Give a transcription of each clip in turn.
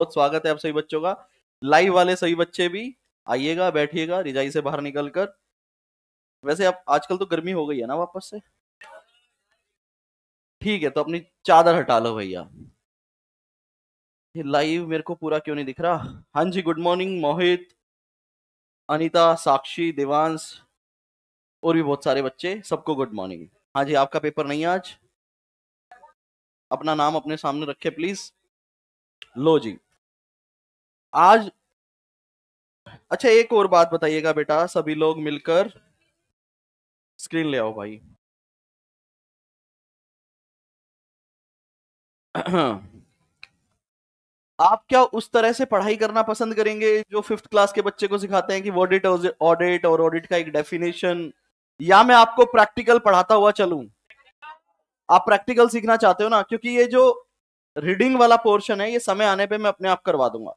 बहुत स्वागत है आप सभी बच्चों का लाइव वाले सभी बच्चे भी आइएगा बैठिएगा रिजाई से बाहर निकल कर वैसे आप आजकल तो गर्मी हो गई है ना वापस से ठीक है तो अपनी चादर हटा लो भैया लाइव मेरे को पूरा क्यों नहीं दिख रहा हाँ जी गुड मॉर्निंग मोहित अनिता साक्षी देवांश और भी बहुत सारे बच्चे सबको गुड मॉर्निंग हाँ जी आपका पेपर नहीं आज अपना नाम अपने सामने रखे प्लीज लो जी आज अच्छा एक और बात बताइएगा बेटा सभी लोग मिलकर स्क्रीन ले आओ भाई आप क्या उस तरह से पढ़ाई करना पसंद करेंगे जो फिफ्थ क्लास के बच्चे को सिखाते हैं कि ऑडिट ऑडिट और ऑडिट का एक डेफिनेशन या मैं आपको प्रैक्टिकल पढ़ाता हुआ चलूं आप प्रैक्टिकल सीखना चाहते हो ना क्योंकि ये जो रीडिंग वाला पोर्शन है ये समय आने पे मैं अपने आप करवा दूंगा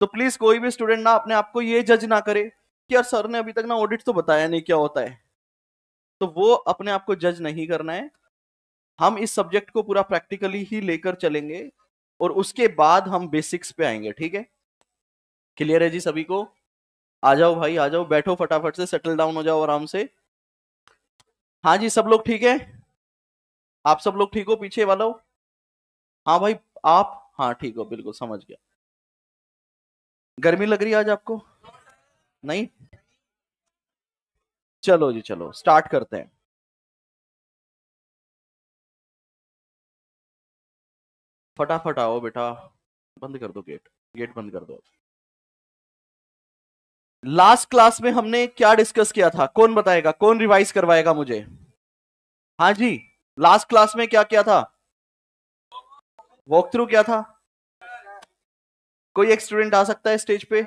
तो प्लीज कोई भी स्टूडेंट ना अपने आप को ये जज ना करे कि यार सर ने अभी तक ना ऑडिट तो बताया नहीं क्या होता है तो वो अपने आप को जज नहीं करना है हम इस सब्जेक्ट को पूरा प्रैक्टिकली ही लेकर चलेंगे और उसके बाद हम बेसिक्स पे आएंगे ठीक है क्लियर है जी सभी को आ जाओ भाई आ जाओ बैठो फटाफट से सेटल डाउन हो जाओ आराम से हाँ जी सब लोग ठीक है आप सब लोग ठीक हो पीछे वालों हाँ भाई आप हाँ ठीक हो बिल्कुल समझ गया गर्मी लग रही है आज आपको नहीं चलो जी चलो स्टार्ट करते हैं फटाफट आओ बेटा बंद कर दो गेट गेट बंद कर दो लास्ट क्लास में हमने क्या डिस्कस किया था कौन बताएगा कौन रिवाइज करवाएगा मुझे हाँ जी लास्ट क्लास में क्या किया था वॉक थ्रू क्या था कोई एक स्टूडेंट आ सकता है स्टेज पे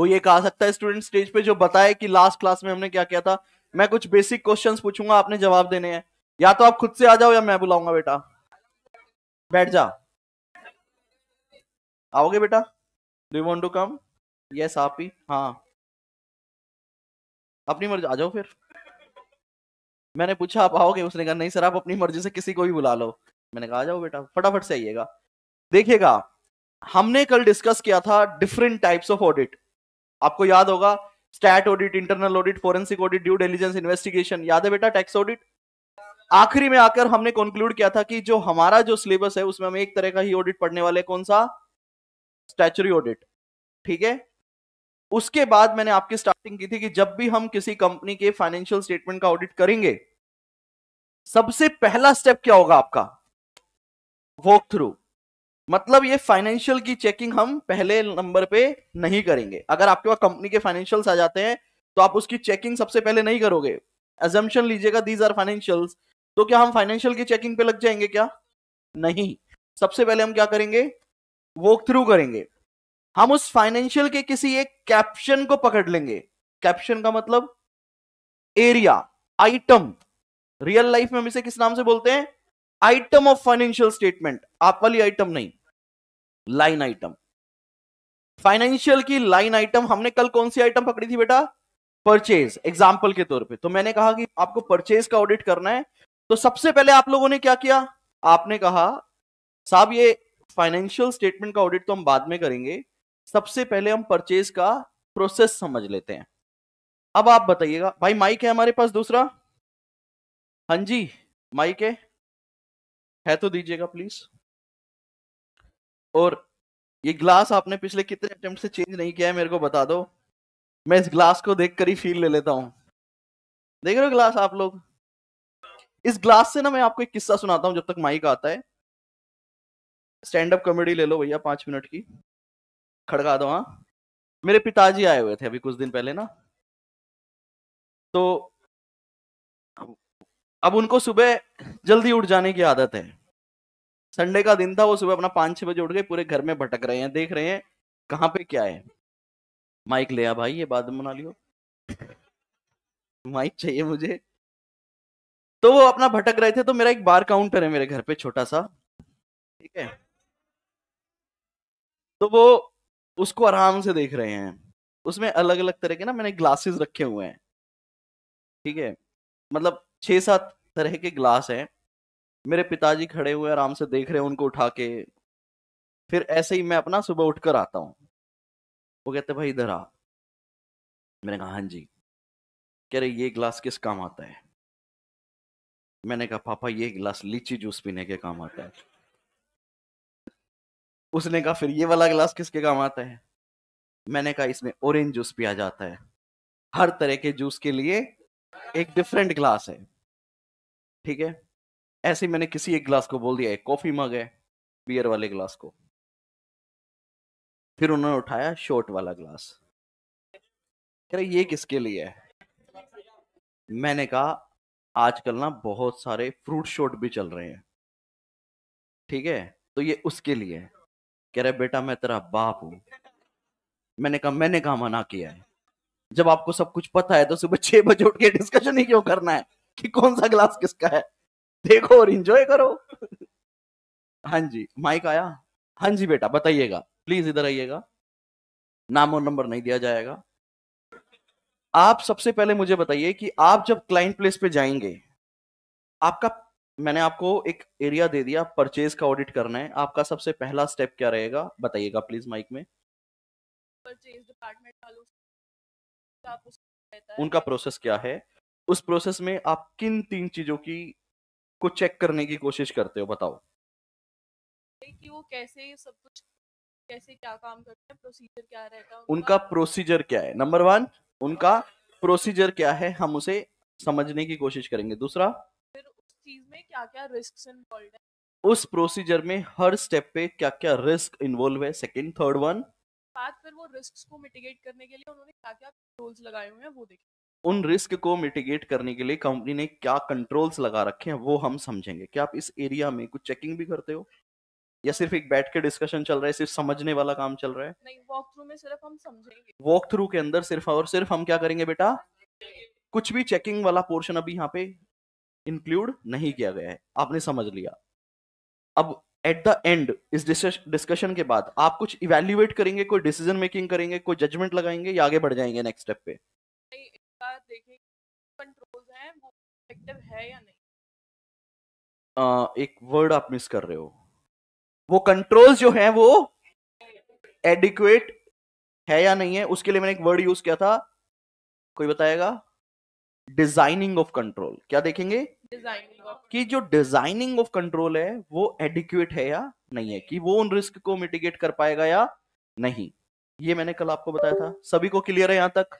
कोई एक आ सकता है स्टूडेंट स्टेज पे जो बताए कि लास्ट क्लास में हमने क्या किया था मैं कुछ बेसिक क्वेश्चंस पूछूंगा आपने जवाब देने हैं या तो आप खुद से आ जाओ या मैं बुलाऊंगा बेटा बैठ जा आओगे बेटा do want to come yes आप ही हाँ अपनी मर्जी आ जाओ फिर मैंने पूछा आप आओगे उसने कहा नहीं सर आप अपनी मर्जी से किसी को भी बुला लो मैंने कहा आ जाओ बेटा फटाफट से आइएगा देखिएगा हमने कल डिस्कस किया था डिफरेंट टाइप्स ऑफ ऑडिट आपको याद होगा stat audit internal audit forensic audit due diligence investigation याद है बेटा टैक्स ऑडिट आखिरी में आकर हमने कंक्लूड किया था कि जो हमारा जो सिलेबस है उसमें हम एक तरह का ही ऑडिट पढ़ने वाले कौन सा स्टैचुरी ऑडिट ठीक है उसके बाद मैंने आपकी स्टार्टिंग की थी कि जब भी हम किसी कंपनी के फाइनेंशियल स्टेटमेंट का ऑडिट करेंगे सबसे पहला स्टेप क्या होगा आपका वॉक थ्रू मतलब ये फाइनेंशियल की चेकिंग हम पहले नंबर पे नहीं करेंगे अगर आपके पास कंपनी के फाइनेंशियल्स आ जाते हैं तो आप उसकी चेकिंग सबसे पहले नहीं करोगे एजम्पन लीजिएगा दीज आर फाइनेंशियल्स तो क्या हम फाइनेंशियल की चेकिंग पे लग जाएंगे क्या नहीं सबसे पहले हम क्या करेंगे वॉक थ्रू करेंगे हम उस फाइनेंशियल के किसी एक कैप्शन को पकड़ लेंगे कैप्शन का मतलब एरिया आइटम रियल लाइफ में हम इसे किस नाम से बोलते हैं आइटम ऑफ फाइनेंशियल स्टेटमेंट आप वाली आइटम नहीं लाइन आइटम फाइनेंशियल की लाइन आइटम हमने कल कौन सी आइटम पकड़ी थी बेटा परचेज एग्जाम्पल के तौर पे तो मैंने कहा कि आपको परचेज का ऑडिट करना है तो सबसे पहले आप लोगों ने क्या किया आपने कहा साहब ये फाइनेंशियल स्टेटमेंट का ऑडिट तो हम बाद में करेंगे सबसे पहले हम परचेज का प्रोसेस समझ लेते हैं अब आप बताइएगा भाई माइक है हमारे पास दूसरा हाँ जी माइक है, है तो दीजिएगा प्लीज और ये ग्लास आपने पिछले कितने अटेम्प्ट से चेंज नहीं किया है मेरे को बता दो मैं इस ग्लास को देख कर ही फील ले लेता हूँ देख रहे हो ग्लास आप लोग इस ग्लास से ना मैं आपको एक किस्सा सुनाता हूँ जब तक माइक आता है स्टैंड अप कॉमेडी ले लो भैया पाँच मिनट की खड़का दो हाँ मेरे पिताजी आए हुए थे अभी कुछ दिन पहले ना तो अब उनको सुबह जल्दी उठ जाने की आदत है संडे का दिन था वो सुबह अपना पांच छह बजे उठ गए पूरे घर में भटक रहे हैं देख रहे हैं कहाँ पे क्या है माइक ले आ भाई ये बाद में मना लियो माइक चाहिए मुझे तो वो अपना भटक रहे थे तो मेरा एक बार काउंटर है मेरे घर पे छोटा सा ठीक है तो वो उसको आराम से देख रहे हैं उसमें अलग अलग तरह के ना मैंने ग्लासेस रखे हुए हैं ठीक है मतलब छह सात तरह के ग्लास हैं मेरे पिताजी खड़े हुए आराम से देख रहे हैं उनको उठा के फिर ऐसे ही मैं अपना सुबह उठकर आता हूँ वो कहते भाई इधर आ मैंने कहा हाँ जी कह रहे ये गिलास किस काम आता है मैंने कहा पापा ये गिलास लीची जूस पीने के काम आता है उसने कहा फिर ये वाला गिलास किसके काम आता है मैंने कहा इसमें ऑरेंज जूस पिया जाता है हर तरह के जूस के लिए एक डिफरेंट ग्लास है ठीक है ऐसे मैंने किसी एक ग्लास को बोल दिया एक कॉफी मांग है बियर वाले ग्लास को फिर उन्होंने उठाया शॉर्ट वाला ग्लास कह रहे ये किसके लिए है मैंने कहा आजकल ना बहुत सारे फ्रूट शॉट भी चल रहे हैं ठीक है तो ये उसके लिए है कह रहे बेटा मैं तेरा बाप हूं मैंने कहा मैंने कहा मना किया है जब आपको सब कुछ पता है तो सुबह छह बजे उठ के डिस्कशन ही क्यों करना है कि कौन सा ग्लास किसका है देखो और इंजॉय करो हाँ जी माइक आया हाँ जी बेटा बताइएगा प्लीज इधर आइएगा नाम और नंबर नहीं दिया जाएगा आप सबसे पहले मुझे बताइए कि आप जब क्लाइंट प्लेस पे जाएंगे आपका मैंने आपको एक एरिया दे दिया परचेज का ऑडिट करना है आपका सबसे पहला स्टेप क्या रहेगा बताइएगा प्लीज माइक में डिपार्टमेंट उनका प्रोसेस क्या है उस प्रोसेस में आप किन तीन चीजों की को चेक करने की कोशिश करते हो बताओ कि वो कैसे सब कुछ कैसे क्या काम करते हैं प्रोसीजर क्या रहता है उनका प्रोसीजर क्या है नंबर वन उनका प्रोसीजर क्या है हम उसे समझने की कोशिश करेंगे दूसरा फिर उस चीज में क्या क्या रिस्क इन्वॉल्व है उस प्रोसीजर में हर स्टेप पे क्या क्या रिस्क इन्वॉल्व है सेकेंड थर्ड वन बात फिर वो रिस्क को मिटिगेट करने के लिए उन्होंने क्या क्या रूल्स लगाए हुए हैं वो देखें उन रिस्क को मिटिगेट करने के लिए कंपनी ने क्या कंट्रोल्स लगा रखे हैं वो हम समझेंगे क्या आप इस एरिया में कुछ चेकिंग भी करते हो या सिर्फ एक बैठ के डिस्कशन चल रहा है सिर्फ समझने वाला काम चल रहा है नहीं वॉक थ्रू में सिर्फ हम समझेंगे वॉक थ्रू के अंदर सिर्फ और सिर्फ हम क्या करेंगे बेटा कुछ भी चेकिंग वाला पोर्शन अभी यहाँ पे इंक्लूड नहीं किया गया है आपने समझ लिया अब एट द एंड इस डिस्कशन के बाद आप कुछ इवेल्युएट करेंगे कोई डिसीजन मेकिंग करेंगे कोई जजमेंट लगाएंगे या आगे बढ़ जाएंगे नेक्स्ट स्टेप पे एक वर्ड आप मिस कर रहे हो वो कंट्रोल्स जो है वो एडिक्वेट है या नहीं है उसके लिए मैंने एक वर्ड यूज किया था कोई बताएगा डिजाइनिंग ऑफ कंट्रोल क्या देखेंगे कि जो डिजाइनिंग ऑफ कंट्रोल है वो एडिक्यूट है या नहीं है कि वो उन रिस्क को मिटिगेट कर पाएगा या नहीं ये मैंने कल आपको बताया था सभी को क्लियर है यहां तक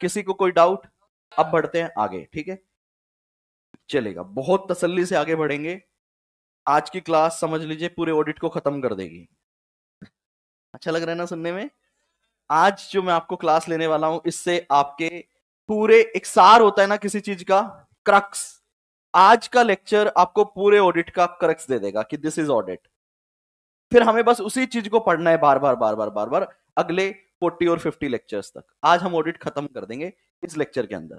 किसी को कोई डाउट अब बढ़ते हैं आगे ठीक है चलेगा बहुत तसल्ली से आगे बढ़ेंगे आज की क्लास समझ लीजिए पूरे ऑडिट को खत्म कर देगी अच्छा लग रहा है ना सुनने में आज जो मैं आपको क्लास लेने वाला हूं इससे आपके पूरे एक सार होता है ना किसी चीज का क्रक्स आज का लेक्चर आपको पूरे ऑडिट का क्रक्स दे देगा कि दिस इज ऑडिट फिर हमें बस उसी चीज को पढ़ना है बार बार बार बार बार बार अगले फोर्टी और फिफ्टी लेक्चर्स तक आज हम ऑडिट खत्म कर देंगे इस लेक्चर के अंदर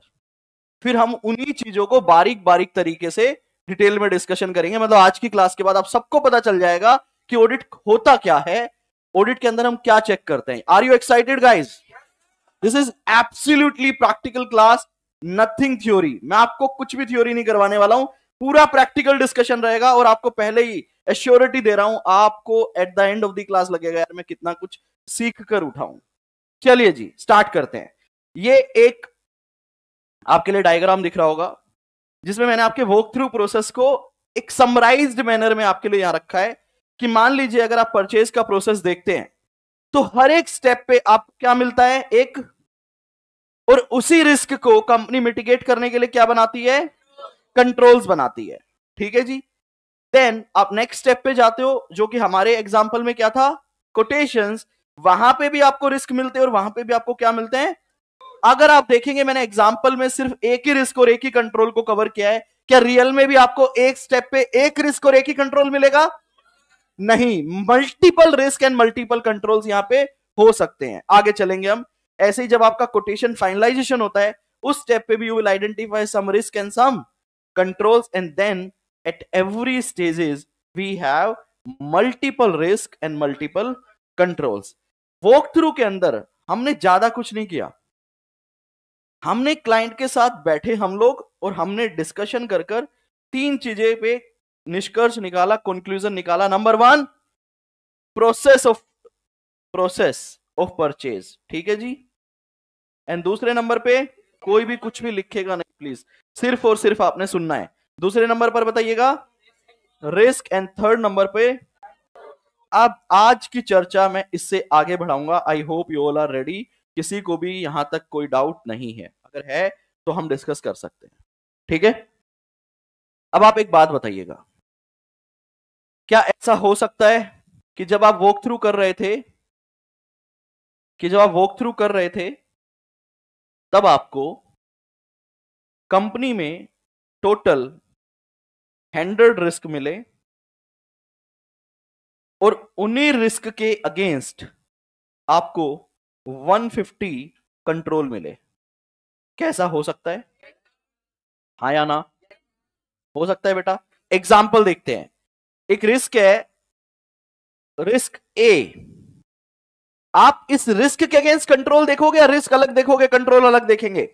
फिर हम उन्हीं चीजों को बारीक बारीक तरीके से डिटेल में डिस्कशन करेंगे मतलब आज की क्लास के बाद आप सबको पता चल जाएगा कि ऑडिट होता क्या है ऑडिट के अंदर हम क्या चेक करते हैं are you excited guys this is absolutely practical class nothing theory मैं आपको कुछ भी थ्योरी नहीं करवाने वाला हूं पूरा प्रैक्टिकल डिस्कशन रहेगा और आपको पहले ही एश्योरिटी दे रहा हूं आपको at the end of the class लगेगा यार मैं कितना कुछ सीख कर उठाऊं चलिए जी स्टार्ट करते हैं ये एक आपके लिए डायग्राम दिख रहा होगा जिसमें मैंने आपके वॉक थ्रू प्रोसेस को एक समराइज मैनर में आपके लिए यहां रखा है कि मान लीजिए अगर आप परचेज का प्रोसेस देखते हैं तो हर एक स्टेप पे आप क्या मिलता है एक और उसी रिस्क को कंपनी मिटिगेट करने के लिए क्या बनाती है कंट्रोल्स बनाती है ठीक है जी देन आप नेक्स्ट स्टेप पे जाते हो जो कि हमारे एग्जाम्पल में क्या था कोटेशंस वहां पे भी आपको रिस्क मिलते हैं और वहां पे भी आपको क्या मिलते हैं अगर आप देखेंगे मैंने एग्जाम्पल में सिर्फ एक ही रिस्क और एक ही कंट्रोल को कवर किया है क्या रियल में भी आपको एक स्टेप पे एक रिस्क और एक ही कंट्रोल मिलेगा नहीं multiple risk and multiple control यहां पे हो सकते हैं आगे चलेंगे हम ऐसे ही जब आपका कोटेशन फाइनलाइजेशन होता है उस स्टेप पे भी you will identify some risk and some controls and then at every stages we have multiple risk and multiple controls walk through के अंदर हमने ज्यादा कुछ नहीं किया हमने क्लाइंट के साथ बैठे हम लोग और हमने डिस्कशन कर कर तीन चीजें पे निष्कर्ष निकाला कंक्लूजन निकाला number one process of process of purchase ठीक है जी एंड दूसरे नंबर पे कोई भी कुछ भी लिखेगा नहीं प्लीज सिर्फ और सिर्फ आपने सुनना है दूसरे नंबर पर बताइएगा रिस्क एंड थर्ड नंबर पे अब आज की चर्चा मैं इससे आगे बढ़ाऊंगा I hope you all are ready किसी को भी यहां तक कोई डाउट नहीं है अगर है तो हम डिस्कस कर सकते हैं ठीक है अब आप एक बात बताइएगा क्या ऐसा हो सकता है कि जब आप वॉक थ्रू कर रहे थे कि जब आप वॉक थ्रू कर रहे थे तब आपको कंपनी में टोटल हंड्रेड रिस्क मिले और उन्हीं रिस्क के अगेंस्ट आपको 150 कंट्रोल मिले कैसा हो सकता है हा या ना हो सकता है बेटा एग्जाम्पल देखते हैं एक रिस्क है रिस्क ए आप इस रिस्क के अगेंस्ट कंट्रोल देखोगे या रिस्क अलग देखोगे कंट्रोल अलग देखेंगे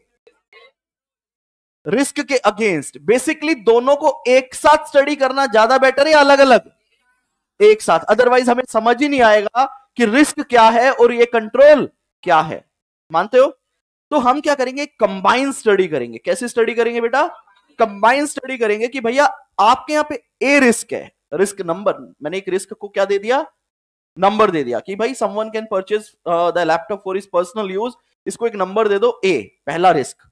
रिस्क के अगेंस्ट बेसिकली दोनों को एक साथ स्टडी करना ज्यादा बेटर है या अलग अलग एक साथ अदरवाइज हमें समझ ही नहीं आएगा कि रिस्क क्या है और ये कंट्रोल क्या है मानते हो तो हम क्या करेंगे कंबाइन स्टडी करेंगे कैसे स्टडी करेंगे बेटा कंबाइन स्टडी करेंगे कि भैया आपके यहां पे ए रिस्क है रिस्क नंबर मैंने एक रिस्क को क्या दे दिया नंबर दे दिया कि भाई someone can purchase the laptop for his personal use इसको एक नंबर दे दो ए पहला रिस्क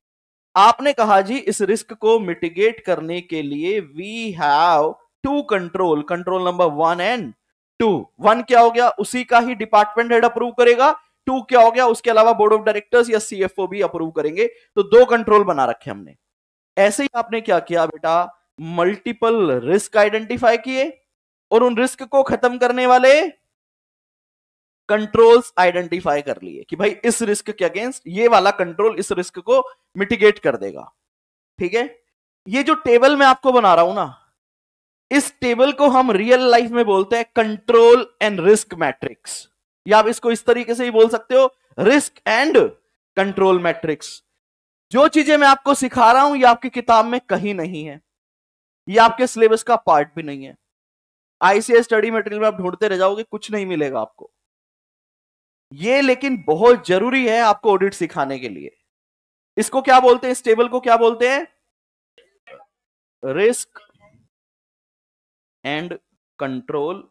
आपने कहा जी इस रिस्क को मिटिगेट करने के लिए we have to control control number one and two one क्या हो गया उसी का ही डिपार्टमेंट हेड अप्रूव करेगा टू क्या हो गया उसके अलावा बोर्ड ऑफ डायरेक्टर्स या सीएफओ भी अप्रूव करेंगे तो दो कंट्रोल बना रखे हमने ऐसे ही आपने क्या किया बेटा मल्टीपल रिस्क आइडेंटिफाई किए और उन रिस्क को खत्म करने वाले कंट्रोल्स आइडेंटिफाई कर लिए कि भाई इस रिस्क के अगेंस्ट ये वाला कंट्रोल इस रिस्क को मिटिगेट कर देगा ठीक है ये जो टेबल मैं आपको बना रहा हूं ना इस टेबल को हम रियल लाइफ में बोलते हैं कंट्रोल एंड रिस्क मैट्रिक्स या आप इसको इस तरीके से ही बोल सकते हो रिस्क एंड कंट्रोल मैट्रिक्स जो चीजें मैं आपको सिखा रहा हूं ये आपकी किताब में कहीं नहीं है ये आपके सिलेबस का पार्ट भी नहीं है आईसीएस स्टडी मटेरियल में आप ढूंढते रह जाओगे कुछ नहीं मिलेगा आपको ये लेकिन बहुत जरूरी है आपको ऑडिट सिखाने के लिए इसको क्या बोलते हैं इस टेबल को क्या बोलते हैं रिस्क एंड कंट्रोल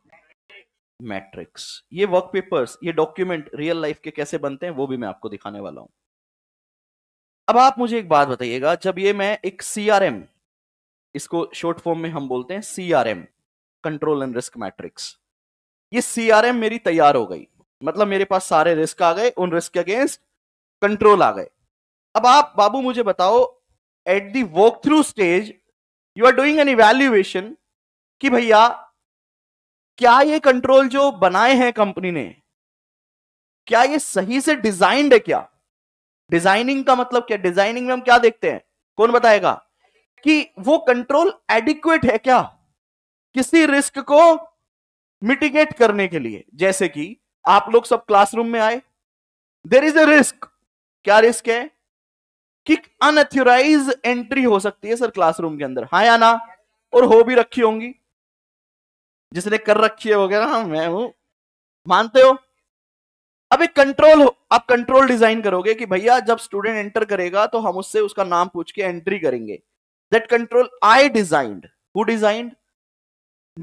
मैट्रिक्स ये वर्क पेपर्स ये डॉक्यूमेंट रियल लाइफ के कैसे बनते हैं वो भी मैं आपको दिखाने वाला हूं अब आप मुझे एक बात बताइएगा जब ये मैं एक सीआरएम इसको शॉर्ट फॉर्म में हम बोलते हैं CRM control and risk matrix ये सीआरएम मेरी तैयार हो गई मतलब मेरे पास सारे रिस्क आ गए उन रिस्क के अगेंस्ट कंट्रोल आ गए अब आप बाबू मुझे बताओ at the walk through stage you are doing an evaluation कि भैया क्या ये कंट्रोल जो बनाए हैं कंपनी ने क्या ये सही से डिजाइंड है क्या डिजाइनिंग का मतलब क्या डिजाइनिंग में हम क्या देखते हैं कौन बताएगा कि वो कंट्रोल एडिक्वेट है क्या किसी रिस्क को मिटिगेट करने के लिए जैसे कि आप लोग सब क्लासरूम में आए देर इज अ रिस्क क्या रिस्क है कि अनऑथराइज एंट्री हो सकती है सर क्लासरूम के अंदर हाँ या ना और हो भी रखी होंगी जिसने कर रखी है वो कह हाँ, मैं हूं मानते हो अब एक कंट्रोल आप कंट्रोल डिजाइन करोगे कि भैया जब स्टूडेंट एंटर करेगा तो हम उससे उसका नाम पूछ के एंट्री करेंगे that control I designed who designed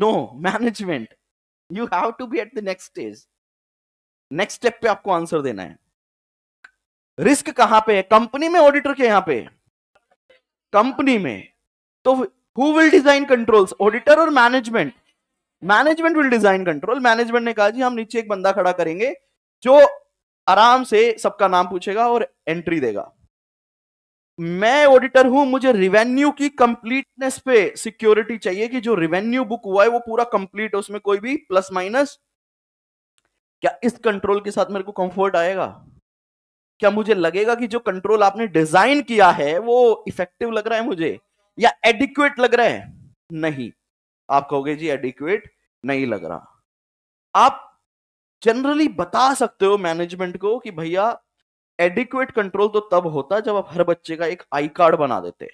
no management you have to be at the next stage next step पे आपको आंसर देना है रिस्क कहां पे है कंपनी में ऑडिटर के यहां पे कंपनी में तो who will design controls auditor और management management will design control management ने कहा जी हम नीचे एक बंदा खड़ा करेंगे जो आराम से सबका नाम पूछेगा और एंट्री देगा मैं ऑडिटर हूं मुझे रिवेन्यू की कंप्लीटनेस पे सिक्योरिटी चाहिए कि जो रिवेन्यू बुक हुआ है वो पूरा कंप्लीट है उसमें कोई भी प्लस माइनस क्या इस कंट्रोल के साथ मेरे को कंफर्ट आएगा क्या मुझे लगेगा कि जो कंट्रोल आपने डिजाइन किया है वो इफेक्टिव लग रहा है मुझे या एडिक्वेट लग रहा है नहीं आप कहोगे जी एडिक्वेट नहीं लग रहा आप जनरली बता सकते हो मैनेजमेंट को कि भैया एडिक्वेट कंट्रोल तो तब होता जब आप हर बच्चे का एक आई कार्ड बना देते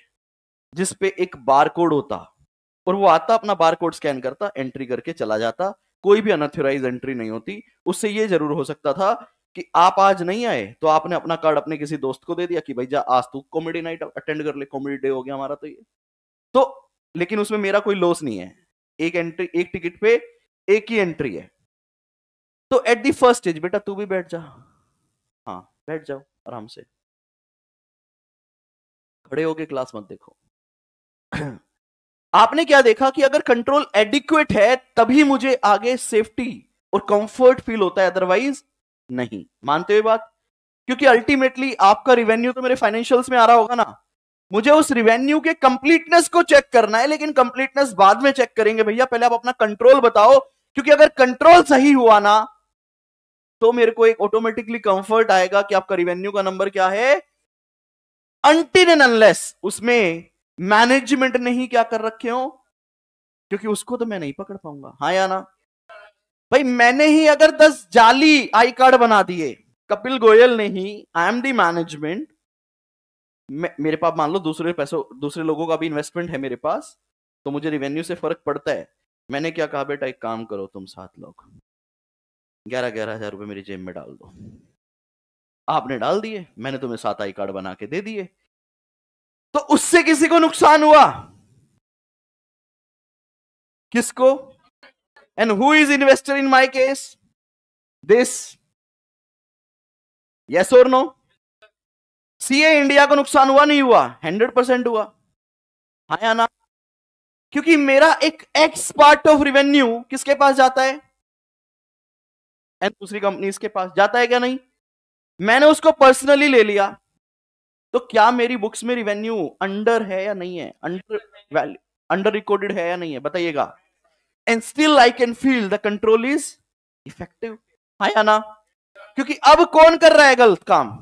जिसपे एक बार कोड होता और वो आता अपना बार कोड स्कैन करता एंट्री करके चला जाता कोई भी अनथोराइज एंट्री नहीं होती उससे ये जरूर हो सकता था कि आप आज नहीं आए तो आपने अपना कार्ड अपने किसी दोस्त को दे दिया कि भाई जा आज तू कॉमेडी नाइट अटेंड कर ले कॉमेडी डे हो गया हमारा तो ये तो लेकिन उसमें मेरा कोई लॉस नहीं है एक एंट्री एक टिकट पे एक ही एंट्री है तो एट दी फर्स्ट स्टेज बेटा तू भी बैठ जा हाँ बैठ जाओ आराम से खड़े होके क्लास मत देखो आपने क्या देखा कि अगर कंट्रोल एडिक्वेट है तभी मुझे आगे सेफ्टी और कंफर्ट फील होता है अदरवाइज नहीं मानते हुए बात क्योंकि अल्टीमेटली आपका रिवेन्यू तो मेरे फाइनेंशियल्स में आ रहा होगा ना मुझे उस रिवेन्यू के कंप्लीटनेस को चेक करना है लेकिन कंप्लीटनेस बाद में चेक करेंगे भैया पहले आप अपना कंट्रोल बताओ क्योंकि अगर कंट्रोल सही हुआ ना तो मेरे को एक ऑटोमेटिकली कंफर्ट आएगा कि आपका रिवेन्यू का नंबर क्या है अंटिन अनलेस उसमें मैनेजमेंट नहीं क्या कर रखे हो क्योंकि उसको तो मैं नहीं पकड़ पाऊंगा हाँ या ना भाई मैंने ही अगर दस जाली आई कार्ड बना दिए कपिल गोयल ने ही आई एम दी मैनेजमेंट मेरे पास मान लो दूसरे पैसों दूसरे लोगों का भी इन्वेस्टमेंट है मेरे पास तो मुझे रिवेन्यू से फर्क पड़ता है मैंने क्या कहा बेटा एक काम करो तुम सात लोग ग्यारह ग्यारह हजार रुपये मेरी जेब में डाल दो आपने डाल दिए मैंने तुम्हें सात आई कार्ड बना के दे दिए तो उससे किसी को नुकसान हुआ किसको and who is investor in my case this yes और नो सीए इंडिया को नुकसान हुआ नहीं हुआ हंड्रेड परसेंट हुआ या ना क्योंकि मेरा एक एक्स पार्ट ऑफ रिवेन्यू किसके पास जाता है एंड दूसरी कंपनी के पास जाता है क्या नहीं मैंने उसको पर्सनली ले लिया तो क्या मेरी बुक्स में रिवेन्यू अंडर है या नहीं है अंडर अंडर रिकॉर्डेड है या नहीं है बताइएगा and still I can feel the control is effective हाँ या ना क्योंकि अब कौन कर रहा है गलत काम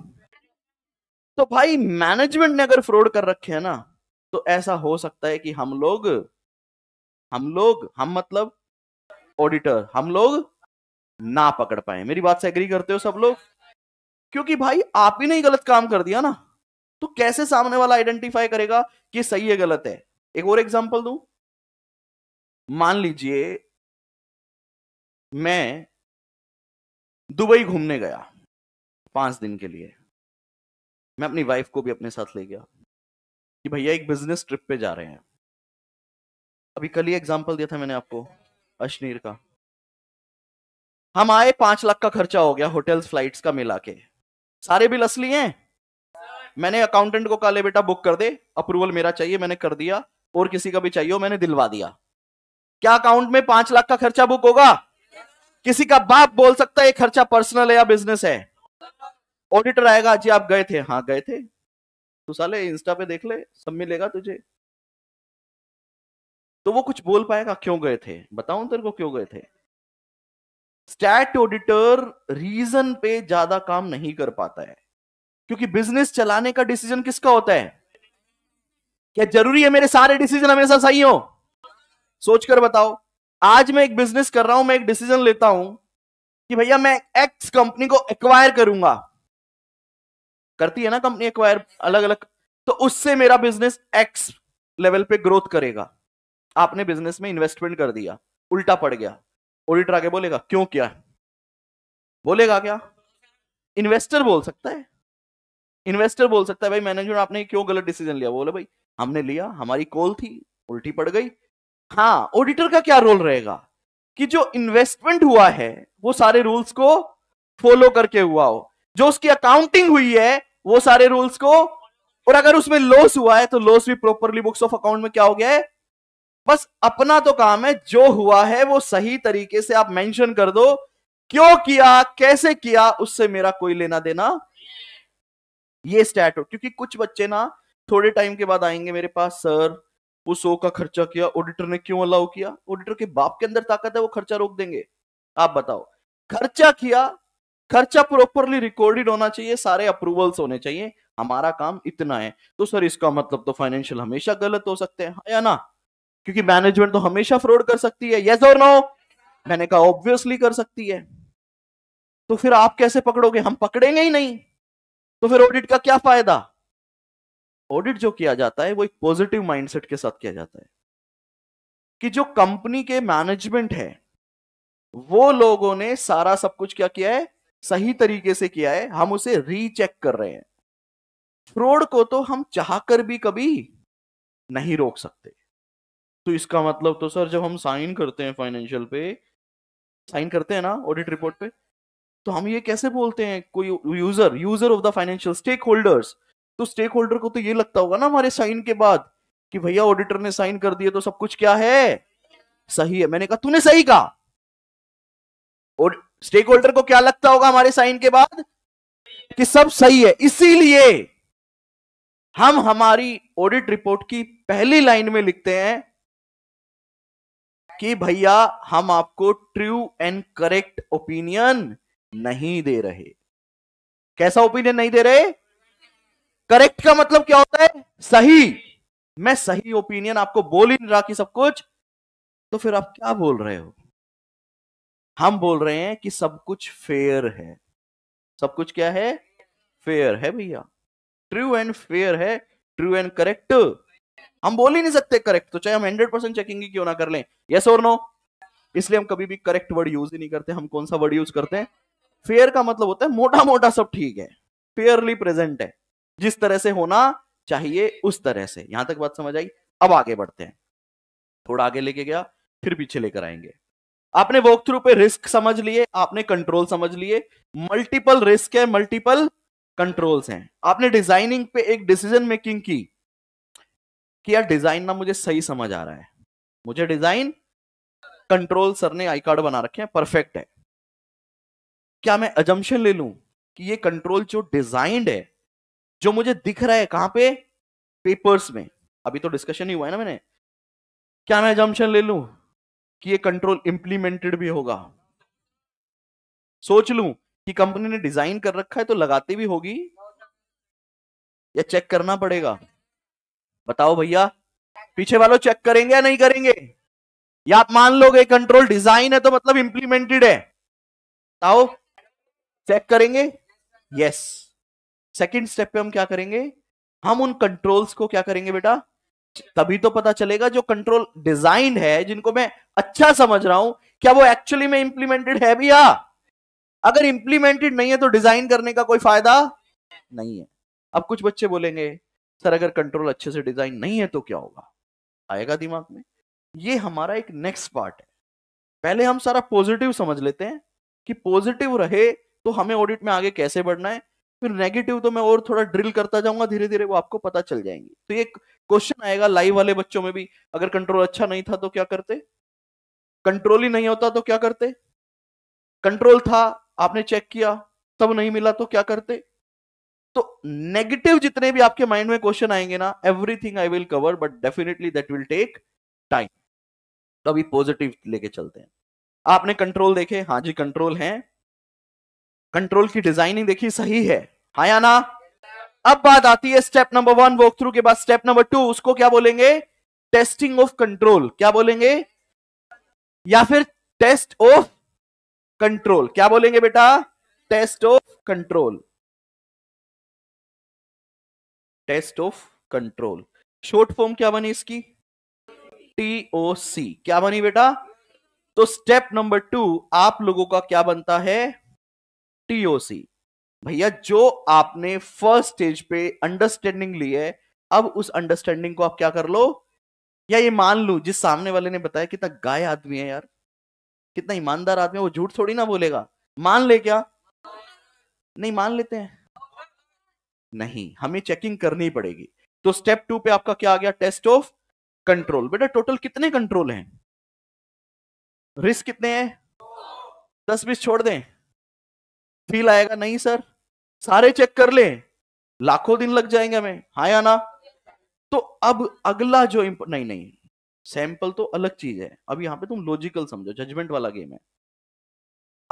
तो भाई मैनेजमेंट ने अगर फ्रॉड कर रखे है ना तो ऐसा हो सकता है कि हम लोग हम लोग हम मतलब ऑडिटर हम लोग ना पकड़ पाए मेरी बात से एग्री करते हो सब लोग क्योंकि भाई आप ही नहीं गलत काम कर दिया ना तो कैसे सामने वाला आइडेंटिफाई करेगा कि सही है गलत है एक और एग्जांपल दू मान लीजिए मैं दुबई घूमने गया पांच दिन के लिए मैं अपनी वाइफ को भी अपने साथ ले गया कि भैया एक बिजनेस ट्रिप पे जा रहे हैं अभी कल ही एग्जाम्पल दिया था मैंने आपको अश्नीर का हम आए पांच लाख का खर्चा हो गया होटल्स फ्लाइट्स का मिला के सारे बिल असली हैं मैंने अकाउंटेंट को कहा ले बेटा बुक कर दे अप्रूवल मेरा चाहिए मैंने कर दिया और किसी का भी चाहिए मैंने दिलवा दिया क्या अकाउंट में पांच लाख का खर्चा बुक होगा किसी का बाप बोल सकता है ये खर्चा पर्सनल है या बिजनेस है ऑडिटर आएगा जी आप गए थे हाँ गए थे तो साले इंस्टा पे देख ले सब मिलेगा तुझे तो वो कुछ बोल पाएगा क्यों गए थे बताऊ तेरे को क्यों गए थे स्टैट ऑडिटर रीजन पे ज्यादा काम नहीं कर पाता है क्योंकि बिजनेस चलाने का डिसीजन किसका होता है क्या जरूरी है मेरे सारे डिसीजन हमेशा सही हो सोचकर बताओ आज मैं एक बिजनेस कर रहा हूं मैं एक डिसीजन लेता हूं कि भैया मैं एक्स कंपनी को एक्वायर करूंगा करती है ना कंपनी एक्वायर अलग अलग तो उससे मेरा बिजनेस एक्स लेवल पे ग्रोथ करेगा आपने बिजनेस में इन्वेस्टमेंट कर दिया उल्टा पड़ गया ऑडिटर आके बोलेगा क्यों क्या बोलेगा क्या इन्वेस्टर बोल सकता है इन्वेस्टर बोल सकता है भाई मैनेजमेंट आपने क्यों गलत डिसीजन लिया बोले भाई हमने लिया हमारी कॉल थी उल्टी पड़ गई हाँ ऑडिटर का क्या रोल रहेगा कि जो इन्वेस्टमेंट हुआ है वो सारे रूल्स को फॉलो करके हुआ हो जो उसकी अकाउंटिंग हुई है वो सारे रूल्स को और अगर उसमें लॉस हुआ है तो लॉस भी प्रॉपरली बुक्स ऑफ अकाउंट में क्या हो गया है बस अपना तो काम है जो हुआ है वो सही तरीके से आप मेंशन कर दो क्यों किया कैसे किया उससे मेरा कोई लेना देना ये स्टैट हो क्योंकि कुछ बच्चे ना थोड़े टाइम के बाद आएंगे मेरे पास सर वो सो का खर्चा किया ऑडिटर ने क्यों अलाउ किया ऑडिटर के बाप के अंदर ताकत है वो खर्चा रोक देंगे आप बताओ खर्चा किया खर्चा प्रॉपरली रिकॉर्डेड होना चाहिए सारे अप्रूवल्स होने चाहिए हमारा काम इतना है तो सर इसका मतलब तो फाइनेंशियल हमेशा गलत हो सकते हैं या ना क्योंकि मैनेजमेंट तो हमेशा फ्रॉड कर सकती है यस और नो मैंने कहा ऑब्वियसली कर सकती है तो फिर आप कैसे पकड़ोगे हम पकड़ेंगे ही नहीं तो फिर ऑडिट का क्या फायदा ऑडिट जो किया जाता है वो एक पॉजिटिव माइंडसेट के साथ किया जाता है कि जो कंपनी के मैनेजमेंट है वो लोगों ने सारा सब कुछ क्या किया है सही तरीके से किया है हम उसे रीचेक कर रहे हैं फ्रॉड को तो हम चाहकर भी कभी नहीं रोक सकते तो इसका मतलब तो सर जब हम साइन करते हैं फाइनेंशियल पे साइन करते हैं ना ऑडिट रिपोर्ट पे तो हम ये कैसे बोलते हैं कोई user user of the financial stakeholders तो स्टेक होल्डर को तो ये लगता होगा ना हमारे साइन के बाद कि भैया ऑडिटर ने साइन कर दिया तो सब कुछ क्या है सही है मैंने कहा तूने सही कहा स्टेक होल्डर को क्या लगता होगा हमारे साइन के बाद कि सब सही है इसीलिए हम हमारी ऑडिट रिपोर्ट की पहली लाइन में लिखते हैं कि भैया हम आपको ट्रू एंड करेक्ट ओपिनियन नहीं दे रहे कैसा ओपिनियन नहीं दे रहे करेक्ट का मतलब क्या होता है सही मैं सही ओपिनियन आपको बोल ही नहीं रहा कि सब कुछ तो फिर आप क्या बोल रहे हो हम बोल रहे हैं कि सब कुछ फेयर है सब कुछ क्या है फेयर है भैया ट्रू एंड फेयर है ट्रू एंड करेक्ट हम बोल ही नहीं सकते करेक्ट तो चाहे हम हंड्रेड परसेंट चेकिंग क्यों ना कर लें यस और नो इसलिए हम कभी भी करेक्ट वर्ड यूज ही नहीं करते हम कौन सा वर्ड यूज करते हैं फेयर का मतलब होता है मोटा मोटा सब ठीक है फेयरली प्रेजेंट है जिस तरह से होना चाहिए उस तरह से यहां तक बात समझ आई अब आगे बढ़ते हैं थोड़ा आगे लेके गया फिर पीछे लेकर आएंगे आपने वॉक थ्रू पे रिस्क समझ लिए आपने कंट्रोल समझ लिए मल्टीपल रिस्क है मल्टीपल कंट्रोल्स हैं आपने डिजाइनिंग पे एक डिसीजन मेकिंग की कि यार डिजाइन ना मुझे सही समझ आ रहा है मुझे डिजाइन कंट्रोल सर ने आई कार्ड बना रखे हैं परफेक्ट है क्या मैं अजम्पन ले लूं कि ये कंट्रोल जो डिजाइंड है जो मुझे दिख रहा है कहां पे पेपर्स में अभी तो डिस्कशन ही हुआ है ना मैंने क्या मैं अजम्पन ले लूं कि ये कंट्रोल इंप्लीमेंटेड भी होगा सोच लू कि कंपनी ने डिजाइन कर रखा है तो लगाती भी होगी या चेक करना पड़ेगा बताओ भैया पीछे वालों चेक करेंगे या नहीं करेंगे या आप मान लोगे कंट्रोल डिजाइन है तो मतलब इंप्लीमेंटेड है बताओ चेक करेंगे यस सेकंड स्टेप पे हम क्या करेंगे हम उन कंट्रोल्स को क्या करेंगे बेटा तभी तो पता चलेगा जो कंट्रोल डिजाइन है जिनको मैं अच्छा समझ रहा हूं क्या वो एक्चुअली में इंप्लीमेंटेड है भैया अगर इंप्लीमेंटेड नहीं है तो डिजाइन करने का कोई फायदा नहीं है अब कुछ बच्चे बोलेंगे सर अगर कंट्रोल अच्छे से डिजाइन नहीं है तो क्या होगा आएगा दिमाग में ये हमारा एक नेक्स्ट पार्ट है पहले हम सारा पॉजिटिव समझ लेते हैं कि पॉजिटिव रहे तो हमें ऑडिट में आगे कैसे बढ़ना है फिर नेगेटिव तो मैं और थोड़ा ड्रिल करता जाऊंगा धीरे धीरे वो आपको पता चल जाएंगी तो ये क्वेश्चन आएगा लाइव वाले बच्चों में भी अगर कंट्रोल अच्छा नहीं था तो क्या करते कंट्रोल ही नहीं होता तो क्या करते कंट्रोल था आपने चेक किया तब नहीं मिला तो क्या करते तो नेगेटिव जितने भी आपके माइंड में क्वेश्चन आएंगे ना everything I will cover but definitely that will take time तो अभी पॉजिटिव लेके चलते हैं आपने कंट्रोल देखे हाँ जी कंट्रोल है कंट्रोल की डिजाइनिंग देखिए सही है हाया या ना अब बात आती है step number one walk through के बाद स्टेप नंबर टू उसको क्या बोलेंगे टेस्टिंग ऑफ कंट्रोल क्या बोलेंगे या फिर टेस्ट ऑफ कंट्रोल क्या बोलेंगे बेटा test of control test of control short form क्या बनी इसकी टीओसी क्या बनी बेटा तो स्टेप नंबर टू आप लोगों का क्या बनता है टीओसी भैया जो आपने फर्स्ट स्टेज पे अंडरस्टैंडिंग ली है अब उस अंडरस्टैंडिंग को आप क्या कर लो या ये मान लो जिस सामने वाले ने बताया कितना गाय आदमी है यार कितना ईमानदार आदमी है वो झूठ थोड़ी ना बोलेगा मान ले क्या नहीं मान लेते हैं नहीं हमें चेकिंग करनी पड़ेगी तो स्टेप टू पे आपका क्या आ गया टेस्ट ऑफ कंट्रोल बेटा टोटल कितने कंट्रोल हैं रिस्क कितने हैं दस बीस छोड़ दें फील आएगा नहीं सर सारे चेक कर ले लाखों दिन लग जाएंगे हमें हा या ना तो अब अगला जो नहीं नहीं सैंपल तो अलग चीज है अब यहां पे तुम लॉजिकल समझो जजमेंट वाला गेम है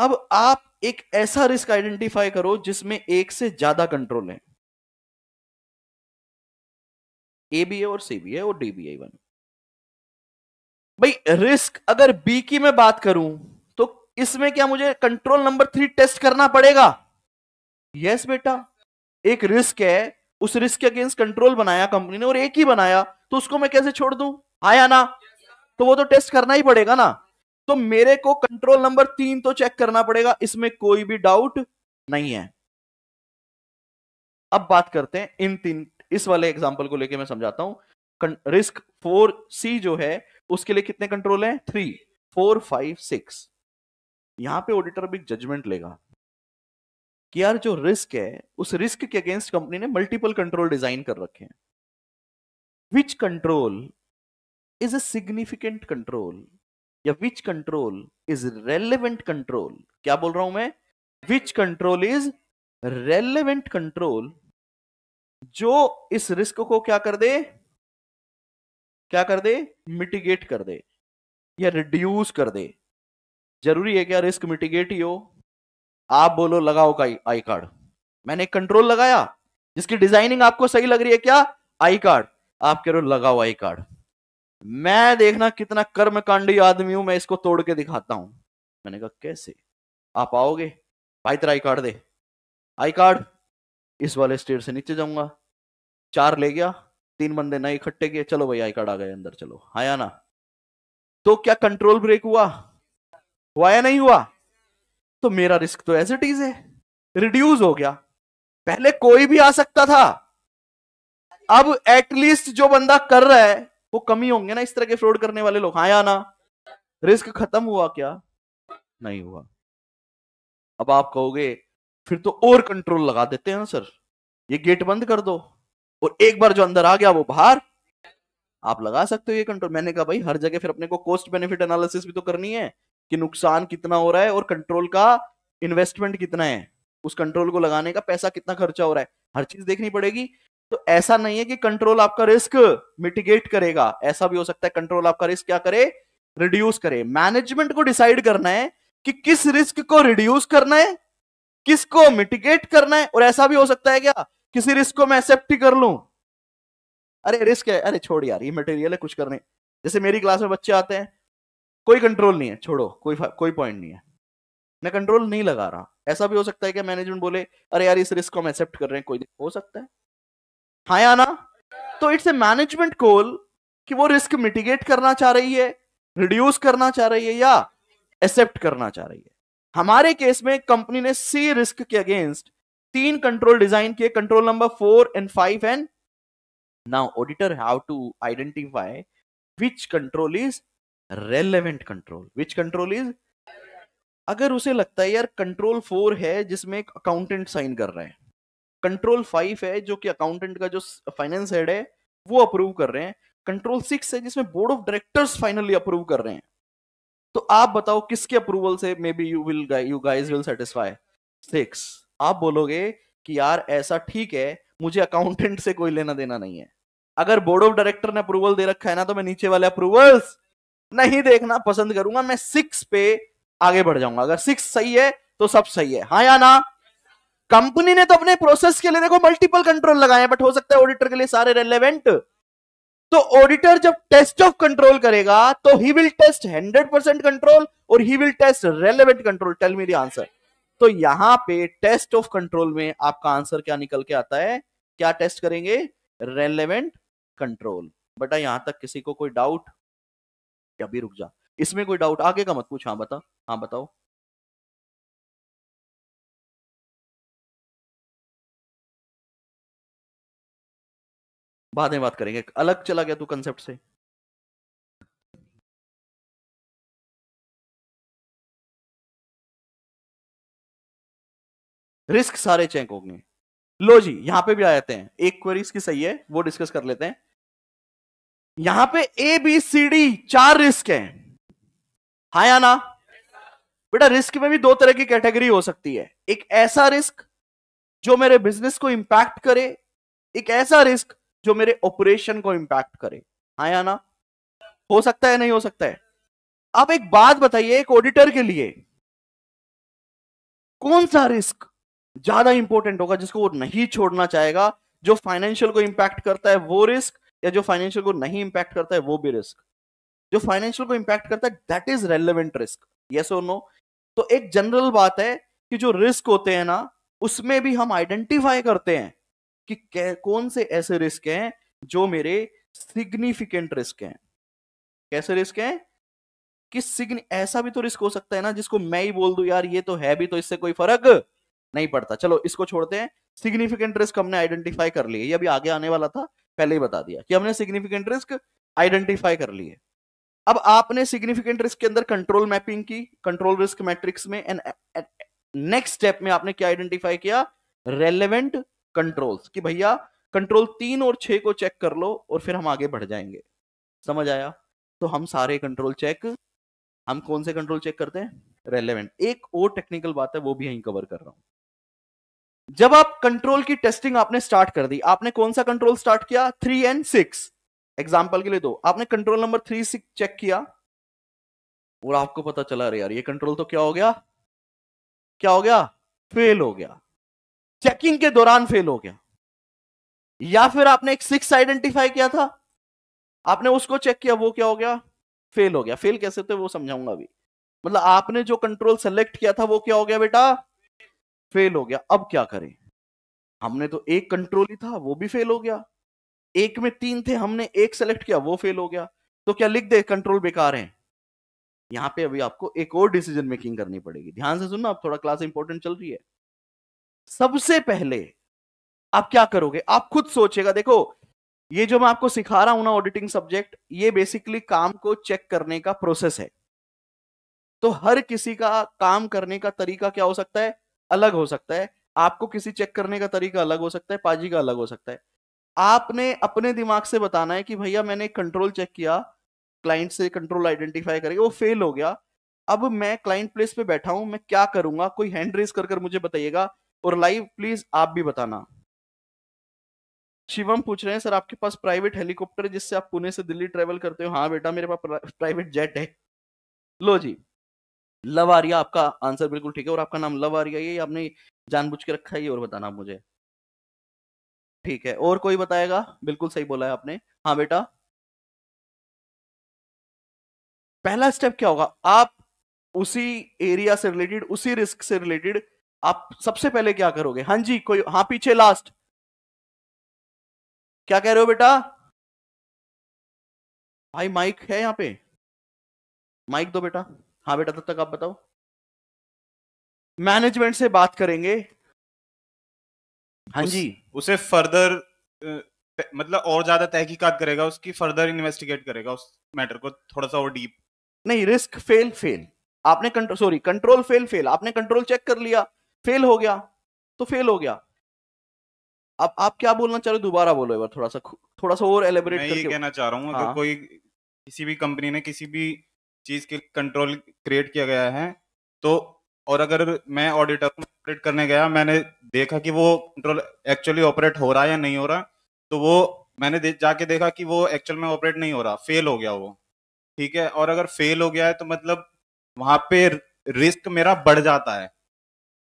अब आप एक ऐसा रिस्क आइडेंटिफाई करो जिसमें एक से ज्यादा कंट्रोल है ए बी ए और सी बी ए और डी बी है वन भाई रिस्क अगर बी की मैं बात करूं इसमें क्या मुझे कंट्रोल नंबर थ्री टेस्ट करना पड़ेगा यस बेटा एक रिस्क है उस रिस्क के अगेंस्ट कंट्रोल बनाया कंपनी ने और एक ही बनाया तो उसको मैं कैसे छोड़ दू आया हाँ ना तो वो तो टेस्ट करना ही पड़ेगा ना तो मेरे को कंट्रोल नंबर तीन तो चेक करना पड़ेगा इसमें कोई भी डाउट नहीं है अब बात करते हैं इन तीन इस वाले एग्जाम्पल को लेके मैं समझाता हूं रिस्क फोर सी जो है उसके लिए कितने कंट्रोल है थ्री फोर फाइव सिक्स यहां पे ऑडिटर भी जजमेंट लेगा कि यार जो रिस्क है उस रिस्क के अगेंस्ट कंपनी ने मल्टीपल कंट्रोल डिजाइन कर रखे हैं which control is a significant control या which control is relevant control क्या बोल रहा हूं मैं which control is relevant control जो इस रिस्क को क्या कर दे क्या कर दे मिटिगेट कर दे या रिड्यूस कर दे जरूरी है क्या रिस्क मिटिगेट ही हो आप बोलो लगाओ का आई कार्ड मैंने एक कंट्रोल लगाया जिसकी डिजाइनिंग आपको सही लग रही है क्या आई कार्ड आप कह रहे हो लगाओ आई कार्ड मैं देखना कितना कर्म कांडी आदमी हूं मैं इसको तोड़ के दिखाता हूं मैंने कहा कैसे आप आओगे भाई तेरा I card they I card इस वाले स्टेट से नीचे जाऊंगा चार ले गया तीन बंदे नए इकट्ठे किए चलो भाई आई कार्ड आ गए अंदर चलो आया हाँ ना तो क्या कंट्रोल ब्रेक हुआ हुआ या नहीं हुआ तो मेरा रिस्क तो एज इट इज है रिड्यूस हो गया पहले कोई भी आ सकता था अब एटलीस्ट जो बंदा कर रहा है वो कमी होंगे ना इस तरह के फ्रॉड करने वाले लोग हाँ या ना रिस्क खत्म हुआ क्या नहीं हुआ अब आप कहोगे फिर तो और कंट्रोल लगा देते हैं ना सर ये गेट बंद कर दो और एक बार जो अंदर आ गया वो बाहर आप लगा सकते हो ये कंट्रोल मैंने कहा भाई हर जगह फिर अपने को कॉस्ट बेनिफिट एनालिसिस भी तो करनी है कि नुकसान कितना हो रहा है और कंट्रोल का इन्वेस्टमेंट कितना है उस कंट्रोल को लगाने का पैसा कितना खर्चा हो रहा है हर चीज देखनी पड़ेगी तो ऐसा नहीं है कि कंट्रोल आपका रिस्क मिटिगेट करेगा ऐसा भी हो सकता है कंट्रोल आपका रिस्क क्या करे रिड्यूस करे मैनेजमेंट को डिसाइड करना है कि किस रिस्क को रिड्यूस करना है किसको मिटिगेट करना है और ऐसा भी हो सकता है क्या किसी रिस्क को मैं एक्सेप्ट ही कर लू अरे रिस्क है अरे छोड़ यार ये मटेरियल है कुछ करने जैसे मेरी क्लास में बच्चे आते हैं कोई कंट्रोल नहीं है छोड़ो कोई कोई पॉइंट नहीं है मैं कंट्रोल नहीं लगा रहा ऐसा भी हो सकता है कि मैनेजमेंट बोले अरे यार इस रिस्क को हम एक्सेप्ट कर रहे हैं कोई हो सकता है हाँ या ना तो इट्स ए मैनेजमेंट कोल कि वो रिस्क मिटिगेट करना चाह रही है रिड्यूस करना चाह रही है या एक्सेप्ट करना चाह रही है हमारे केस में कंपनी ने सी रिस्क के अगेंस्ट तीन कंट्रोल डिजाइन किए control number four and five and now auditor have to identify which control is relevant control which control is अगर उसे लगता है यार कंट्रोल फोर है जिसमें एक अकाउंटेंट साइन कर रहे हैं कंट्रोल फाइव है जो कि अकाउंटेंट का जो फाइनेंस हेड है वो अप्रूव कर रहे हैं कंट्रोल सिक्स है जिसमें board of directors finally approve कर रहे हैं तो आप बताओ किसके अप्रूवल से maybe you will you guys will satisfy six आप बोलोगे कि यार ऐसा ठीक है मुझे अकाउंटेंट से कोई लेना देना नहीं है अगर बोर्ड ऑफ डायरेक्टर ने अप्रूवल दे रखा है ना तो मैं नीचे वाले अप्रूवल्स नहीं देखना पसंद करूंगा मैं सिक्स पे आगे बढ़ जाऊंगा अगर सिक्स सही है तो सब सही है हाँ या ना कंपनी ने तो अपने प्रोसेस के लिए देखो मल्टीपल कंट्रोल लगाए बट हो सकता है ऑडिटर के लिए सारे रेलेवेंट तो ऑडिटर जब टेस्ट ऑफ कंट्रोल करेगा तो he will test hundred percent control और he will test relevant control tell me the answer तो यहां पे टेस्ट ऑफ कंट्रोल में आपका आंसर क्या निकल के आता है क्या टेस्ट करेंगे रेलेवेंट कंट्रोल बेटा यहां तक किसी को कोई डाउट कि अभी रुक जा इसमें कोई डाउट आगे का मत पूछ हाँ बता हाँ बताओ बाद में बात करेंगे अलग चला गया तू कंसेप्ट से रिस्क सारे चेक होंगे लो जी यहां पे भी आ जाते हैं एक क्वेरी इसकी सही है वो डिस्कस कर लेते हैं यहां पे ए बी सी डी चार रिस्क है हा या ना बेटा रिस्क में भी दो तरह की कैटेगरी हो सकती है एक ऐसा रिस्क जो मेरे बिजनेस को इंपैक्ट करे एक ऐसा रिस्क जो मेरे ऑपरेशन को इंपैक्ट करे हा या ना हो सकता है नहीं हो सकता है आप एक बात बताइए एक ऑडिटर के लिए कौन सा रिस्क ज्यादा इंपॉर्टेंट होगा जिसको वो नहीं छोड़ना चाहेगा जो फाइनेंशियल को इंपैक्ट करता है वो रिस्क या जो फाइनेंशियल को नहीं इंपैक्ट करता है वो भी रिस्क जो फाइनेंशियल को इंपैक्ट करता है that is relevant risk yes और नो तो एक जनरल बात है कि जो रिस्क होते हैं ना उसमें भी हम आइडेंटिफाई करते हैं कि कौन से ऐसे रिस्क हैं जो मेरे सिग्निफिकेंट रिस्क हैं कैसे रिस्क हैं कि सिग्नि ऐसा भी तो रिस्क हो सकता है ना जिसको मैं ही बोल दू यार ये तो है भी तो इससे कोई फर्क नहीं पड़ता चलो इसको छोड़ते हैं सिग्निफिकेंट रिस्क हमने आइडेंटिफाई कर लिए ये अभी आगे आने वाला था पहले ही बता दिया कि हमने सिग्निफिकेंट रिस्क आइडेंटिफाई कर लिए अब आपने सिग्निफिकेंट रिस्क के अंदर कंट्रोल मैपिंग की कंट्रोल रिस्क मैट्रिक्स में एंड नेक्स्ट स्टेप में आपने क्या आइडेंटिफाई किया रेलेवेंट कंट्रोल्स कि भैया कंट्रोल तीन और छह को चेक कर लो और फिर हम आगे बढ़ जाएंगे समझ आया तो हम सारे कंट्रोल चेक हम कौन से कंट्रोल चेक करते हैं रेलेवेंट एक और टेक्निकल बात है वो भी यहीं कवर कर रहा हूं जब आप कंट्रोल की टेस्टिंग आपने स्टार्ट कर दी आपने कौन सा कंट्रोल स्टार्ट किया थ्री एंड सिक्स एग्जाम्पल के लिए दो आपने control number three six check किया और आपको पता चला अरे यार ये कंट्रोल तो क्या हो गया क्या हो गया फेल हो गया चेकिंग के दौरान फेल हो गया या फिर आपने एक सिक्स आइडेंटिफाई किया था आपने उसको चेक किया वो क्या हो गया फेल हो गया फेल कैसे थे वो समझाऊंगा अभी मतलब आपने जो कंट्रोल सेलेक्ट किया था वो क्या हो गया बेटा फेल हो गया अब क्या करें हमने तो एक कंट्रोल ही था वो भी फेल हो गया एक में तीन थे हमने एक सेलेक्ट किया वो फेल हो गया तो क्या लिख दे कंट्रोल बेकार है यहां पे अभी आपको एक और डिसीजन मेकिंग करनी पड़ेगी ध्यान से सुनना आप थोड़ा क्लास इंपॉर्टेंट चल रही है सबसे पहले आप क्या करोगे आप खुद सोचेगा देखो ये जो मैं आपको सिखा रहा हूं ना ऑडिटिंग सब्जेक्ट ये बेसिकली काम को चेक करने का प्रोसेस है तो हर किसी का काम करने का तरीका क्या हो सकता है अलग हो सकता है आपको किसी चेक करने का तरीका अलग हो सकता है पाजी का अलग हो सकता है आपने अपने दिमाग से बताना है कि भैया मैंने कंट्रोल चेक किया क्लाइंट से कंट्रोल आइडेंटिफाई करके वो फेल हो गया अब मैं क्लाइंट प्लेस पे बैठा हूं मैं क्या करूंगा कोई हैंड रेस कर कर मुझे बताइएगा और लाइव प्लीज आप भी बताना शिवम पूछ रहे हैं सर आपके पास प्राइवेट हेलीकॉप्टर है जिससे आप पुणे से दिल्ली ट्रेवल करते हो हाँ बेटा मेरे पास प्राइवेट जेट है लो जी लव आरिया आपका आंसर बिल्कुल ठीक है और आपका नाम लव आरिया ये आपने जानबूझ के रखा है और बताना मुझे ठीक है और कोई बताएगा बिल्कुल सही बोला है आपने हाँ बेटा पहला स्टेप क्या होगा आप उसी एरिया से रिलेटेड उसी रिस्क से रिलेटेड आप सबसे पहले क्या करोगे हाँ जी कोई हाँ पीछे लास्ट क्या कह रहे हो बेटा भाई माइक है यहाँ पे माइक दो बेटा हाँ बेटा तब तक आप बताओ मैनेजमेंट से बात करेंगे हाँ उस, जी उसे फर्दर मतलब और ज्यादा तहकीकात करेगा उसकी फर्दर इन्वेस्टिगेट करेगा उस मैटर को थोड़ा सा और डीप नहीं रिस्क फेल फेल आपने control sorry control fail fail आपने कंट्रोल चेक कर लिया फेल हो गया तो फेल हो गया अब आप क्या बोलना चाह रहे हो दोबारा बोलो एक बार थोड़ा सा थोड़ा सा और एलेबरेट मैं ये कहना चाह रहा हूँ अगर हाँ। कोई किसी भी कंपनी ने किसी भी चीज के कंट्रोल क्रिएट किया गया है तो और अगर मैं ऑडिटर ऑपरेट करने गया मैंने देखा कि वो कंट्रोल एक्चुअली ऑपरेट हो रहा है या नहीं हो रहा तो वो मैंने दे, जाके देखा कि वो एक्चुअल में ऑपरेट नहीं हो रहा फेल हो गया वो ठीक है और अगर फेल हो गया है तो मतलब वहां पे रिस्क मेरा बढ़ जाता है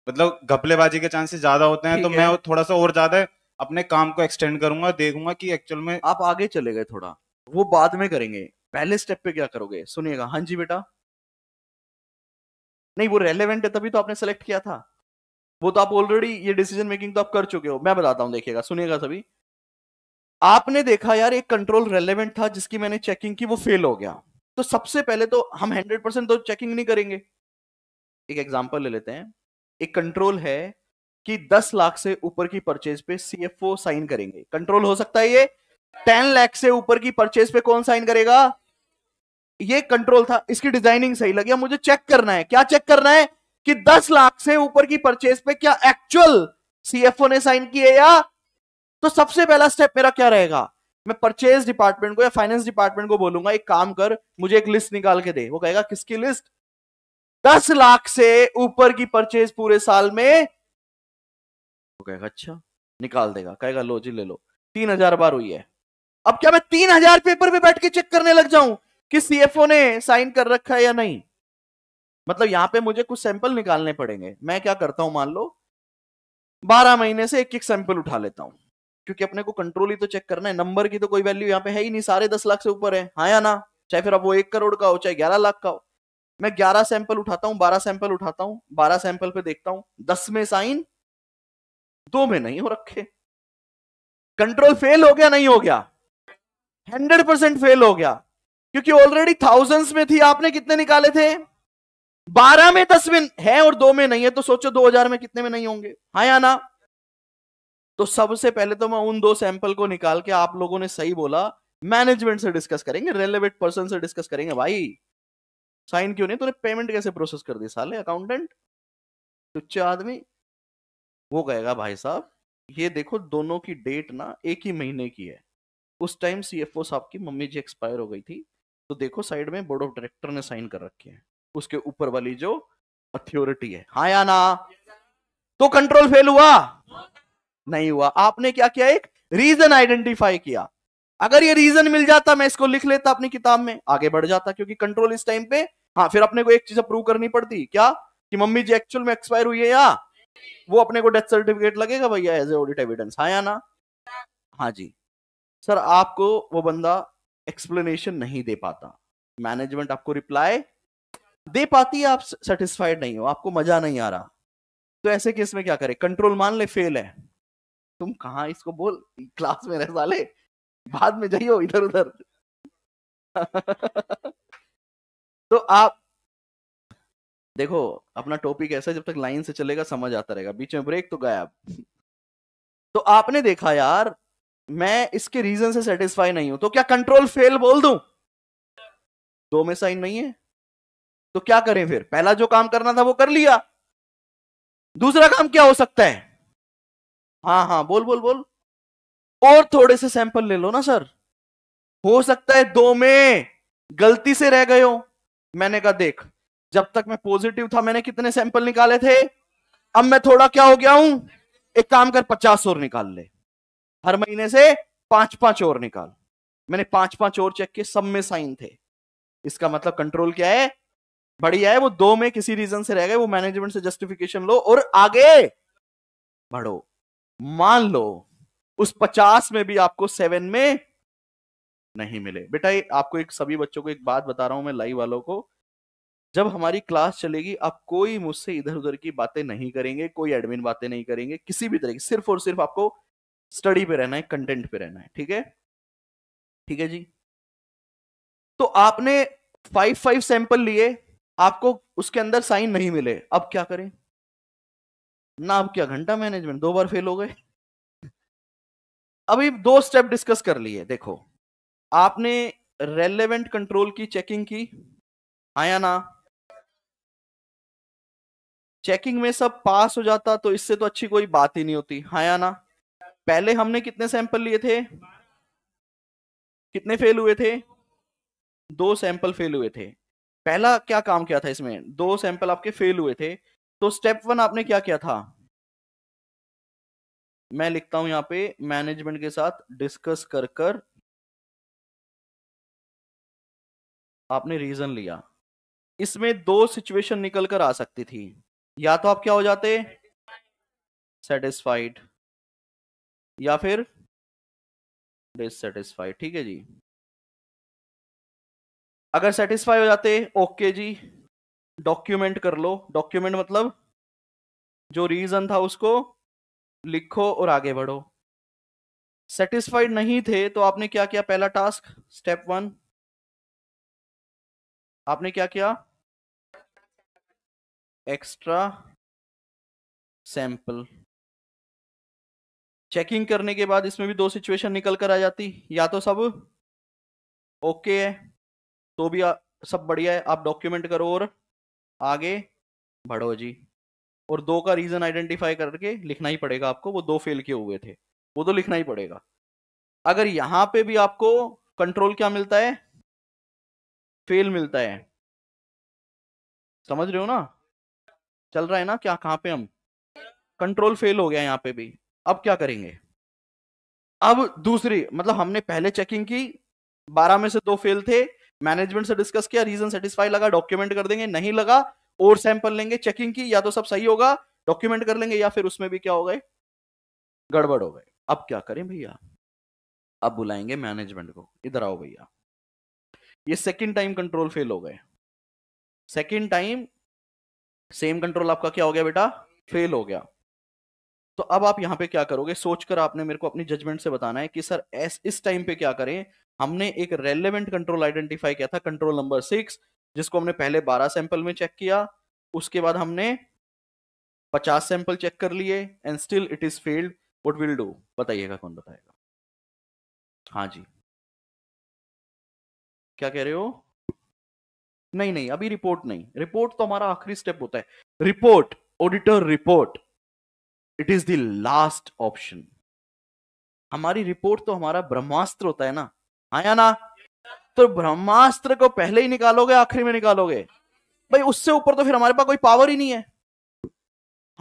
मतलब घपलेबाजी के चांसेस ज्यादा होते हैं तो है। मैं थोड़ा सा और ज्यादा अपने काम को एक्सटेंड करूंगा देखूंगा कि एक्चुअल में आप आगे चले गए थोड़ा वो बाद में करेंगे पहले स्टेप पे क्या करोगे सुनिएगा हाँ जी बेटा नहीं वो रेलेवेंट है तभी तो आपने सेलेक्ट किया था वो तो आप ऑलरेडी ये डिसीजन मेकिंग तो आप कर चुके हो मैं बताता हूं देखिएगा सुनिएगा सभी आपने देखा यार एक कंट्रोल रेलेवेंट था जिसकी मैंने चेकिंग की वो फेल हो गया तो सबसे पहले तो हम हंड्रेड परसेंट तो चेकिंग नहीं करेंगे एक एग्जाम्पल ले लेते हैं एक कंट्रोल है कि दस लाख से ऊपर की परचेज पे सी साइन करेंगे कंट्रोल हो सकता है ये टेन लाख से ऊपर की परचेज पे कौन साइन करेगा ये कंट्रोल था इसकी डिजाइनिंग सही लगी अब मुझे चेक करना है क्या चेक करना है कि 10 लाख से ऊपर की परचेज पे क्या एक्चुअल सीएफओ ने साइन किए या तो सबसे पहला स्टेप मेरा क्या रहेगा मैं परचेज डिपार्टमेंट को या फाइनेंस डिपार्टमेंट को बोलूंगा एक काम कर मुझे एक लिस्ट निकाल के दे वो कहेगा किसकी लिस्ट दस लाख से ऊपर की परचेज पूरे साल में वो कहेगा अच्छा निकाल देगा कहेगा लो जी ले लो तीन हजार बार हुई है अब क्या मैं तीन हजार पेपर पे बैठ के चेक करने लग जाऊं कि सीएफओ ने साइन कर रखा है या नहीं मतलब यहां पे मुझे कुछ सैंपल निकालने पड़ेंगे मैं क्या करता हूं मान लो बारह महीने से एक एक सैंपल उठा लेता हूं क्योंकि अपने को कंट्रोल ही तो चेक करना है नंबर की तो कोई वैल्यू यहाँ पे है ही नहीं सारे दस लाख से ऊपर है हाँ या ना चाहे फिर अब वो एक करोड़ का हो चाहे ग्यारह लाख का हो मैं ग्यारह सैंपल उठाता हूँ बारह सैंपल उठाता हूँ बारह सैंपल पे देखता हूँ दस में साइन दो में नहीं हो रखे कंट्रोल फेल हो गया नहीं हो गया हंड्रेड परसेंट फेल हो गया क्योंकि ऑलरेडी थाउजेंड्स में थी आपने कितने निकाले थे बारह में दस में है और दो में नहीं है तो सोचो दो हजार में कितने में नहीं होंगे हाँ या ना तो सबसे पहले तो मैं उन दो सैंपल को निकाल के आप लोगों ने सही बोला मैनेजमेंट से डिस्कस करेंगे रेलेवेंट पर्सन से डिस्कस करेंगे भाई साइन क्यों नहीं तूने पेमेंट कैसे प्रोसेस कर दी साले अकाउंटेंट चुच्चे आदमी वो कहेगा भाई साहब ये देखो दोनों की डेट ना एक ही महीने की है उस टाइम सीएफओ साहब की मम्मी जी एक्सपायर हो गई थी तो देखो साइड में बोर्ड ऑफ डायरेक्टर ने साइन कर रखी है उसके ऊपर वाली जो अथॉरिटी है हाँ या ना तो कंट्रोल फेल हुआ नहीं हुआ आपने क्या किया एक रीजन आइडेंटिफाई किया अगर ये रीजन मिल जाता मैं इसको लिख लेता अपनी किताब में आगे बढ़ जाता क्योंकि कंट्रोल इस टाइम पे हाँ फिर अपने को एक चीज अप्रूव करनी पड़ती क्या कि मम्मी जी एक्चुअल में एक्सपायर हुई है या वो अपने को डेथ सर्टिफिकेट लगेगा भैया एज ए ऑडिट एविडेंस हाँ या ना हाँ जी सर आपको वो बंदा एक्सप्लेनेशन नहीं दे पाता मैनेजमेंट आपको रिप्लाई दे पाती है आप सेटिस्फाइड नहीं हो आपको मजा नहीं आ रहा तो ऐसे केस में क्या करे कंट्रोल मान ले फेल है तुम कहा इसको बोल क्लास में रह साले बाद में जाइयो इधर उधर तो आप देखो अपना टॉपिक ऐसा जब तक लाइन से चलेगा समझ आता रहेगा बीच में ब्रेक तो गायब तो आपने देखा यार मैं इसके रीजन से सेटिस्फाई नहीं हूं तो क्या कंट्रोल फेल बोल दू दो में साइन नहीं है तो क्या करें फिर पहला जो काम करना था वो कर लिया दूसरा काम क्या हो सकता है हाँ हाँ बोल बोल बोल और थोड़े से सैंपल ले लो ना सर हो सकता है दो में गलती से रह गए हो मैंने कहा देख जब तक मैं पॉजिटिव था मैंने कितने सैंपल निकाले थे अब मैं थोड़ा क्या हो गया हूं एक काम कर पचास और निकाल ले हर महीने से पांच पांच और निकाल मैंने पांच पांच और चेक किए सब में साइन थे इसका मतलब कंट्रोल क्या है बढ़िया है वो दो में किसी रीजन से रह गए वो मैनेजमेंट से जस्टिफिकेशन लो और आगे बढ़ो मान लो उस पचास में भी आपको सेवन में नहीं मिले बेटा आपको एक सभी बच्चों को एक बात बता रहा हूं मैं लाइव वालों को जब हमारी क्लास चलेगी आप कोई मुझसे इधर उधर की बातें नहीं करेंगे कोई एडमिन बातें नहीं करेंगे किसी भी तरह की सिर्फ और सिर्फ आपको स्टडी पे रहना है कंटेंट पे रहना है ठीक है ठीक है जी तो आपने फाइव फाइव सैंपल लिए आपको उसके अंदर साइन नहीं मिले अब क्या करें ना अब क्या घंटा मैनेजमेंट दो बार फेल हो गए अभी दो स्टेप डिस्कस कर लिए देखो आपने रेलेवेंट कंट्रोल की चेकिंग की आया ना चेकिंग में सब पास हो जाता तो इससे तो अच्छी कोई बात ही नहीं होती हाँ या ना पहले हमने कितने सैंपल लिए थे कितने फेल हुए थे दो सैंपल फेल हुए थे पहला क्या काम किया था इसमें दो सैंपल आपके फेल हुए थे तो स्टेप वन आपने क्या किया था मैं लिखता हूं यहां पे मैनेजमेंट के साथ डिस्कस कर कर आपने रीजन लिया इसमें दो सिचुएशन निकल कर आ सकती थी या तो आप क्या हो जाते सेटिस्फाइड या फिर डिससेटिस्फाई ठीक है जी अगर सेटिस्फाई हो जाते ओके जी डॉक्यूमेंट कर लो डॉक्यूमेंट मतलब जो रीजन था उसको लिखो और आगे बढ़ो सेटिस्फाइड नहीं थे तो आपने क्या किया पहला टास्क स्टेप वन आपने क्या किया एक्स्ट्रा सैंपल चेकिंग करने के बाद इसमें भी दो सिचुएशन निकल कर आ जाती या तो सब ओके है तो भी आ, सब बढ़िया है आप डॉक्यूमेंट करो और आगे बढ़ो जी और दो का रीजन आइडेंटिफाई करके लिखना ही पड़ेगा आपको वो दो फेल किए हुए थे वो तो लिखना ही पड़ेगा अगर यहां पे भी आपको कंट्रोल क्या मिलता है फेल मिलता है समझ रहे हो ना चल रहा है ना क्या कहां पे हम कंट्रोल फेल हो गया यहाँ पे भी अब क्या करेंगे अब दूसरी मतलब हमने पहले चेकिंग की बारह में से दो फेल थे मैनेजमेंट से डिस्कस किया रीजन सेटिस्फाई लगा डॉक्यूमेंट कर देंगे नहीं लगा और सैंपल लेंगे चेकिंग की या तो सब सही होगा डॉक्यूमेंट कर लेंगे या फिर उसमें भी क्या हो गए गड़बड़ हो गए अब क्या करें भैया अब बुलाएंगे मैनेजमेंट को इधर आओ भैया ये सेकंड टाइम कंट्रोल फेल हो गए सेकेंड टाइम सेम कंट्रोल आपका क्या हो गया बेटा फेल हो गया तो अब आप यहाँ पे क्या करोगे सोचकर आपने मेरे को अपनी जजमेंट से बताना है कि सर एस इस टाइम पे क्या करें हमने एक रेलेवेंट कंट्रोल आइडेंटिफाई किया था कंट्रोल नंबर सिक्स जिसको हमने पहले बारह सैंपल में चेक किया उसके बाद हमने पचास सैंपल चेक कर लिए and still it is failed what will do बताइएगा कौन बताएगा हाँ जी क्या कह रहे हो नहीं नहीं अभी रिपोर्ट नहीं रिपोर्ट तो हमारा आखिरी स्टेप होता है report auditor report it is the last option हमारी रिपोर्ट तो हमारा ब्रह्मास्त्र होता है ना आया ना तो ब्रह्मास्त्र को पहले ही निकालोगे आखिरी में निकालोगे भाई उससे ऊपर तो फिर हमारे पास कोई पावर ही नहीं है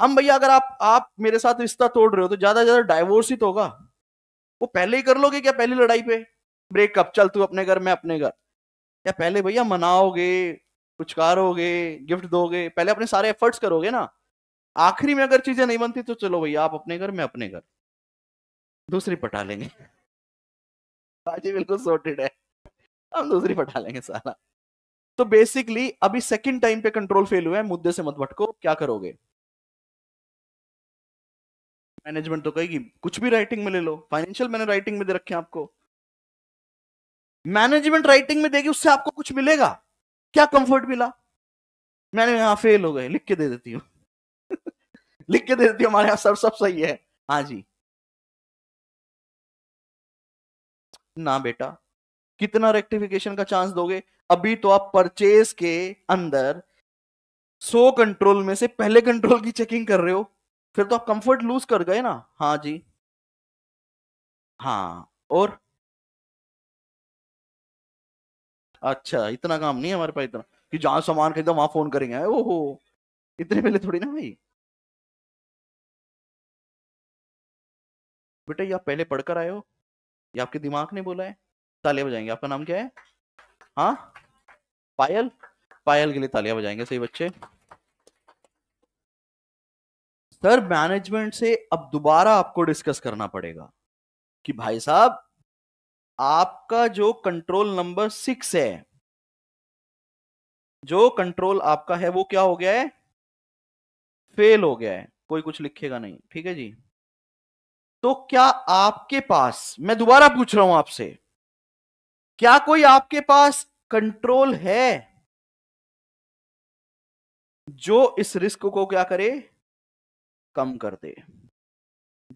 हम भैया अगर आप आप मेरे साथ रिश्ता तोड़ रहे हो तो ज्यादा ज्यादा डाइवोर्स ही तो होगा वो पहले ही कर लोगे क्या पहली लड़ाई पे ब्रेकअप चल तू अपने घर मैं अपने घर या पहले भैया मनाओगे पुचकारोगे गिफ्ट दोगे पहले अपने सारे एफर्ट्स करोगे ना आखिरी में अगर चीजें नहीं बनती तो चलो भैया आप अपने घर में अपने घर दूसरी पटा लेंगे जी बिल्कुल सोटेड है हम दूसरी पटा लेंगे सारा तो बेसिकली अभी सेकंड टाइम पे कंट्रोल फेल हुआ है मुद्दे से मत भटको क्या करोगे मैनेजमेंट तो कहेगी कुछ भी राइटिंग में ले लो फाइनेंशियल मैंने राइटिंग में दे रखे आपको मैनेजमेंट राइटिंग में देगी उससे आपको कुछ मिलेगा क्या कंफर्ट मिला मैंने यहां फेल हो गए लिख के दे देती हूँ लिख के दे देती हमारे यहाँ सर सब सही है हाँ जी ना बेटा कितना रेक्टिफिकेशन का चांस दोगे अभी तो आप परचेज के अंदर सो कंट्रोल में से पहले कंट्रोल की चेकिंग कर रहे हो फिर तो आप कंफर्ट लूज कर गए ना हाँ जी हाँ और अच्छा इतना काम नहीं है हमारे पास इतना कि जहां सामान खरीदा वहां फोन करेंगे ओहो इतने पहले थोड़ी ना भाई बेटा ये आप पहले पढ़कर आए हो ये आपके दिमाग ने बोला है तालियां बजाएंगे आपका नाम क्या है हाँ पायल पायल के लिए तालियां बजाएंगे सही बच्चे सर मैनेजमेंट से अब दोबारा आपको डिस्कस करना पड़ेगा कि भाई साहब आपका जो कंट्रोल नंबर सिक्स है जो कंट्रोल आपका है वो क्या हो गया है फेल हो गया है कोई कुछ लिखेगा नहीं ठीक है जी तो क्या आपके पास मैं दोबारा पूछ रहा हूं आपसे क्या कोई आपके पास कंट्रोल है जो इस रिस्क को क्या करे कम कर दे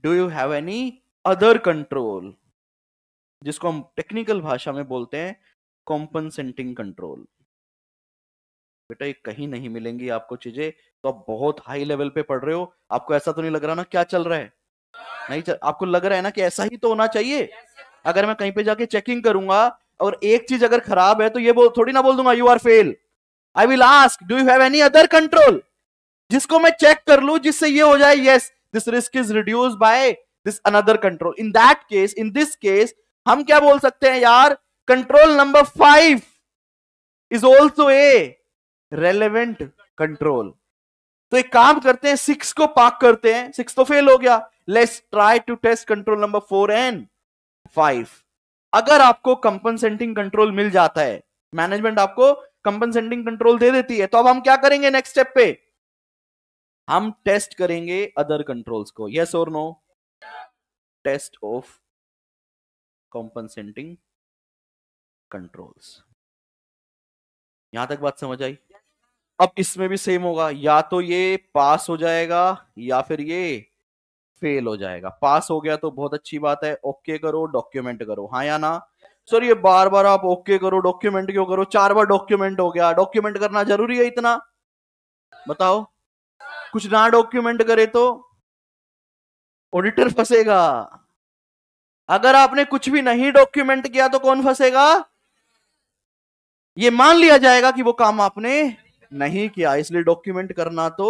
do you have any other control जिसको हम टेक्निकल भाषा में बोलते हैं कॉम्पनसेंटिंग कंट्रोल बेटा ये कहीं नहीं मिलेंगी आपको चीजें तो आप बहुत हाई लेवल पे पढ़ रहे हो आपको ऐसा तो नहीं लग रहा ना क्या चल रहा है नहीं चल तो आपको लग रहा है ना कि ऐसा ही तो होना चाहिए अगर मैं कहीं पे जाके चेकिंग करूंगा और एक चीज अगर खराब है तो ये बोल थोड़ी ना बोल दूंगा you are fail I will ask do you have any other control जिसको मैं चेक कर लू जिससे ये हो जाए yes this risk is reduce by this another control in that case in this case हम क्या बोल सकते हैं यार control number five is also a relevant control तो एक काम करते हैं सिक्स को पार्क करते हैं सिक्स तो फेल हो गया let's try to test control number four and five अगर आपको कंपनसेंटिंग कंट्रोल मिल जाता है मैनेजमेंट आपको कंपनसेंटिंग कंट्रोल दे देती है तो अब हम क्या करेंगे नेक्स्ट स्टेप पे हम टेस्ट करेंगे अदर कंट्रोल्स को यस और no test of compensating controls यहां तक बात समझ आई अब इसमें भी सेम होगा या तो ये पास हो जाएगा या फिर ये फेल हो जाएगा पास हो गया तो बहुत अच्छी बात है ओके करो डॉक्यूमेंट करो हाँ या ना सर ये बार बार आप ओके करो डॉक्यूमेंट क्यों करो चार बार डॉक्यूमेंट हो गया डॉक्यूमेंट करना जरूरी है इतना बताओ कुछ ना डॉक्यूमेंट करे तो ऑडिटर फंसेगा अगर आपने कुछ भी नहीं डॉक्यूमेंट किया तो कौन फंसेगा ये मान लिया जाएगा कि वो काम आपने नहीं किया इसलिए डॉक्यूमेंट करना तो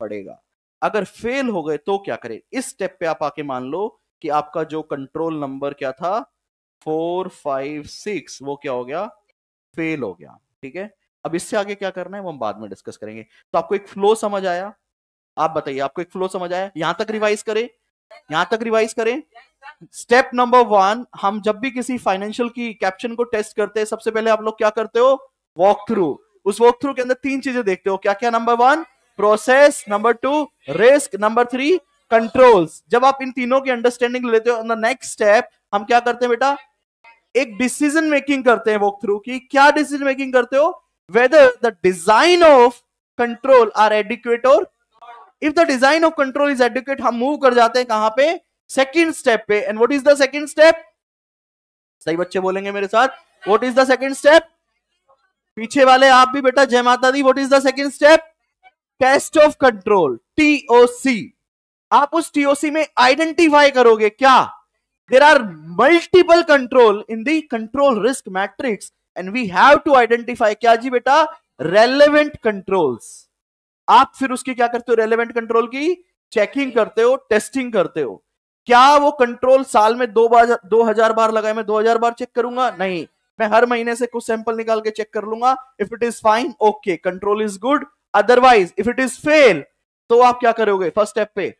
पड़ेगा अगर फेल हो गए तो क्या करें इस स्टेप पे आप आके मान लो कि आपका जो कंट्रोल नंबर क्या था फोर फाइव सिक्स वो क्या हो गया फेल हो गया ठीक है अब इससे आगे क्या करना है वो हम बाद में डिस्कस करेंगे तो आपको एक फ्लो समझ आया आप बताइए आपको एक फ्लो समझ आया यहां तक रिवाइज करें यहां तक रिवाइज करें स्टेप नंबर वन हम जब भी किसी फाइनेंशियल की कैप्शन को टेस्ट करते हैं सबसे पहले आप लोग क्या करते हो वॉक थ्रू उस वॉक थ्रू के अंदर तीन चीजें देखते हो क्या क्या number one process number two risk number three controls जब आप इन तीनों की अंडरस्टैंडिंग लेते हो ऑन नेक्स्ट स्टेप हम क्या करते हैं बेटा एक डिसीजन मेकिंग करते हैं वॉक थ्रू की क्या डिसीजन मेकिंग करते हो whether the design of control are adequate और if the design of control is adequate हम मूव कर जाते हैं कहां पे सेकेंड स्टेप पे and what is the second step सही बच्चे बोलेंगे मेरे साथ what is the second step पीछे वाले आप भी बेटा जय माता दी what is the second step test of control TOC आप उस टीओसी में आइडेंटिफाई करोगे क्या there are multiple control in the control risk matrix and we have to identify क्या जी बेटा रेलेवेंट कंट्रोल्स आप फिर उसकी क्या करते हो रेलेवेंट कंट्रोल की चेकिंग करते हो टेस्टिंग करते हो क्या वो कंट्रोल साल में दो बार दो हजार बार लगाए मैं दो हजार बार चेक करूंगा नहीं मैं हर महीने से कुछ सैंपल निकाल के चेक कर लूंगा if it is fine okay control is good otherwise if it is fail तो आप क्या करोगे फर्स्ट स्टेप पे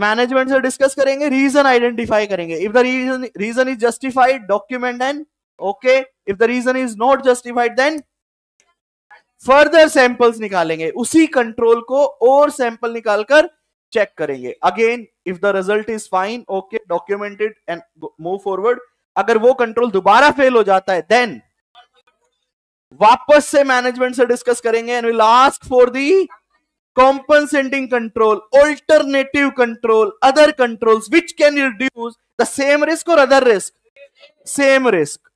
मैनेजमेंट से डिस्कस करेंगे रीजन आइडेंटिफाई करेंगे if the reason reason is justified document then okay if the reason is not justified then further samples निकालेंगे उसी कंट्रोल को और सैंपल निकालकर चेक करेंगे again if the result is fine okay documented and move forward अगर वो control दोबारा फेल हो जाता है देन वापस से मैनेजमेंट से डिस्कस करेंगे and will ask for the compensating control alternative control other control which can reduce the same risk और अदर रिस्क सेम रिस्क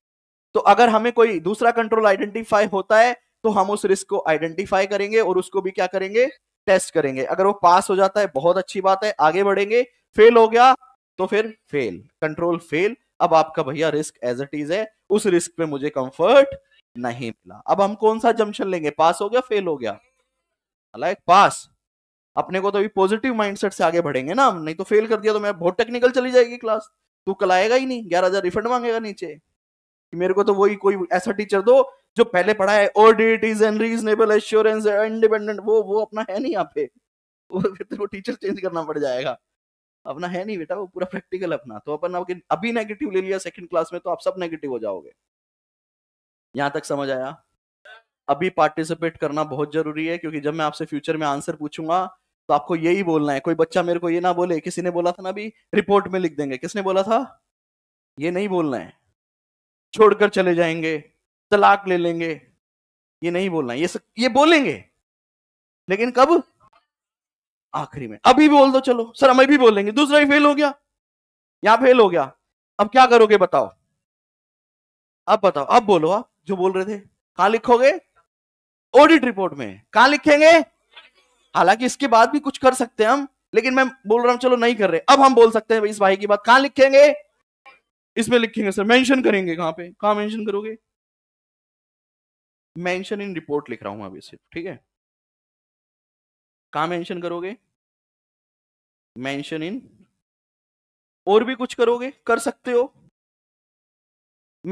तो अगर हमें कोई दूसरा कंट्रोल आइडेंटिफाई होता है तो हम उस रिस्क को आइडेंटिफाई करेंगे और उसको भी क्या करेंगे टेस्ट करेंगे अगर वो पास हो जाता है बहुत अच्छी बात है आगे बढ़ेंगे फेल हो गया तो फिर फेल कंट्रोल फेल अब आपका भैया रिस्क एज इट इज है उस रिस्क पे मुझे कंफर्ट नहीं मिला अब हम कौन सा जंक्शन लेंगे पास हो गया फेल हो गया लाइक पास अपने को तो अभी पॉजिटिव माइंडसेट से आगे बढ़ेंगे ना नहीं तो फेल कर दिया तो मैं बहुत टेक्निकल चली जाएगी क्लास तू कल आएगा ही नहीं ग्यारह हजार रिफंड मांगेगा नीचे कि मेरे को तो वही कोई ऐसा टीचर दो जो पहले पढ़ा है audit is an reasonable assurance independent वो वो अपना है नहीं यहाँ पे वो फिर तो टीचर चेंज करना पड़ जाएगा अपना है नहीं बेटा वो पूरा प्रैक्टिकल अपना तो अपन अभी नेगेटिव ले लिया सेकंड क्लास में तो आप सब नेगेटिव हो जाओगे यहां तक समझ आया अभी पार्टिसिपेट करना बहुत जरूरी है क्योंकि जब मैं आपसे फ्यूचर में आंसर पूछूंगा तो आपको यही बोलना है कोई बच्चा मेरे को ये ना बोले किसी ने बोला था ना अभी रिपोर्ट में लिख देंगे किसने बोला था ये नहीं बोलना है छोड़कर चले जाएंगे तलाक ले लेंगे ये नहीं बोलना है ये सक, ये बोलेंगे लेकिन कब आखिरी में अभी बोल दो चलो सर हमें भी बोलेंगे दूसरा ही फेल हो गया यहाँ फेल हो गया अब क्या करोगे बताओ अब बताओ अब बोलो आप जो बोल रहे थे कहा लिखोगे ऑडिट रिपोर्ट में कहा लिखेंगे हालांकि इसके बाद भी कुछ कर सकते हैं हम लेकिन मैं बोल रहा हूं चलो नहीं कर रहे अब हम बोल सकते हैं इस भाई की बात कहा लिखेंगे इसमें लिखेंगे सर मेंशन करेंगे कहां पे कहा मेंशन करोगे मेंशन इन रिपोर्ट लिख रहा हूं अभी सिर्फ ठीक है कहा मेंशन करोगे मेंशन इन और भी कुछ करोगे कर सकते हो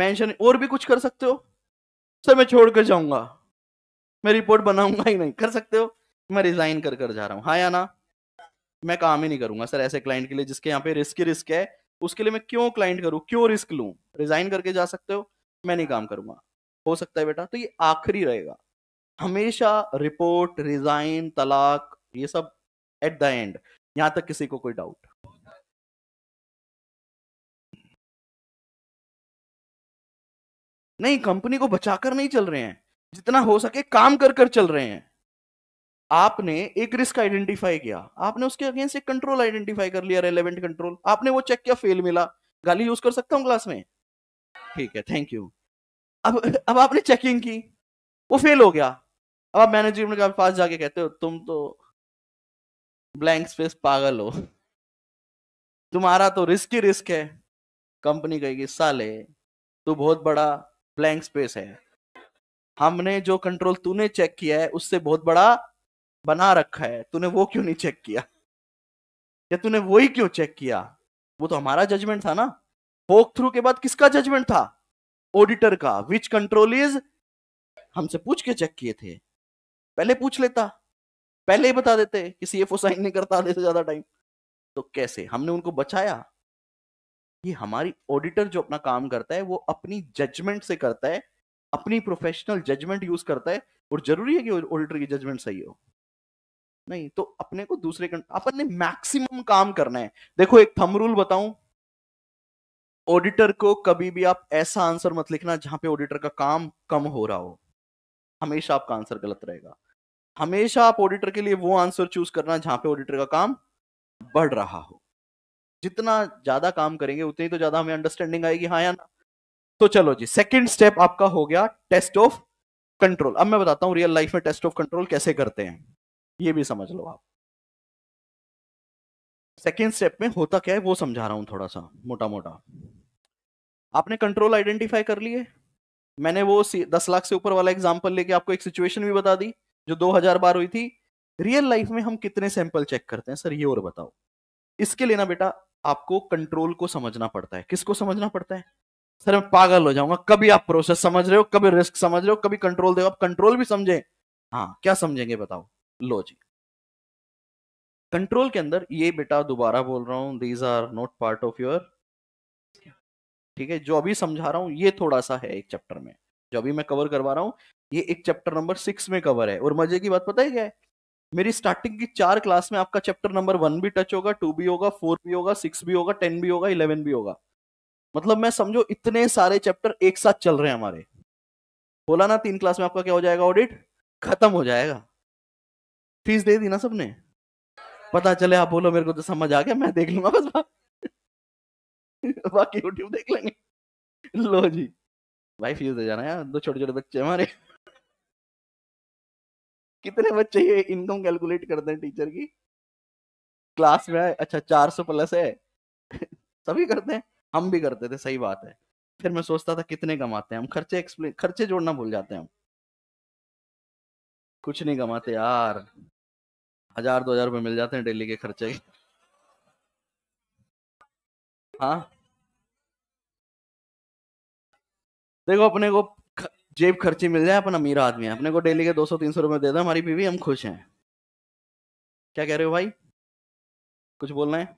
मेंशन और भी कुछ कर सकते हो सर मैं छोड़ कर जाऊंगा मैं रिपोर्ट बनाऊंगा ही नहीं कर सकते हो मैं रिजाइन कर कर जा रहा हूँ हाँ या ना मैं काम ही नहीं करूंगा सर ऐसे क्लाइंट के लिए जिसके यहाँ पे रिस्क ही रिस्क है उसके लिए मैं क्यों क्लाइंट करूँ क्यों रिस्क लू रिजाइन करके जा सकते हो मैं नहीं काम करूंगा हो सकता है बेटा तो ये आखिरी रहेगा हमेशा रिपोर्ट रिजाइन तलाक ये सब एट द एंड यहाँ तक किसी को कोई डाउट नहीं कंपनी को बचाकर नहीं चल रहे हैं जितना हो सके काम कर कर चल रहे हैं आपने एक रिस्क आइडेंटिफाई किया आपने उसके अगेंस्ट एक कंट्रोल आइडेंटिफाई कर लिया रेलेवेंट कंट्रोल आपने वो चेक किया फेल मिला गाली यूज कर सकता हूँ क्लास में ठीक है थैंक यू अब अब आपने चेकिंग की वो फेल हो गया अब आप मैनेजमेंट के पास जाके कहते हो तुम तो ब्लैंक स्पेस पागल हो तुम्हारा तो रिस्क ही रिस्क है कंपनी कहेगी साले तू बहुत बड़ा ब्लैंक स्पेस है हमने जो कंट्रोल तूने चेक किया है उससे बहुत बड़ा बना रखा है तूने वो क्यों नहीं चेक किया या तूने वो ही क्यों चेक किया वो तो हमारा जजमेंट था ना वॉक थ्रू के बाद किसका जजमेंट था ऑडिटर का विच कंट्रोल इज हमसे पूछ के चेक किए थे पहले पूछ लेता पहले ही बता देते कि सीएफओ साइन नहीं करता आधे से ज्यादा टाइम तो कैसे हमने उनको बचाया ये हमारी ऑडिटर जो अपना काम करता है वो अपनी जजमेंट से करता है अपनी प्रोफेशनल जजमेंट यूज करता है और जरूरी है कि ऑडिटर की जजमेंट सही हो नहीं तो अपने को दूसरे अपन ने मैक्सिमम काम करना है देखो एक थम रूल बताऊं ऑडिटर को कभी भी आप ऐसा आंसर मत लिखना जहां पे ऑडिटर का काम कम हो रहा हो हमेशा आपका आंसर गलत रहेगा हमेशा आप ऑडिटर के लिए वो आंसर चूज करना जहां पे ऑडिटर का काम बढ़ रहा हो जितना ज्यादा काम करेंगे उतनी तो ज्यादा हमें अंडरस्टैंडिंग आएगी हाँ या ना तो चलो जी सेकंड स्टेप आपका हो गया टेस्ट ऑफ कंट्रोल अब मैं बताता हूँ रियल लाइफ में टेस्ट ऑफ कंट्रोल कैसे करते हैं ये भी समझ लो आप सेकेंड स्टेप में होता क्या है वो समझा रहा हूँ थोड़ा सा मोटा मोटा आपने कंट्रोल आइडेंटिफाई कर लिए मैंने वो दस लाख से ऊपर वाला एग्जाम्पल लेके आपको एक सिचुएशन भी बता दी जो दो हजार बार हुई थी रियल लाइफ में हम कितने सैंपल चेक करते हैं सर ये और बताओ इसके लिए ना बेटा आपको कंट्रोल को समझना पड़ता है किसको समझना पड़ता है सर मैं पागल हो जाऊंगा कभी आप प्रोसेस समझ रहे हो कभी रिस्क समझ रहे हो कभी कंट्रोल दे आप कंट्रोल भी समझे हाँ क्या समझेंगे बताओ लो जी कंट्रोल के अंदर ये बेटा दोबारा बोल रहा हूं these are not part of your ठीक है जो अभी समझा रहा हूं ये थोड़ा सा है एक चैप्टर में जो अभी मैं कवर करवा रहा हूं ये एक चैप्टर नंबर सिक्स में कवर है और मजे की बात पता है क्या है मेरी स्टार्टिंग की चार क्लास में आपका चैप्टर नंबर वन भी टच होगा टू भी होगा फोर भी होगा सिक्स भी होगा टेन भी होगा इलेवन भी होगा मतलब मैं समझो इतने सारे चैप्टर एक साथ चल रहे हैं हमारे बोला ना तीन क्लास में आपका क्या हो जाएगा ऑडिट खत्म हो जाएगा फीस दे दी ना सबने पता चले आप बोलो मेरे को तो समझ आ गया मैं देख लूंगा बस बा... बाकी यूट्यूब देख लेंगे लो जी भाई फीस दे जाना यार दो छोटे छोटे बच्चे हमारे कितने बच्चे ये इनकम कैलकुलेट करते हैं टीचर की क्लास में आए अच्छा चार सौ प्लस है सभी करते हैं हम भी करते थे सही बात है फिर मैं सोचता था कितने कमाते हैं हम खर्चे एक्सप्लेन खर्चे जोड़ना भूल जाते हैं हम कुछ नहीं कमाते यार हजार दो हजार रुपये मिल जाते हैं डेली के खर्चे हाँ देखो अपने को जेब खर्ची मिल जाए अपन अमीर आदमी है अपने को डेली के दो सौ तीन सौ रुपए दे दो हमारी बीवी हम खुश हैं क्या कह रहे हो भाई कुछ बोलना है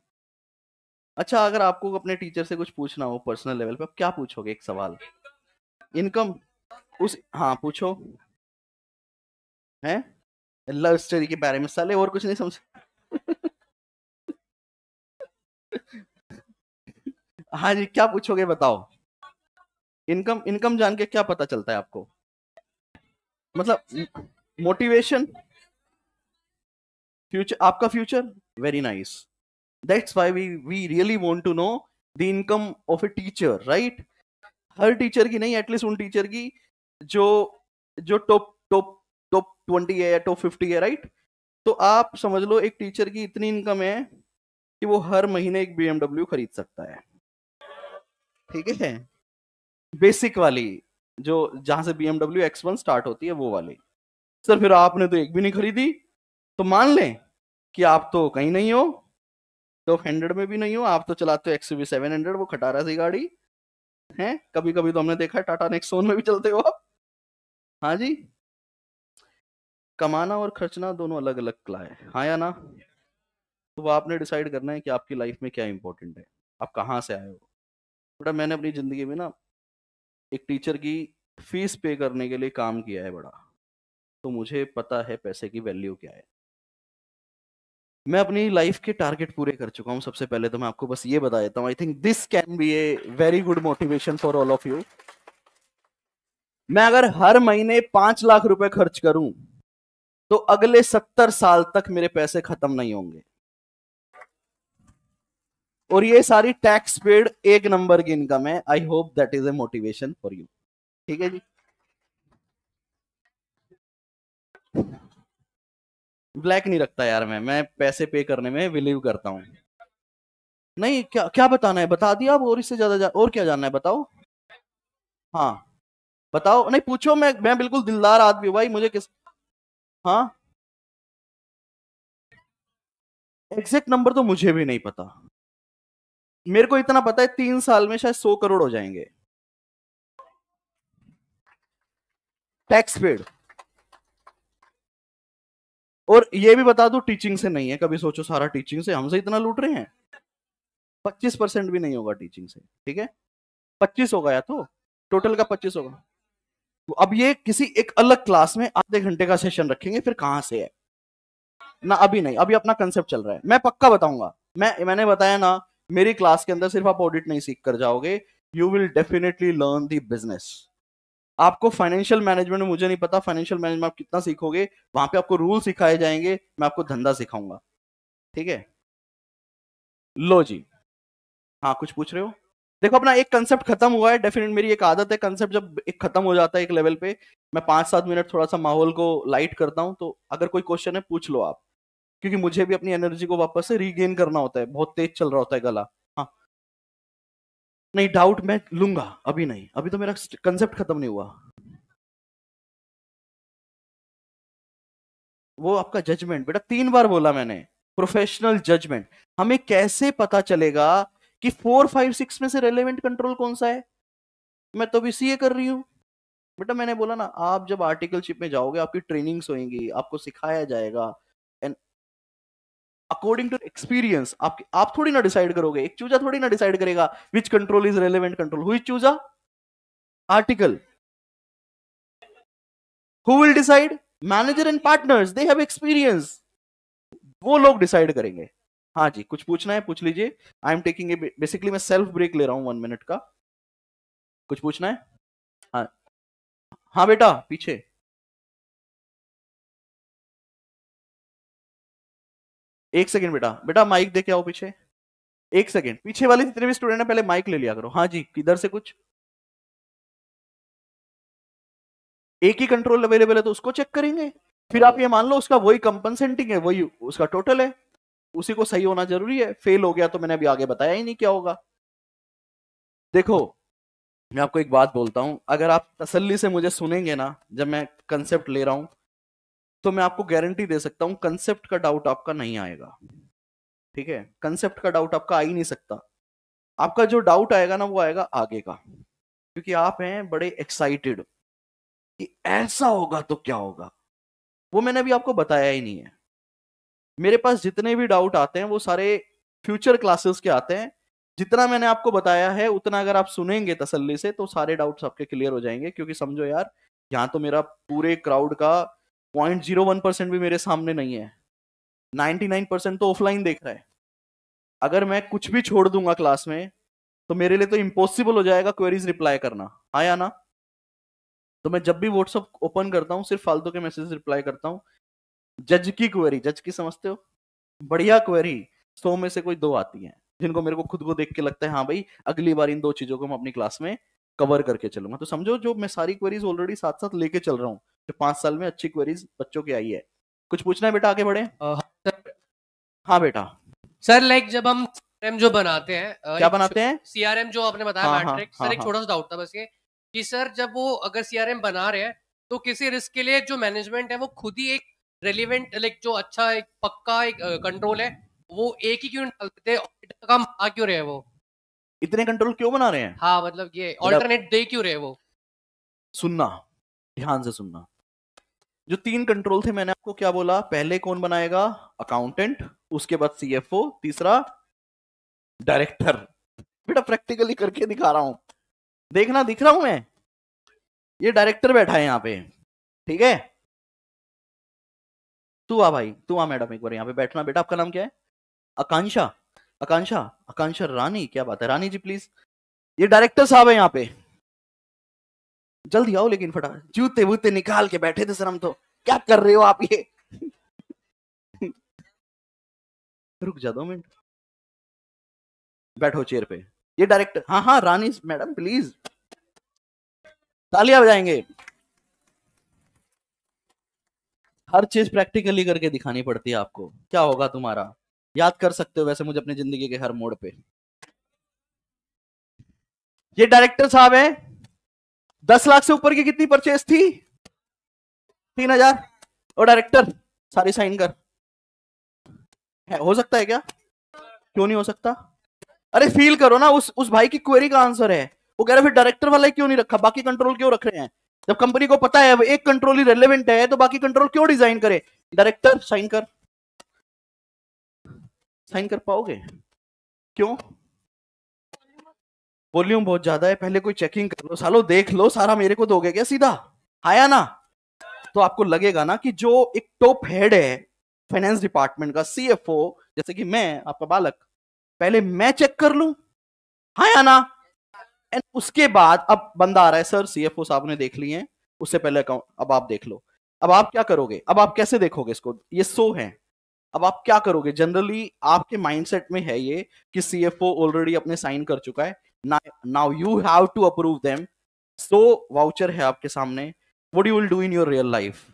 अच्छा अगर आपको अपने टीचर से कुछ पूछना हो पर्सनल लेवल पे आप क्या पूछोगे एक सवाल इनकम उस हाँ पूछो है लव स्टोरी के बारे में साले और कुछ नहीं समझ हाँ जी क्या पूछोगे बताओ इनकम इनकम जान के क्या पता चलता है आपको मतलब मोटिवेशन फ्यूचर आपका future very nice that's why we we really want to know the income of a teacher right हर टीचर की नहीं एटलीस्ट उन टीचर की जो जो टॉप टॉप टॉप ट्वेंटी है या टॉप फिफ्टी है राइट तो आप समझ लो एक टीचर की इतनी इनकम है कि वो हर महीने एक बीएमडब्ल्यू खरीद सकता है ठीक है बेसिक वाली जो जहां से बीएमडब्ल्यू एक्स वन स्टार्ट होती है वो वाली सर फिर आपने तो एक भी नहीं खरीदी तो मान लें कि आप तो कहीं नहीं हो तो हंड्रेड में भी नहीं हो आप तो चलाते हो एक्स वी सेवन हंड्रेड वो खटारा सी गाड़ी है कभी कभी तो हमने देखा है टाटा नेक्सोन में भी चलते हो आप हाँ जी कमाना और खर्चना दोनों अलग अलग कला है हाँ या ना तो वो आपने डिसाइड करना है कि आपकी लाइफ में क्या इंपॉर्टेंट है आप कहाँ से आए हो बेटा मैंने अपनी जिंदगी में ना एक टीचर की फीस पे करने के लिए काम किया है बड़ा तो मुझे पता है पैसे की वैल्यू क्या है मैं अपनी लाइफ के टारगेट पूरे कर चुका हूँ सबसे पहले तो मैं आपको बस ये बता देता हूँ I think this can be a very good motivation for all of you मैं अगर हर महीने पांच लाख रुपए खर्च करूं तो अगले सत्तर साल तक मेरे पैसे खत्म नहीं होंगे और ये सारी टैक्स पेड एक नंबर की इनकम है I hope that is a motivation for you ठीक है जी ब्लैक नहीं रखता यार मैं मैं पैसे पे करने में बिलीव करता हूं नहीं क्या क्या बताना है बता दिया आप और इससे ज्यादा और क्या जानना है बताओ हाँ बताओ नहीं पूछो मैं मैं बिल्कुल दिलदार आदमी भाई मुझे किस हाँ एग्जैक्ट नंबर तो मुझे भी नहीं पता मेरे को इतना पता है तीन साल में शायद सौ करोड़ हो जाएंगे टैक्स पेड और ये भी बता दो टीचिंग से नहीं है कभी सोचो सारा टीचिंग से हमसे इतना लूट रहे हैं पच्चीस परसेंट भी नहीं होगा टीचिंग से ठीक है पच्चीस होगा या तो टोटल का पच्चीस होगा तो अब ये किसी एक अलग क्लास में आधे घंटे का सेशन रखेंगे फिर कहां से है ना अभी नहीं अभी अपना कंसेप्ट चल रहा है मैं पक्का बताऊंगा मैं मैंने बताया ना मेरी क्लास के अंदर सिर्फ आप ऑडिट नहीं सीख कर जाओगे you will definitely learn the business आपको फाइनेंशियल मैनेजमेंट में मुझे नहीं पता फाइनेंशियल मैनेजमेंट आप कितना सीखोगे वहां पे आपको रूल सिखाए जाएंगे मैं आपको धंधा सिखाऊंगा ठीक है लो जी हाँ कुछ पूछ रहे हो देखो अपना एक कंसेप्ट खत्म हुआ है डेफिनेट मेरी एक आदत है कंसेप्ट जब एक खत्म हो जाता है एक लेवल पे मैं पांच सात मिनट थोड़ा सा माहौल को लाइट करता हूं तो अगर कोई क्वेश्चन है पूछ लो आप क्योंकि मुझे भी अपनी एनर्जी को वापस से रीगेन करना होता है बहुत तेज चल रहा होता है गला हाँ नहीं डाउट मैं लूंगा अभी नहीं अभी तो मेरा कंसेप्ट खत्म नहीं हुआ वो आपका जजमेंट बेटा तीन बार बोला मैंने प्रोफेशनल जजमेंट हमें कैसे पता चलेगा कि फोर फाइव सिक्स में से रेलेवेंट कंट्रोल कौन सा है मैं तो भी सी कर रही हूँ बेटा मैंने बोला ना आप जब आर्टिकलशिप में जाओगे आपकी ट्रेनिंग्स होंगी आपको सिखाया जाएगा अकॉर्डिंग टू एक्सपीरियंस आप आप थोड़ी ना डिसाइड करोगे एक चूजा थोड़ी ना डिसाइड करेगा which control is relevant control हुई चूजा article who will decide manager and partners they have experience वो लोग डिसाइड करेंगे हाँ जी कुछ पूछना है पूछ लीजिए आई एम टेकिंग बेसिकली मैं सेल्फ ब्रेक ले रहा हूं वन मिनट का कुछ पूछना है हाँ हाँ बेटा पीछे एक सेकंड बेटा बेटा माइक दे आओ पीछे एक सेकंड पीछे वाले जितने भी स्टूडेंट है पहले माइक ले लिया करो हाँ जी किधर से कुछ एक ही कंट्रोल अवेलेबल है तो उसको चेक करेंगे फिर आप ये मान लो उसका वही कंपनसेंटिंग है वही उसका टोटल है उसी को सही होना जरूरी है फेल हो गया तो मैंने अभी आगे बताया ही नहीं क्या होगा देखो मैं आपको एक बात बोलता हूं अगर आप तसल्ली से मुझे सुनेंगे ना जब मैं कंसेप्ट ले रहा हूं तो मैं आपको गारंटी दे सकता हूँ कंसेप्ट का डाउट आपका नहीं आएगा ठीक है कंसेप्ट का डाउट आपका आ ही नहीं सकता आपका जो डाउट आएगा ना वो आएगा आगे का क्योंकि आप हैं बड़े एक्साइटेड कि ऐसा होगा तो क्या होगा वो मैंने अभी आपको बताया ही नहीं है मेरे पास जितने भी डाउट आते हैं वो सारे फ्यूचर क्लासेस के आते हैं जितना मैंने आपको बताया है उतना अगर आप सुनेंगे तसल्ली से तो सारे डाउट्स आपके क्लियर हो जाएंगे क्योंकि समझो यार यहाँ तो मेरा पूरे क्राउड का पॉइंट जीरो वन परसेंट भी मेरे सामने नहीं है नाइन्टी नाइन परसेंट तो ऑफलाइन देख रहा है अगर मैं कुछ भी छोड़ दूंगा क्लास में तो मेरे लिए तो इम्पॉसिबल हो जाएगा क्वेरीज रिप्लाई करना हाँ या ना तो मैं जब भी व्हाट्सअप ओपन करता हूँ सिर्फ फालतू के मैसेज रिप्लाई करता हूँ जज की क्वेरी जज की समझते हो बढ़िया क्वेरी सौ में से कोई दो आती है जिनको मेरे को खुद को देख के लगता है हाँ भाई अगली बार इन दो चीजों को मैं अपनी क्लास में कवर करके चलूंगा तो समझो जो मैं सारी क्वेरीज ऑलरेडी साथ साथ लेके चल रहा हूँ जो पांच साल में अच्छी क्वेरीज बच्चों की आई है कुछ पूछना है बेटा आगे बढ़े हाँ, सर हाँ बेटा सर लाइक जब हम सीआरएम जो बनाते हैं क्या बनाते हैं सीआरएम जो आपने बताया हाँ, मैट्रिक्स हाँ, सर हाँ, एक हाँ। छोटा सा डाउट था बस ये कि सर जब वो अगर सीआरएम बना रहे हैं तो किसी रिस्क के लिए जो मैनेजमेंट है वो खुद ही एक रेलिवेंट लाइक जो अच्छा एक पक्का एक कंट्रोल है वो एक ही क्यों डालते थे काम आ क्यों रहे वो इतने कंट्रोल क्यों बना रहे हैं हाँ मतलब ये ऑल्टरनेट दे क्यों रहे वो सुनना ध्यान से सुनना जो तीन कंट्रोल थे मैंने आपको क्या बोला पहले कौन बनाएगा अकाउंटेंट उसके बाद सीएफओ तीसरा डायरेक्टर बेटा प्रैक्टिकली करके दिखा रहा हूं देखना दिख रहा हूं मैं ये डायरेक्टर बैठा है यहाँ पे ठीक है तू आ भाई तू आ मैडम एक बार यहां पे बैठना बेटा आपका नाम क्या है आकांक्षा आकांक्षा आकांक्षा रानी क्या बात है रानी जी प्लीज ये डायरेक्टर साहब है यहाँ पे जल्दी आओ लेकिन फटा जूते वूते निकाल के बैठे थे सर हम तो क्या कर रहे हो आप ये रुक जा दो मिनट बैठो चेयर पे ये डायरेक्ट हाँ हाँ रानी मैडम प्लीज तालियां बजाएंगे हर चीज प्रैक्टिकली करके दिखानी पड़ती है आपको क्या होगा तुम्हारा याद कर सकते हो वैसे मुझे अपनी जिंदगी के हर मोड़ पे ये डायरेक्टर साहब है दस लाख से ऊपर की कितनी परचेज थी तीन हजार और डायरेक्टर सारी साइन कर है, हो सकता है क्या क्यों नहीं हो सकता अरे फील करो ना उस उस भाई की क्वेरी का आंसर है वो कह रहे फिर डायरेक्टर वाला क्यों नहीं रखा बाकी कंट्रोल क्यों रख रहे हैं जब कंपनी को पता है एक कंट्रोल ही रेलिवेंट है तो बाकी कंट्रोल क्यों डिजाइन करे डायरेक्टर साइन कर साइन कर पाओगे क्यों वॉल्यूम बहुत ज्यादा है पहले कोई चेकिंग कर लो सालो देख लो सारा मेरे को दोगे क्या सीधा आया ना तो आपको लगेगा ना कि जो एक टॉप हेड है फाइनेंस डिपार्टमेंट का सीएफओ जैसे कि मैं आपका बालक पहले मैं चेक कर लू आया ना एंड उसके बाद अब बंदा आ रहा है सर सीएफओ साहब ने देख लिए उससे पहले अकाउंट अब आप देख लो अब आप क्या करोगे अब आप कैसे देखोगे इसको ये सो है अब आप क्या करोगे जनरली आपके माइंडसेट में है ये कि सीएफओ ऑलरेडी अपने साइन कर चुका है now you have to approve them so voucher है आपके सामने what you will do in your real life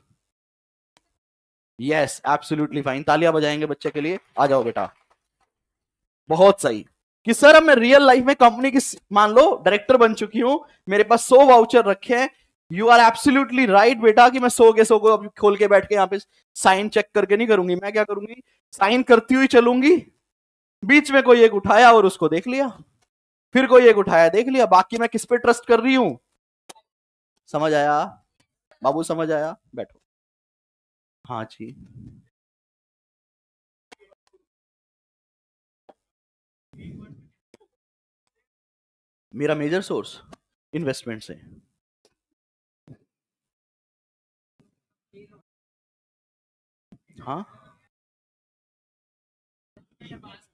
yes absolutely fine तालियां बजाएंगे बच्चे के लिए आ जाओ बेटा बहुत सही कि सर अब मैं रियल लाइफ में कंपनी की मान लो डायरेक्टर बन चुकी हूं मेरे पास सो वाउचर रखे हैं यू आर एब्सोल्युटली राइट बेटा कि मैं सो के सो को अब खोल के बैठ के यहाँ पे साइन चेक करके नहीं करूंगी मैं क्या करूंगी साइन करती हुई चलूंगी बीच में कोई एक उठाया और उसको देख लिया फिर कोई एक उठाया देख लिया बाकी मैं किस पे ट्रस्ट कर रही हूं समझ आया बाबू समझ आया बैठो हाँ जी मेरा मेजर सोर्स इन्वेस्टमेंट से हाँ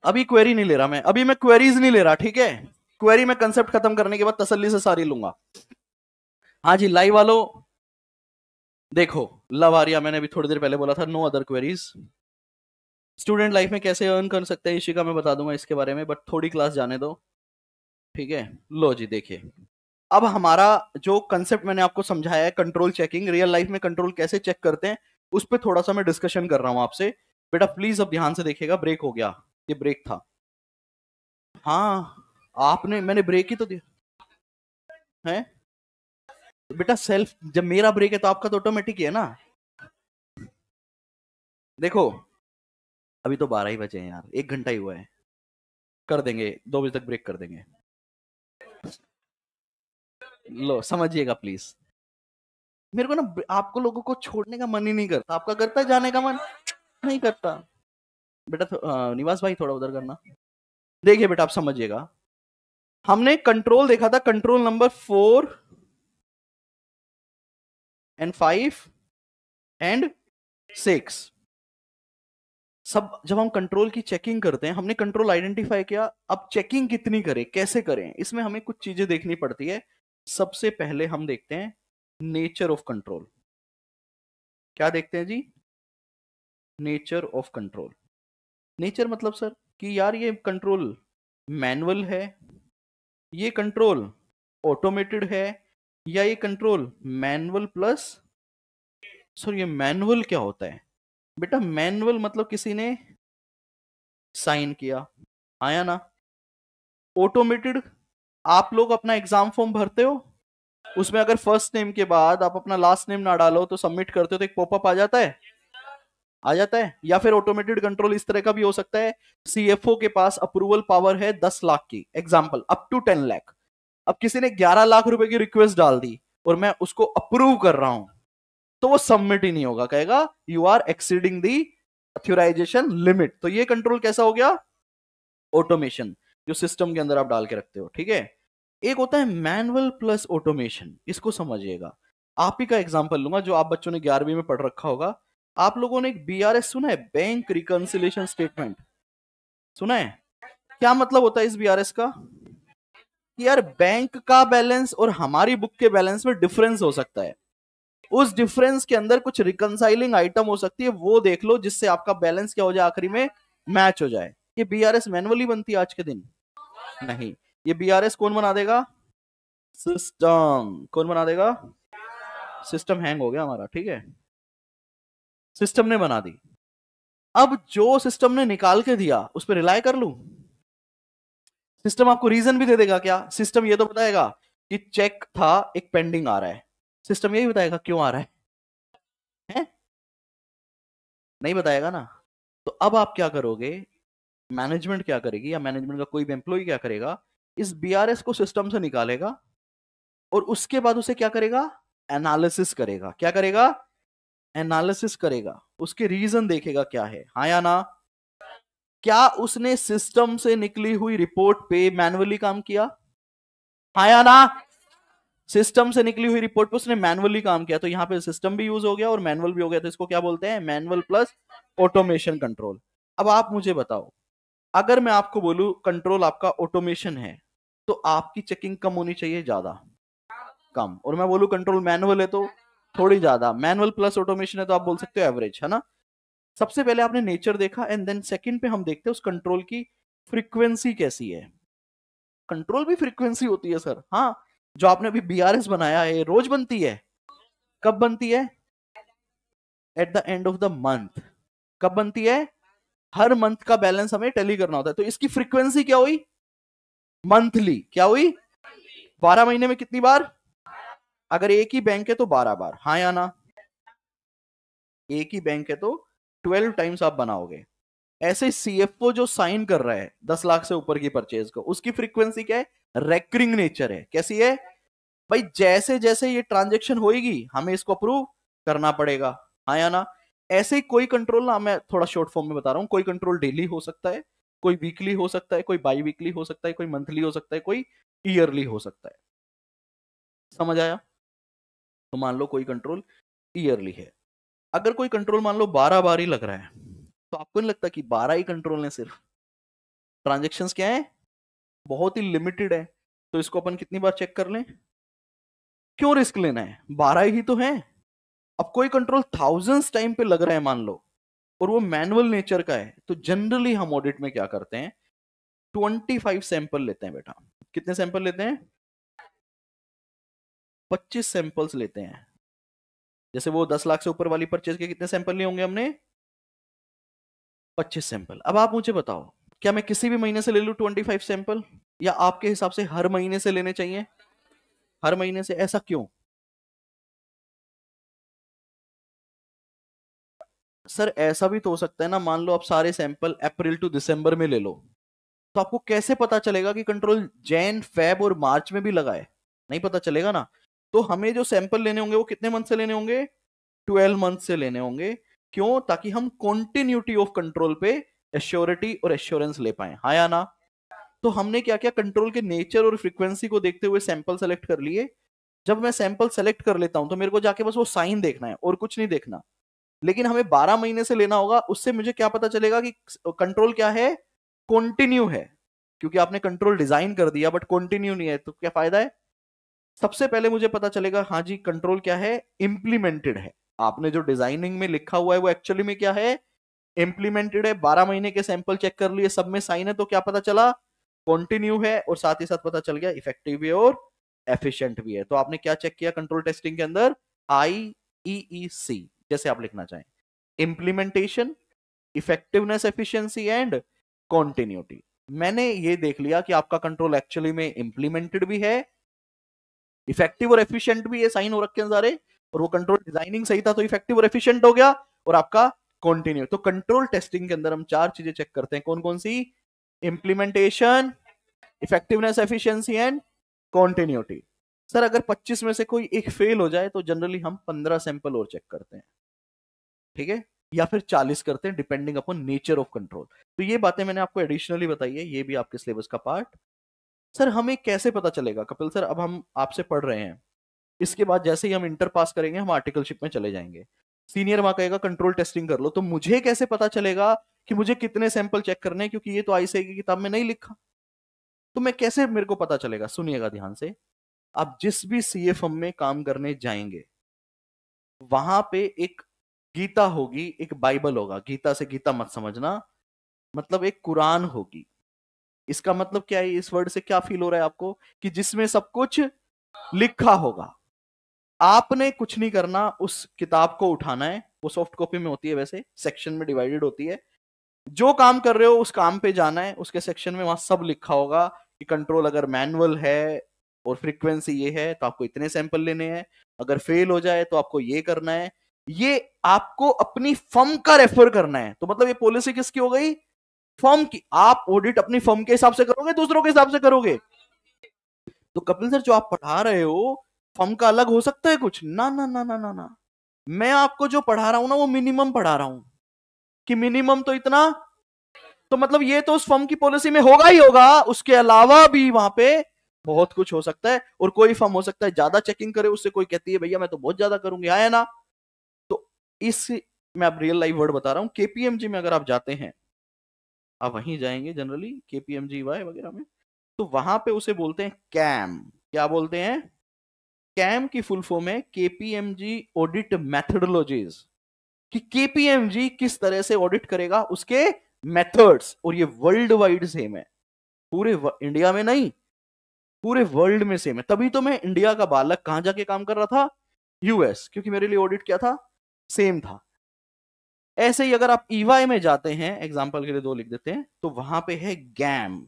अभी क्वेरी नहीं ले रहा मैं अभी मैं क्वेरीज नहीं ले रहा ठीक है क्वेरी में कंसेप्ट खत्म करने के बाद तसल्ली से सारी लूंगा हाँ जी लाइव वालों देखो लव आरिया मैंने अभी थोड़ी देर पहले बोला था no other queries student life में कैसे अर्न कर सकते हैं इसी का मैं बता दूंगा इसके बारे में बट थोड़ी क्लास जाने दो ठीक है लो जी देखिए अब हमारा जो कंसेप्ट मैंने आपको समझाया है कंट्रोल चेकिंग रियल लाइफ में कंट्रोल कैसे चेक करते हैं उस पर थोड़ा सा मैं डिस्कशन कर रहा हूँ आपसे बेटा प्लीज अब ध्यान से देखेगा ब्रेक हो गया ये ब्रेक था हाँ आपने मैंने ब्रेक ही तो दिया है बेटा सेल्फ जब मेरा ब्रेक है तो आपका तो ऑटोमेटिक है ना देखो अभी तो बारह ही बजे हैं यार एक घंटा ही हुआ है कर देंगे दो बजे तक ब्रेक कर देंगे लो समझिएगा प्लीज मेरे को ना आपको लोगों को छोड़ने का मन ही नहीं करता आपका करता है जाने का मन नहीं करता बेटा निवास भाई थोड़ा उधर करना देखिए बेटा आप समझिएगा हमने कंट्रोल देखा था control number four and five and six सब जब हम कंट्रोल की चेकिंग करते हैं हमने कंट्रोल आइडेंटिफाई किया अब चेकिंग कितनी करें कैसे करें इसमें हमें कुछ चीजें देखनी पड़ती है सबसे पहले हम देखते हैं नेचर ऑफ कंट्रोल क्या देखते हैं जी नेचर ऑफ कंट्रोल नेचर मतलब सर कि यार ये कंट्रोल मैनुअल है ये कंट्रोल ऑटोमेटेड है या ये कंट्रोल मैनुअल प्लस सर ये मैनुअल क्या होता है बेटा मैनुअल मतलब किसी ने साइन किया आया ना ऑटोमेटेड आप लोग अपना एग्जाम फॉर्म भरते हो उसमें अगर फर्स्ट नेम के बाद आप अपना लास्ट नेम ना डालो तो सबमिट करते हो तो एक पॉपअप आ जाता है आ जाता है या फिर ऑटोमेटेड कंट्रोल इस तरह का भी हो सकता है सीएफओ के पास अप्रूवल पावर है दस लाख की example up to ten lakh अब किसी ने ग्यारह लाख रुपए की रिक्वेस्ट डाल दी और मैं उसको अप्रूव कर रहा हूं तो वो सबमिट ही नहीं होगा कहेगा you are exceeding the authorization limit तो ये कंट्रोल कैसा हो गया ऑटोमेशन जो सिस्टम के अंदर आप डाल के रखते हो ठीक है एक होता है मैनुअल प्लस ऑटोमेशन इसको समझिएगा आप ही का एग्जाम्पल लूंगा जो आप बच्चों ने ग्यारहवीं में पढ़ रखा होगा आप लोगों ने एक बीआरएस सुना है बैंक रिकनसिलेशन स्टेटमेंट सुना है क्या मतलब होता है इस बीआरएस का कि यार बैंक का बैलेंस और हमारी बुक के बैलेंस में डिफरेंस हो सकता है उस डिफरेंस के अंदर कुछ रिकनसाइलिंग आइटम हो सकती है वो देख लो जिससे आपका बैलेंस क्या हो जाए आखिरी में मैच हो जाए ये बीआरएस मैनुअली बनती है आज के दिन नहीं ये बीआरएस कौन बना देगा सिस्टम कौन बना देगा सिस्टम हैंग हो गया हमारा ठीक है सिस्टम ने बना दी अब जो सिस्टम ने निकाल के दिया उस पर रिलाय कर लू सिस्टम आपको रीजन भी दे देगा क्या सिस्टम ये तो बताएगा कि चेक था एक पेंडिंग आ रहा है सिस्टम यही बताएगा क्यों आ रहा है, है? नहीं बताएगा ना तो अब आप क्या करोगे मैनेजमेंट क्या करेगी या मैनेजमेंट का कोई भी एम्प्लॉय क्या करेगा इस बीआरएस को सिस्टम से निकालेगा और उसके बाद उसे क्या करेगा एनालिसिस करेगा क्या करेगा एनालिसिस करेगा उसके रीजन देखेगा क्या है हाँ या ना क्या उसने सिस्टम से निकली हुई रिपोर्ट पे मैनुअली काम किया हाँ या ना सिस्टम से निकली हुई रिपोर्ट पे उसने मैनुअली काम किया तो यहां पे सिस्टम भी यूज हो गया और मैनुअल भी हो गया तो इसको क्या बोलते हैं मैनुअल प्लस ऑटोमेशन कंट्रोल अब आप मुझे बताओ अगर मैं आपको बोलू कंट्रोल आपका ऑटोमेशन है तो आपकी चेकिंग कम होनी चाहिए ज्यादा कम और मैं बोलू कंट्रोल मैनुअल है तो थोड़ी ज्यादा मैनुअल प्लस ऑटोमेशन है तो आप बोल सकते हो एवरेज है ना सबसे पहले आपने नेचर देखा एंड देन सेकंड पे हम देखते हैं उस कंट्रोल की फ्रीक्वेंसी कैसी है कंट्रोल भी फ्रीक्वेंसी होती है सर हाँ जो आपने अभी बी बनाया है रोज बनती है कब बनती है at the end of the month कब बनती है हर मंथ का बैलेंस हमें टैली करना होता है तो इसकी फ्रीक्वेंसी क्या हुई मंथली क्या हुई बारह महीने में कितनी बार अगर एक ही बैंक है तो बारह बार हाँ या ना एक ही बैंक है तो ट्वेल्व टाइम्स आप बनाओगे ऐसे सी जो साइन कर रहा है दस लाख से ऊपर की परचेज को उसकी फ्रीक्वेंसी क्या है रेकरिंग नेचर है कैसी है भाई जैसे जैसे ये ट्रांजेक्शन होगी हमें इसको अप्रूव करना पड़ेगा हाँ या ना ऐसे ही कोई कंट्रोल ना मैं थोड़ा शॉर्ट फॉर्म में बता रहा हूँ कोई कंट्रोल डेली हो सकता है कोई वीकली हो सकता है कोई बाई वीकली हो सकता है कोई मंथली हो सकता है कोई ईयरली हो सकता है समझ आया तो मान लो कोई कंट्रोल ईयरली है अगर कोई कंट्रोल मान लो बारह बार ही लग रहा है तो आपको नहीं लगता कि बारह ही कंट्रोल है सिर्फ ट्रांजेक्शन क्या है बहुत ही लिमिटेड है तो इसको अपन कितनी बार चेक कर लें क्यों रिस्क लेना है बारह ही तो है अब कोई कंट्रोल थाउजेंड्स टाइम पे लग रहा है मान लो और वो मैनुअल नेचर का है तो जनरली हम ऑडिट में क्या करते हैं ट्वेंटी फाइव सैंपल लेते हैं बेटा कितने सैंपल लेते हैं पच्चीस सैंपल्स लेते हैं जैसे वो दस लाख से ऊपर वाली परचेज के कितने सैंपल लिए होंगे हमने पच्चीस सैंपल अब आप मुझे बताओ क्या मैं किसी भी महीने से ले लू ट्वेंटी फाइव सैंपल या आपके हिसाब से हर महीने से लेने चाहिए हर महीने से ऐसा क्यों सर ऐसा भी तो हो सकता है ना मान लो आप सारे सैंपल अप्रैल टू दिसंबर में ले लो तो आपको कैसे पता चलेगा कि कंट्रोल जैन फेब और मार्च में भी लगाए नहीं पता चलेगा ना तो हमें जो सैंपल लेने होंगे वो कितने मंथ से लेने होंगे ट्वेल्व मंथ से लेने होंगे क्यों ताकि हम कॉन्टिन्यूटी ऑफ कंट्रोल पे एश्योरिटी और एश्योरेंस ले पाए हाँ या ना तो हमने क्या क्या कंट्रोल के नेचर और फ्रीक्वेंसी को देखते हुए सैंपल सेलेक्ट कर लिए जब मैं सैंपल सेलेक्ट कर लेता हूं तो मेरे को जाके बस वो साइन देखना है और कुछ नहीं देखना लेकिन हमें बारह महीने से लेना होगा उससे मुझे क्या पता चलेगा कि कंट्रोल क्या है कॉन्टिन्यू है क्योंकि आपने कंट्रोल डिजाइन कर दिया बट कॉन्टिन्यू नहीं है तो क्या फायदा है सबसे पहले मुझे पता चलेगा हाँ जी कंट्रोल क्या है इंप्लीमेंटेड है आपने जो डिजाइनिंग में लिखा हुआ है वो एक्चुअली में क्या है इंप्लीमेंटेड है बारह महीने के सैंपल चेक कर लिए सब में साइन है तो क्या पता चला कॉन्टिन्यू है और साथ ही साथ पता चल गया इफेक्टिव भी है और एफिशियंट भी है तो आपने क्या चेक किया कंट्रोल टेस्टिंग के अंदर आई ई सी जैसे आप लिखना चाहें implementation effectiveness efficiency and continuity मैंने ये देख लिया कि आपका कंट्रोल एक्चुअली में इंप्लीमेंटेड भी है इफेक्टिव और एफिशिएंट भी ये साइन हो रखे हैं सारे और वो कंट्रोल डिजाइनिंग सही था तो इफेक्टिव और एफिशिएंट हो गया और आपका कंटिन्यू तो कंट्रोल टेस्टिंग के अंदर हम चार चीजें चेक करते हैं कौन कौन सी implementation effectiveness efficiency and continuity sir अगर पच्चीस में से कोई एक फेल हो जाए तो जनरली हम पंद्रह सैंपल और चेक करते हैं ठीक है या फिर 40 करते हैं depending upon nature of control तो ये बातें मैंने आपको एडिशनली बताई है ये भी आपके सिलेबस का पार्ट सर हमें कैसे पता चलेगा कपिल सर अब हम आपसे पढ़ रहे हैं इसके बाद जैसे ही हम इंटर पास करेंगे हम आर्टिकलशिप में चले जाएंगे सीनियर वहां कहेगा कंट्रोल टेस्टिंग कर लो तो मुझे कैसे पता चलेगा कि मुझे कितने सैंपल चेक करने क्योंकि ये तो आईसीआई की किताब में नहीं लिखा तो मैं कैसे मेरे को पता चलेगा सुनिएगा ध्यान से आप जिस भी सी एम में काम करने जाएंगे वहां पे एक गीता होगी एक बाइबल होगा गीता से गीता मत समझना मतलब एक कुरान होगी इसका मतलब क्या है इस वर्ड से क्या फील हो रहा है आपको कि जिसमें सब कुछ लिखा होगा आपने कुछ नहीं करना उस किताब को उठाना है वो सॉफ्ट कॉपी में होती है वैसे सेक्शन में डिवाइडेड होती है जो काम कर रहे हो उस काम पे जाना है उसके सेक्शन में वहां सब लिखा होगा कि कंट्रोल अगर मैनुअल है और फ्रीक्वेंसी ये है तो आपको इतने सैंपल लेने हैं अगर फेल हो जाए तो आपको ये करना है ये आपको अपनी फर्म का रेफर करना है तो मतलब ये पॉलिसी किसकी हो गई फॉर्म की आप ऑडिट अपनी फॉर्म के हिसाब से करोगे दूसरों के हिसाब से करोगे तो कपिल सर जो आप पढ़ा रहे हो फॉर्म का अलग हो सकता है कुछ ना ना ना ना ना ना मैं आपको जो पढ़ा रहा हूं ना वो मिनिमम पढ़ा रहा हूं कि मिनिमम तो इतना तो मतलब ये तो उस फर्म की पॉलिसी में होगा ही होगा उसके अलावा भी वहां पे बहुत कुछ हो सकता है और कोई फर्म हो सकता है ज्यादा चेकिंग करे उससे कोई कहती है भैया मैं तो बहुत ज्यादा करूंगी आया ना तो इस मैं आप रियल लाइफ वर्ड बता रहा हूँ केपीएमजी में अगर आप जाते हैं आप वहीं जाएंगे जनरली के पी एम जी वाई वगैरह में तो वहां पे उसे बोलते हैं कैम क्या बोलते हैं कैम की फुल फॉर्म है K P M G audit methodologies कि के पी एम जी किस तरह से ऑडिट करेगा उसके मेथड्स और ये वर्ल्ड वाइड सेम है पूरे इंडिया में नहीं पूरे वर्ल्ड में सेम है तभी तो मैं इंडिया का बालक कहां जाके काम कर रहा था यूएस क्योंकि मेरे लिए ऑडिट क्या था सेम था ऐसे ही अगर आप ईवाई e में जाते हैं एग्जाम्पल के लिए दो लिख देते हैं तो वहां पे है गैम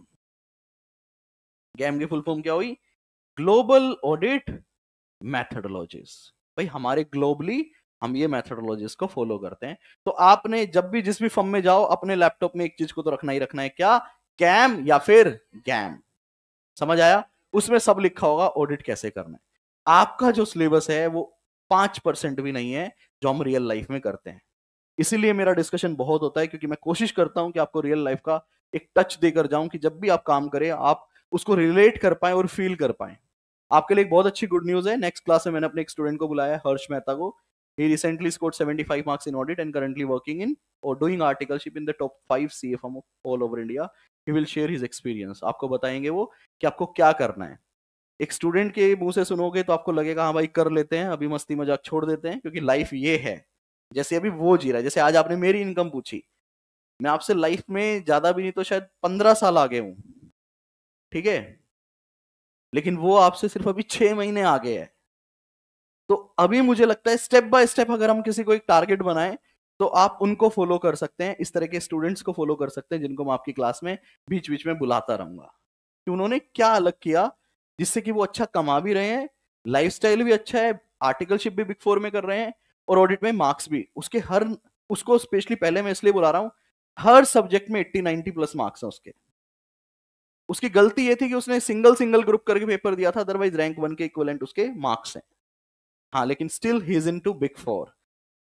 गैम की फुल फॉर्म क्या हुई ग्लोबल ऑडिट मैथडोलॉजीज भाई हमारे ग्लोबली हम ये मैथडोलॉजीज को फॉलो करते हैं तो आपने जब भी जिस भी फॉर्म में जाओ अपने लैपटॉप में एक चीज को तो रखना ही रखना है क्या कैम या फिर गैम समझ आया उसमें सब लिखा होगा ऑडिट कैसे करना है आपका जो सिलेबस है वो पांच परसेंट भी नहीं है जो हम रियल लाइफ में करते हैं इसीलिए मेरा डिस्कशन बहुत होता है क्योंकि मैं कोशिश करता हूँ कि आपको रियल लाइफ का एक टच देकर जाऊं कि जब भी आप काम करें आप उसको रिलेट कर पाए और फील कर पाए आपके लिए एक बहुत अच्छी गुड न्यूज है नेक्स्ट क्लास में मैंने अपने एक स्टूडेंट को बुलाया हर्ष मेहता को he recently scored 75 marks in audit and currently working in और doing articleship in the top five C F M all over India he will share his experience आपको बताएंगे वो कि आपको क्या करना है एक स्टूडेंट के मुंह से सुनोगे तो आपको लगेगा हाँ भाई कर लेते हैं अभी मस्ती मजाक छोड़ देते हैं क्योंकि लाइफ ये है जैसे अभी वो जी रहा है जैसे आज आपने मेरी इनकम पूछी मैं आपसे लाइफ में ज्यादा भी नहीं तो शायद पंद्रह साल आगे हूँ ठीक है लेकिन वो आपसे सिर्फ अभी छह महीने आगे है तो अभी मुझे लगता है स्टेप बाय स्टेप अगर हम किसी को एक टारगेट बनाए तो आप उनको फॉलो कर सकते हैं इस तरह के स्टूडेंट्स को फॉलो कर सकते हैं जिनको मैं आपकी क्लास में बीच बीच में बुलाता रहूंगा कि उन्होंने क्या अलग किया जिससे कि वो अच्छा कमा भी रहे हैं लाइफ भी अच्छा है आर्टिकलशिप भी बिग फोर में कर रहे हैं और ऑडिट में मार्क्स भी उसके हर उसको स्पेशली पहले मैं इसलिए बुला रहा हूँ हर सब्जेक्ट में एट्टी नाइनटी प्लस मार्क्स हैं उसके उसकी गलती ये थी कि उसने सिंगल सिंगल ग्रुप करके पेपर दिया था अदरवाइज रैंक वन के इक्वलेंट उसके मार्क्स हैं हाँ लेकिन still he is into big four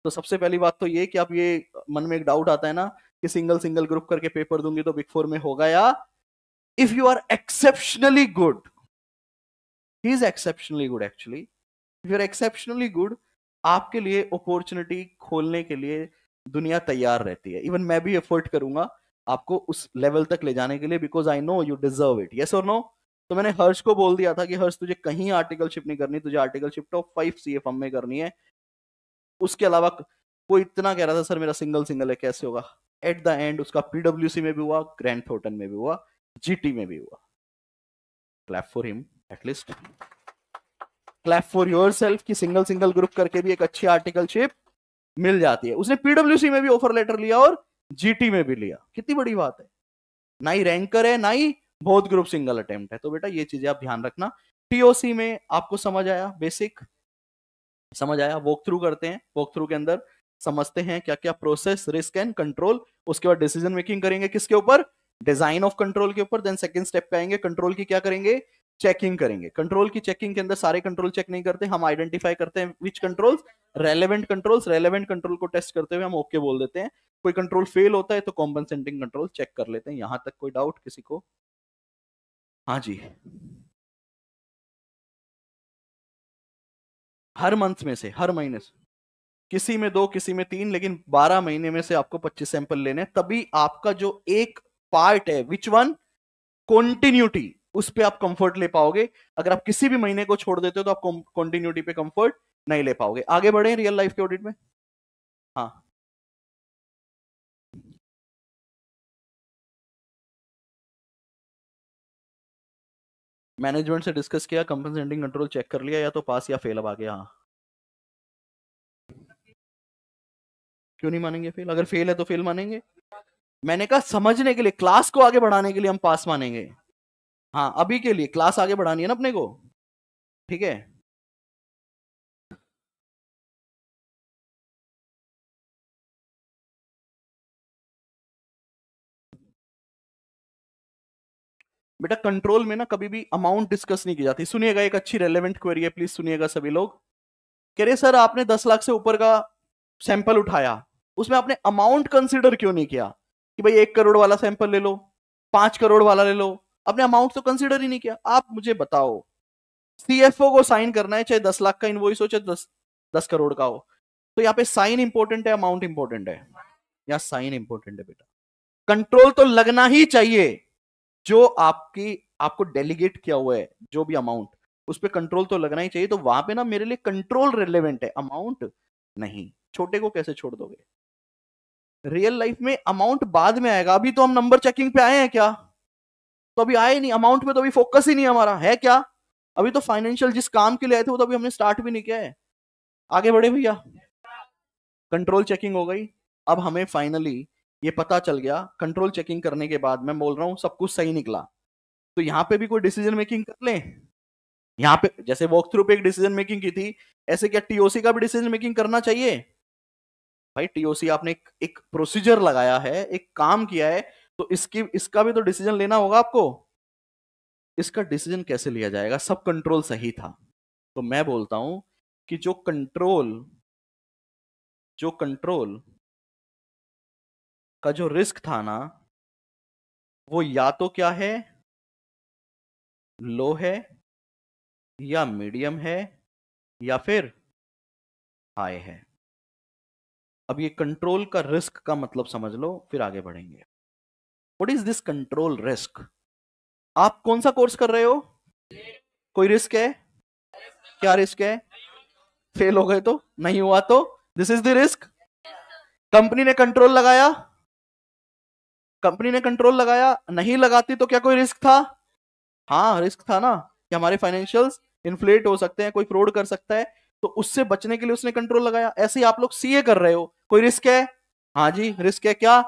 तो सबसे पहली बात तो ये कि आप ये मन में एक डाउट आता है ना कि सिंगल सिंगल ग्रुप करके पेपर दूंगी तो बिग फोर में होगा या if you are exceptionally good he is exceptionally good actually if you are exceptionally good आपके लिए अपॉर्चुनिटी खोलने के लिए दुनिया तैयार रहती है इवन मैं भी एफर्ट करूंगा आपको उस लेवल तक ले जाने के लिए because I know you deserve it yes और नो तो मैंने हर्ष को बोल दिया था कि हर्ष तुझे कहीं आर्टिकलशिप नहीं करनी तुझे articleship top five C F में करनी है उसके अलावा कोई इतना कह रहा था सर मेरा सिंगल सिंगल है कैसे होगा एट द एंड उसका पीडब्ल्यू में भी हुआ ग्रैंड थोटन में भी हुआ जी में भी हुआ clap for him at least clap for yourself की सिंगल सिंगल ग्रुप करके भी एक अच्छी आर्टिकलशिप मिल जाती है उसने पीडब्ल्यूसी में भी ऑफर लेटर लिया और जीटी में भी लिया कितनी बड़ी बात है ना ही रैंकर है ना ही बहुत ग्रुप सिंगल अटेम्प्ट है तो बेटा ये चीजें आप ध्यान रखना टीओसी में आपको समझ आया बेसिक समझ आया वॉक थ्रू करते हैं वॉक थ्रू के अंदर समझते हैं क्या क्या प्रोसेस रिस्क एंड कंट्रोल उसके बाद डिसीजन मेकिंग करेंगे किसके ऊपर डिजाइन ऑफ कंट्रोल के ऊपर देन सेकंड स्टेप पे आएंगे कंट्रोल की क्या करेंगे चेकिंग करेंगे कंट्रोल की चेकिंग के अंदर सारे कंट्रोल चेक नहीं करते हम आइडेंटिफाई करते हैं which control relevant control relevant control को टेस्ट करते हुए हम ओके okay बोल देते हैं कोई कंट्रोल फेल होता है तो कॉम्पनसेंटिंग कंट्रोल चेक कर लेते हैं यहां तक कोई डाउट किसी को हाँ जी हर मंथ में से हर महीने से किसी में दो किसी में तीन लेकिन बारह महीने में से आपको पच्चीस सैंपल लेने तभी आपका जो एक पार्ट है विच वन कॉन्टिन्यूटी उस पर आप कंफर्ट ले पाओगे अगर आप किसी भी महीने को छोड़ देते हो तो आप कंटिन्यूटी पे कंफर्ट नहीं ले पाओगे आगे बढ़े रियल लाइफ के ऑडिट में हाँ मैनेजमेंट से डिस्कस किया कंपनसेटिंग कंट्रोल चेक कर लिया या तो पास या फेल अब आ गया हाँ क्यों नहीं मानेंगे फेल अगर फेल है तो फेल मानेंगे मैंने कहा समझने के लिए क्लास को आगे बढ़ाने के लिए हम पास मानेंगे हाँ अभी के लिए क्लास आगे बढ़ानी है ना अपने को ठीक है बेटा कंट्रोल में ना कभी भी अमाउंट डिस्कस नहीं की जाती सुनिएगा एक अच्छी रेलेवेंट क्वेरी है प्लीज सुनिएगा सभी लोग कह रहे सर आपने दस लाख से ऊपर का सैंपल उठाया उसमें आपने अमाउंट कंसिडर क्यों नहीं किया कि भाई एक करोड़ वाला सैंपल ले लो पांच करोड़ वाला ले लो अपने अमाउंट तो कंसिडर ही नहीं किया आप मुझे बताओ सी को साइन करना है चाहे दस लाख का इन्वॉइस हो चाहे दस दस करोड़ का हो तो यहाँ पे साइन इंपॉर्टेंट है अमाउंट इंपॉर्टेंट है या साइन इंपॉर्टेंट है बेटा कंट्रोल तो लगना ही चाहिए जो आपकी आपको डेलीगेट किया हुआ है जो भी अमाउंट उस पर कंट्रोल तो लगना ही चाहिए तो वहां पे ना मेरे लिए कंट्रोल रिलेवेंट है अमाउंट नहीं छोटे को कैसे छोड़ दोगे रियल लाइफ में अमाउंट बाद में आएगा अभी तो हम नंबर चेकिंग पे आए हैं क्या तो अभी आए नहीं अमाउंट पे तो अभी फोकस ही नहीं हमारा है क्या अभी तो फाइनेंशियल जिस काम के लिए आए थे वो तो अभी हमने स्टार्ट भी नहीं किया है आगे बढ़े भैया कंट्रोल चेकिंग हो गई अब हमें फाइनली ये पता चल गया कंट्रोल चेकिंग करने के बाद मैं बोल रहा हूँ सब कुछ सही निकला तो यहाँ पे भी कोई डिसीजन मेकिंग कर ले यहाँ पे जैसे वॉक थ्रू पे एक डिसीजन मेकिंग की थी ऐसे क्या टीओसी का भी डिसीजन मेकिंग करना चाहिए भाई टीओसी आपने एक, एक प्रोसीजर लगाया है एक काम किया है तो इसकी इसका भी तो डिसीजन लेना होगा आपको इसका डिसीजन कैसे लिया जाएगा सब कंट्रोल सही था तो मैं बोलता हूं कि जो कंट्रोल जो कंट्रोल का जो रिस्क था ना वो या तो क्या है लो है या मीडियम है या फिर हाई है अब ये कंट्रोल का रिस्क का मतलब समझ लो फिर आगे बढ़ेंगे what is this control risk आप कौन सा कोर्स कर रहे हो कोई रिस्क है क्या रिस्क है फेल हो गए तो नहीं हुआ तो this is the risk company ने कंट्रोल लगाया कंपनी ने कंट्रोल लगाया नहीं लगाती तो क्या कोई रिस्क था हाँ रिस्क था ना कि हमारे फाइनेंशियल्स इन्फ्लेट हो सकते हैं कोई फ्रॉड कर सकता है तो उससे बचने के लिए उसने कंट्रोल लगाया ऐसे ही आप लोग सीए कर रहे हो कोई रिस्क है हाँ जी रिस्क है क्या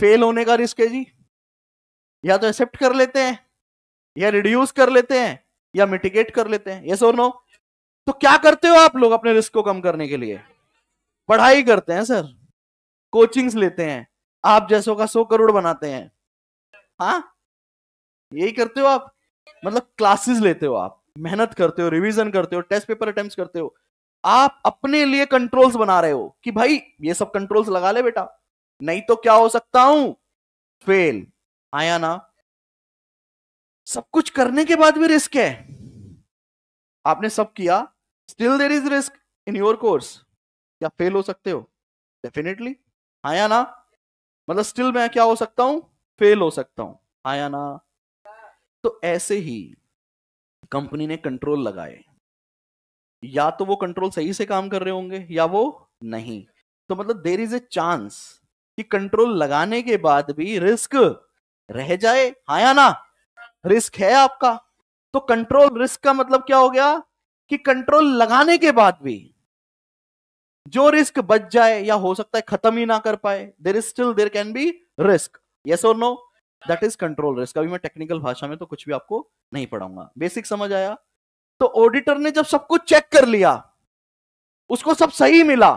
फेल होने का रिस्क है जी या तो एक्सेप्ट कर लेते हैं या रिड्यूस कर लेते हैं या मिटिगेट कर लेते हैं यस और नो तो क्या करते हो आप लोग अपने रिस्क को कम करने के लिए पढ़ाई करते हैं सर कोचिंग्स लेते हैं आप जैसों का सौ करोड़ बनाते हैं हाँ यही करते हो आप मतलब क्लासेस लेते हो आप मेहनत करते हो रिवीजन करते हो टेस्ट पेपर अटेम्प्ट करते हो आप अपने लिए कंट्रोल्स बना रहे हो कि भाई ये सब कंट्रोल्स लगा ले बेटा नहीं तो क्या हो सकता हूं फेल आया ना सब कुछ करने के बाद भी रिस्क है आपने सब किया still there is risk in your course क्या फेल हो सकते हो डेफिनेटली आया ना मतलब स्टिल मैं क्या हो सकता हूं फेल हो सकता हूं आया ना तो ऐसे ही कंपनी ने कंट्रोल लगाए या तो वो कंट्रोल सही से काम कर रहे होंगे या वो नहीं तो मतलब देर इज ए चांस कि कंट्रोल लगाने के बाद भी रिस्क रह जाए हाँ या ना रिस्क है आपका तो कंट्रोल रिस्क का मतलब क्या हो गया कि कंट्रोल लगाने के बाद भी जो रिस्क बच जाए या हो सकता है खत्म ही ना कर पाए there is still there can be risk yes और no that is control risk अभी मैं टेक्निकल भाषा में तो कुछ भी आपको नहीं पढ़ाऊंगा बेसिक समझ आया तो ऑडिटर ने जब सब कुछ चेक कर लिया उसको सब सही मिला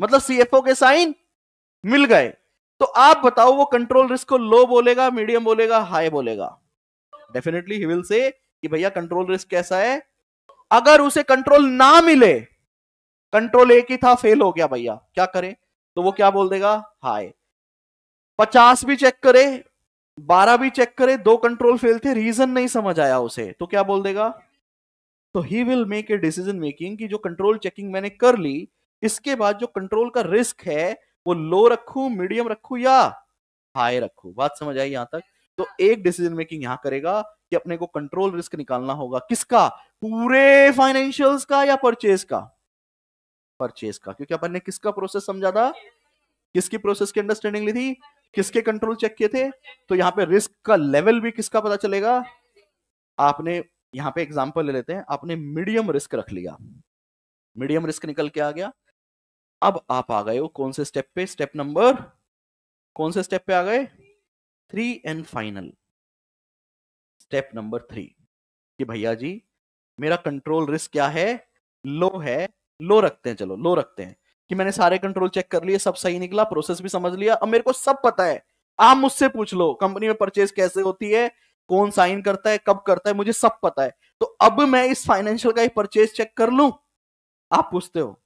मतलब सीएफओ के साइन मिल गए तो आप बताओ वो कंट्रोल रिस्क को लो बोलेगा मीडियम बोलेगा हाई बोलेगा डेफिनेटली ही विल से कि भैया कंट्रोल रिस्क कैसा है अगर उसे कंट्रोल ना मिले कंट्रोल एक ही था फेल हो गया भैया क्या करें तो वो क्या बोल देगा हाई पचास भी चेक करे बारह भी चेक करे दो कंट्रोल फेल थे रीजन नहीं समझ आया उसे तो क्या बोल देगा तो he will make a decision making कि जो कंट्रोल चेकिंग मैंने कर ली इसके बाद जो कंट्रोल का रिस्क है वो लो रखू मीडियम रखू या हाई रखू बात समझ आई यहां तक तो एक डिसीजन मेकिंग यहां करेगा कि अपने को कंट्रोल रिस्क निकालना होगा किसका पूरे फाइनेंशियल्स का या परचेज का परचेज का क्योंकि अपन ने किसका प्रोसेस समझा था किसकी प्रोसेस की अंडरस्टैंडिंग ली थी किसके कंट्रोल चेक किए थे तो यहाँ पे रिस्क का लेवल भी किसका पता चलेगा आपने यहाँ पे एग्जाम्पल ले लेते हैं आपने मीडियम रिस्क रख लिया मीडियम रिस्क निकल के आ गया अब आप आ गए हो कौन से स्टेप पे स्टेप नंबर कौन से स्टेप पे आ गए three and final step number three कि भैया जी मेरा कंट्रोल रिस्क क्या है लो है लो रखते हैं चलो लो रखते हैं कि मैंने सारे कंट्रोल चेक कर लिए सब सही निकला प्रोसेस भी समझ लिया अब मेरे को सब पता है आप मुझसे पूछ लो कंपनी में परचेज कैसे होती है कौन साइन करता है कब करता है मुझे सब पता है तो अब मैं इस फाइनेंशियल का ही परचेज चेक कर लू आप पूछते हो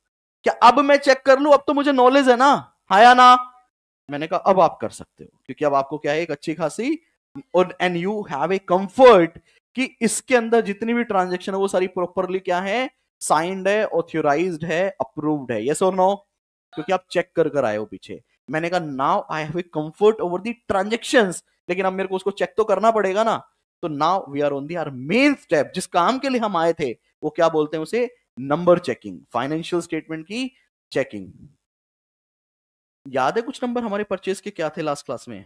क्या अब मैं चेक कर लू अब तो मुझे नॉलेज है ना हाया ना मैंने कहा अब आप कर सकते हो क्योंकि अब आपको क्या है एक अच्छी खासी और and you have a comfort कि इसके अंदर जितनी भी ट्रांजेक्शन है वो सारी प्रॉपरली क्या है साइंड है ऑथोराइज है अप्रूव्ड है यस और नो क्योंकि आप चेक कर कर आए हो पीछे मैंने कहा now I have a comfort over the transaction लेकिन अब मेरे को उसको चेक तो करना पड़ेगा ना तो now we are on the our main step जिस काम के लिए हम आए थे वो क्या बोलते हैं उसे नंबर चेकिंग फाइनेंशियल स्टेटमेंट की चेकिंग याद है कुछ नंबर हमारे परचेज के क्या थे लास्ट क्लास में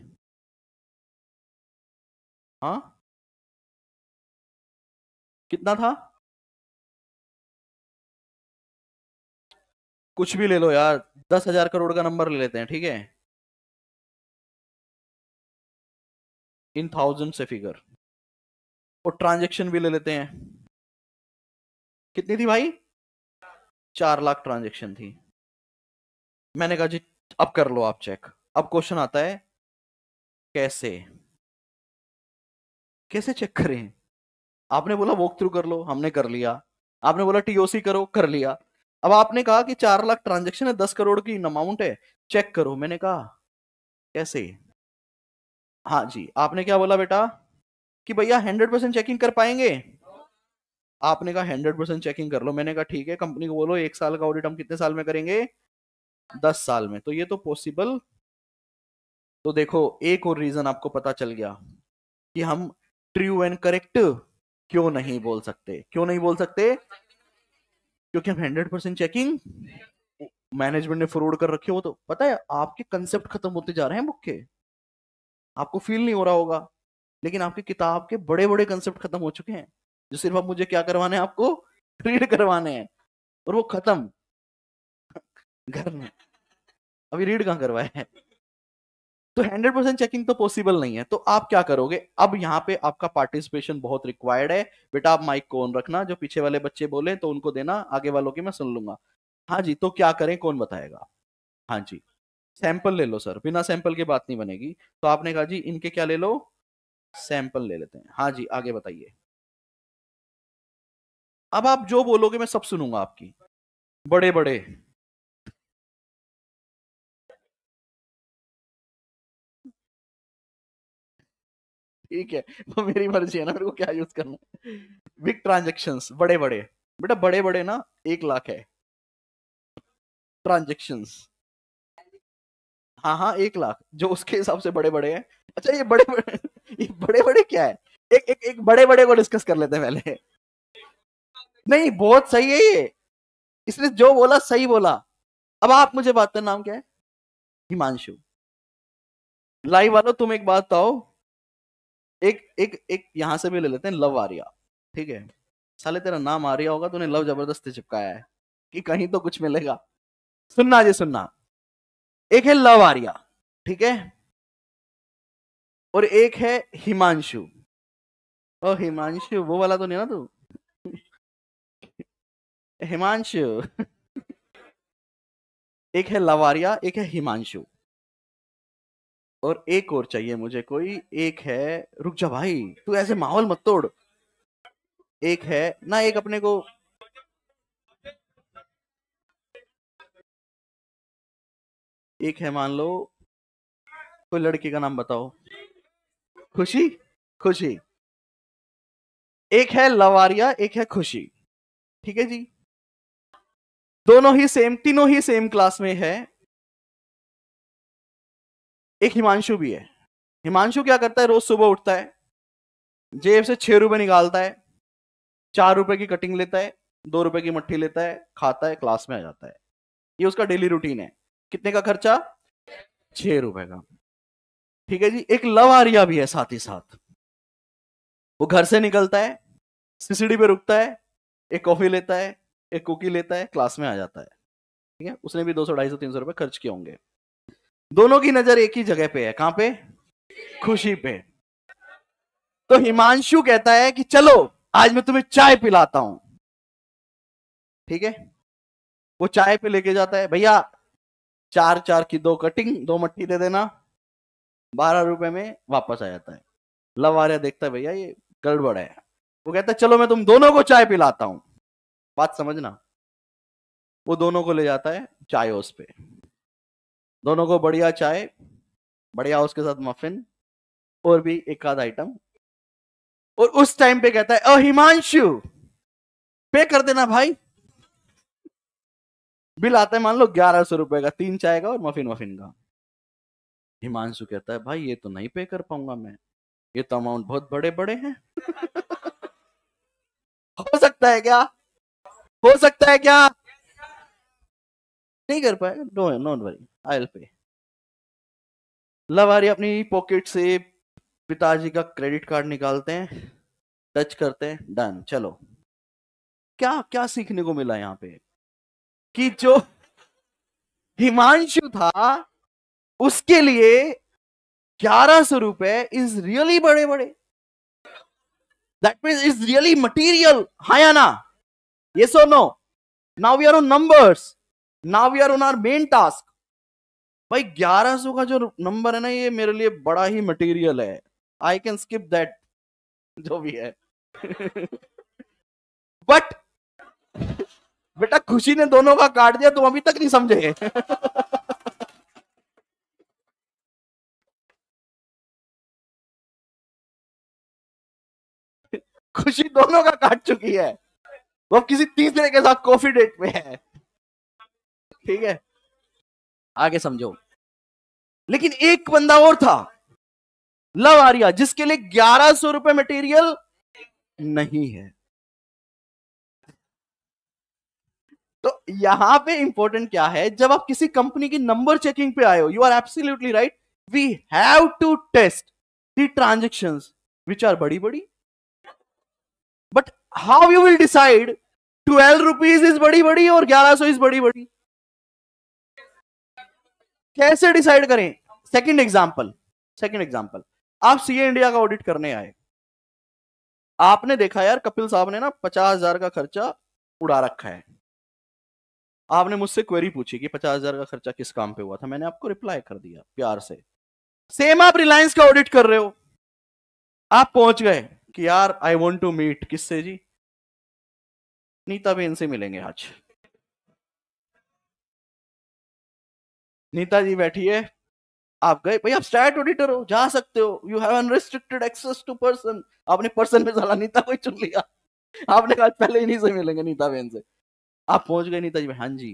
हाँ कितना था कुछ भी ले लो यार दस हजार करोड़ का नंबर ले लेते हैं ठीक है इन थाउजेंड से फिगर और ट्रांजेक्शन भी ले लेते हैं कितनी थी भाई चार लाख ट्रांजेक्शन थी मैंने कहा जी अब कर लो आप चेक अब क्वेश्चन आता है कैसे कैसे चेक करें आपने बोला वॉक थ्रू कर लो हमने कर लिया आपने बोला टीओसी करो कर लिया अब आपने कहा कि चार लाख ट्रांजेक्शन है दस करोड़ की अमाउंट है चेक करो मैंने कहा कैसे हाँ जी आपने क्या बोला बेटा कि भैया हंड्रेड परसेंट चेकिंग कर पाएंगे आपने कहा हंड्रेड परसेंट चेकिंग कर लो मैंने कहा ठीक है कंपनी को बोलो एक साल का ऑडिट हम कितने साल में करेंगे दस साल में तो ये तो पॉसिबल तो देखो एक और रीजन आपको पता चल गया कि हम ट्रू एंड करेक्ट क्यों नहीं बोल सकते क्यों नहीं बोल सकते क्योंकि हम हंड्रेड परसेंट चेकिंग मैनेजमेंट ने फ्रॉड कर रखे हो तो पता है आपके कंसेप्ट खत्म होते जा रहे हैं बुक के आपको फील नहीं हो रहा होगा लेकिन आपके किताब के बड़े बड़े कंसेप्ट खत्म हो चुके हैं जो सिर्फ अब मुझे क्या करवाने हैं आपको रीड करवाने हैं और वो खत्म घर में अभी रीड कहाँ करवाए हैं तो हंड्रेड परसेंट चेकिंग तो पॉसिबल नहीं है तो आप क्या करोगे अब यहाँ पे आपका पार्टिसिपेशन बहुत रिक्वायर्ड है बेटा आप माइक को ऑन रखना जो पीछे वाले बच्चे बोले तो उनको देना आगे वालों की मैं सुन लूंगा हाँ जी तो क्या करें कौन बताएगा हाँ जी सैंपल ले लो सर बिना सैंपल के बात नहीं बनेगी तो आपने कहा जी इनके क्या ले लो सैंपल ले लेते हैं हाँ जी आगे बताइए अब आप जो बोलोगे मैं सब सुनूंगा आपकी बड़े बड़े ठीक है वो मेरी मर्जी है ना मेरे को क्या यूज करना है बिग ट्रांजेक्शन बड़े बड़े बेटा बड़े बड़े ना एक लाख है ट्रांजेक्शन हाँ हाँ एक लाख जो उसके हिसाब से बड़े बड़े हैं अच्छा ये बड़े बड़े ये बड़े बड़े क्या है एक एक एक बड़े बड़े को डिस्कस कर लेते हैं पहले नहीं बहुत सही है ये इसने जो बोला सही बोला अब आप मुझे बात का नाम क्या है हिमांशु लाइव वालों तुम एक बात बताओ एक एक एक यहां से भी ले लेते हैं लव आर्या ठीक है साले तेरा नाम आर्या होगा तूने लव जबरदस्ती चिपकाया है कि कहीं तो कुछ मिलेगा सुनना जी सुनना एक है लव आर्या ठीक है और एक है हिमांशु ओ हिमांशु वो वाला तो नहीं ना तू हिमांशु एक है लवारिया एक है हिमांशु और एक और चाहिए मुझे कोई एक है रुक जा भाई तू ऐसे माहौल मत तोड़ एक है ना एक अपने को एक है मान लो कोई लड़की का नाम बताओ खुशी खुशी एक है लवारिया एक है खुशी ठीक है जी दोनों ही सेम तीनों ही सेम क्लास में है एक हिमांशु भी है हिमांशु क्या करता है रोज सुबह उठता है जेब से छह रुपए निकालता है चार रुपए की कटिंग लेता है दो रुपए की मट्टी लेता है खाता है क्लास में आ जाता है ये उसका डेली रूटीन है कितने का खर्चा छह रुपए का ठीक है जी एक लव आर्या भी है साथ ही साथ वो घर से निकलता है सीसीडी पे रुकता है एक कॉफी लेता है एक कुकी लेता है क्लास में आ जाता है ठीक है उसने भी दो सौ ढाई सौ तीन सौ रुपए खर्च किए होंगे दोनों की नजर एक ही जगह पे है कहां पे खुशी पे तो हिमांशु कहता है कि चलो आज मैं तुम्हें चाय पिलाता हूं ठीक है वो चाय पे लेके जाता है भैया चार चार की दो कटिंग दो मट्टी दे देना बारह रुपए में वापस आ जाता है लव आर्या देखता है भैया ये गड़बड़ है वो कहता है चलो मैं तुम दोनों को चाय पिलाता हूं बात समझना वो दोनों को ले जाता है चाय उस पे दोनों को बढ़िया चाय बढ़िया उसके साथ मफिन और भी एक आध आइटम और उस टाइम पे कहता है अ हिमांशु पे कर देना भाई बिल आता है मान लो ग्यारह सौ रुपए का तीन चाय का और मफिन वफिन का हिमांशु कहता है भाई ये तो नहीं पे कर पाऊंगा मैं ये तो अमाउंट बहुत बड़े बड़े हैं हो सकता है क्या हो सकता है क्या नहीं कर पाएगा no not worry I will pay लवारी अपनी पॉकेट से पिताजी का क्रेडिट कार्ड निकालते हैं टच करते हैं डन चलो क्या क्या सीखने को मिला यहाँ पे कि जो हिमांशु था उसके लिए ग्यारह सौ रुपए इज रियली बड़े बड़े that mean is really material ना Yes or no? Now we are on numbers. Now we are on our main task. भाई 1100 का जो नंबर है ना ये मेरे लिए बड़ा ही मटेरियल है आई कैन स्किप दैट जो भी है बट बेटा खुशी ने दोनों का काट दिया तुम अभी तक नहीं समझे खुशी दोनों का काट चुकी है वो किसी तीसरे के साथ कॉफी डेट पे है ठीक है आगे समझो लेकिन एक बंदा और था लव आर्या जिसके लिए ग्यारह सौ रुपए मटेरियल नहीं है तो यहां पे इंपॉर्टेंट क्या है जब आप किसी कंपनी की नंबर चेकिंग पे आए हो you are absolutely right we have to test the transaction which are बड़ी बड़ी but how you will decide twelve rupees is बड़ी बड़ी और ग्यारह सौ इज बड़ी बड़ी कैसे डिसाइड करें सेकंड एग्जांपल सेकंड एग्जांपल आप सीए इंडिया का ऑडिट करने आए आपने देखा यार कपिल साहब ने ना पचास हजार का खर्चा उड़ा रखा है आपने मुझसे क्वेरी पूछी कि पचास हजार का खर्चा किस काम पे हुआ था मैंने आपको रिप्लाई कर दिया प्यार से सेम आप रिलायंस का ऑडिट कर रहे हो आप पहुंच गए कि यार आई वॉन्ट टू मीट किससे जी नीता बहन से मिलेंगे आज नीता जी बैठी है आप गए भाई आप स्टैट ऑडिटर हो जा सकते हो you have unrestricted access to person आपने पर्सन में साला नीता को चुन लिया आपने कहा पहले ही नहीं से मिलेंगे नीता बहन से आप पहुंच गए नीता जी हाँ जी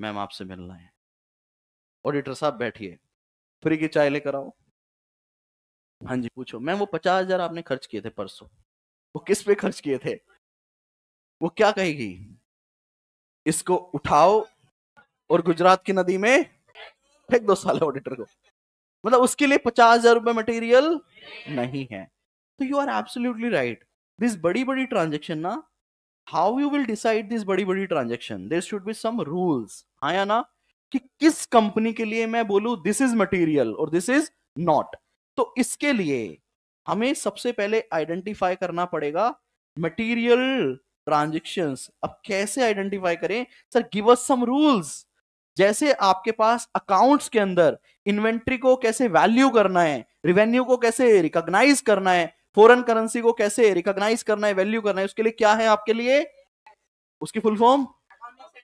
मैम आपसे मिलना है ऑडिटर साहब बैठिए फ्री की चाय लेकर आओ हाँ जी पूछो मैम वो पचास हजार आपने खर्च किए थे परसों वो किस पे खर्च किए थे वो क्या कहेगी इसको उठाओ और गुजरात की नदी में फेंक दो साल ऑडिटर को मतलब उसके लिए पचास हजार रुपए मटेरियल नहीं है तो you are absolutely right this बड़ी बड़ी ट्रांजेक्शन ना how you will decide this बड़ी बड़ी transaction there should be some rules हाँ या ना कि किस कंपनी के लिए मैं बोलू दिस इज मटेरियल और दिस इज नॉट तो इसके लिए हमें सबसे पहले आइडेंटिफाई करना पड़ेगा मटेरियल ट्रांजेक्शन अब कैसे आइडेंटिफाई करें sir give us some rules जैसे आपके पास अकाउंट्स के अंदर इन्वेंट्री को कैसे वैल्यू करना है रिवेन्यू को कैसे रिकॉग्नाइज करना है फॉरेन करेंसी को कैसे रिकॉग्नाइज करना है वैल्यू करना है उसके लिए क्या है आपके लिए उसकी फुल फॉर्म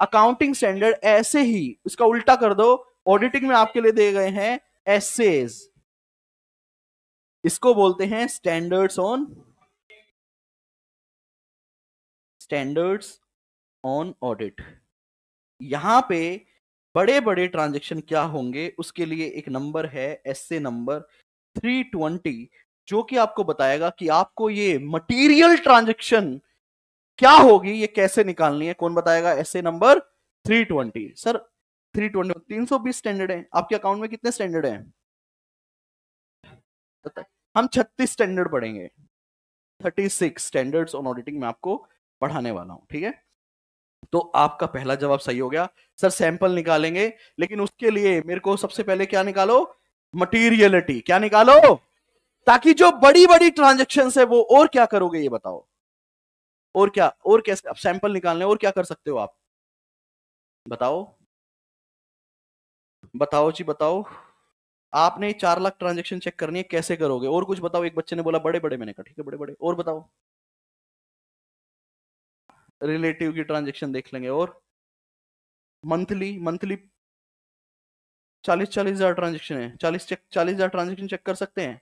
अकाउंटिंग स्टैंडर्ड ऐसे ही उसका उल्टा कर दो ऑडिटिंग में आपके लिए दिए गए हैं एसेज इसको बोलते हैं standards on standards on audit यहां पे बड़े बड़े ट्रांजेक्शन क्या होंगे उसके लिए एक नंबर है एस ए नंबर 320 जो कि आपको बताएगा कि आपको ये मटेरियल ट्रांजेक्शन क्या होगी ये कैसे निकालनी है कौन बताएगा S A number 320 sir 320 320 standard है आपके अकाउंट में कितने स्टैंडर्ड है हम छत्तीस स्टैंडर्ड पढ़ेंगे thirty six standards on auditing में आपको पढ़ाने वाला हूं ठीक है तो आपका पहला जवाब सही हो गया सर सैंपल निकालेंगे लेकिन उसके लिए मेरे को सबसे पहले क्या निकालो मटीरियलिटी क्या निकालो ताकि जो बड़ी बड़ी ट्रांजेक्शन है वो और क्या करोगे ये बताओ और क्या और कैसे आप सैंपल निकालने और क्या कर सकते हो आप बताओ बताओ जी बताओ आपने चार लाख ट्रांजेक्शन चेक करनी है कैसे करोगे और कुछ बताओ एक बच्चे ने बोला बड़े बड़े मैंने कहा ठीक है बड़े बड़े और बताओ रिलेटिव की ट्रांजेक्शन देख लेंगे और मंथली मंथली चालीस चालीस हजार ट्रांजेक्शन है चालीस चेक चालीस हजार ट्रांजेक्शन चेक कर सकते हैं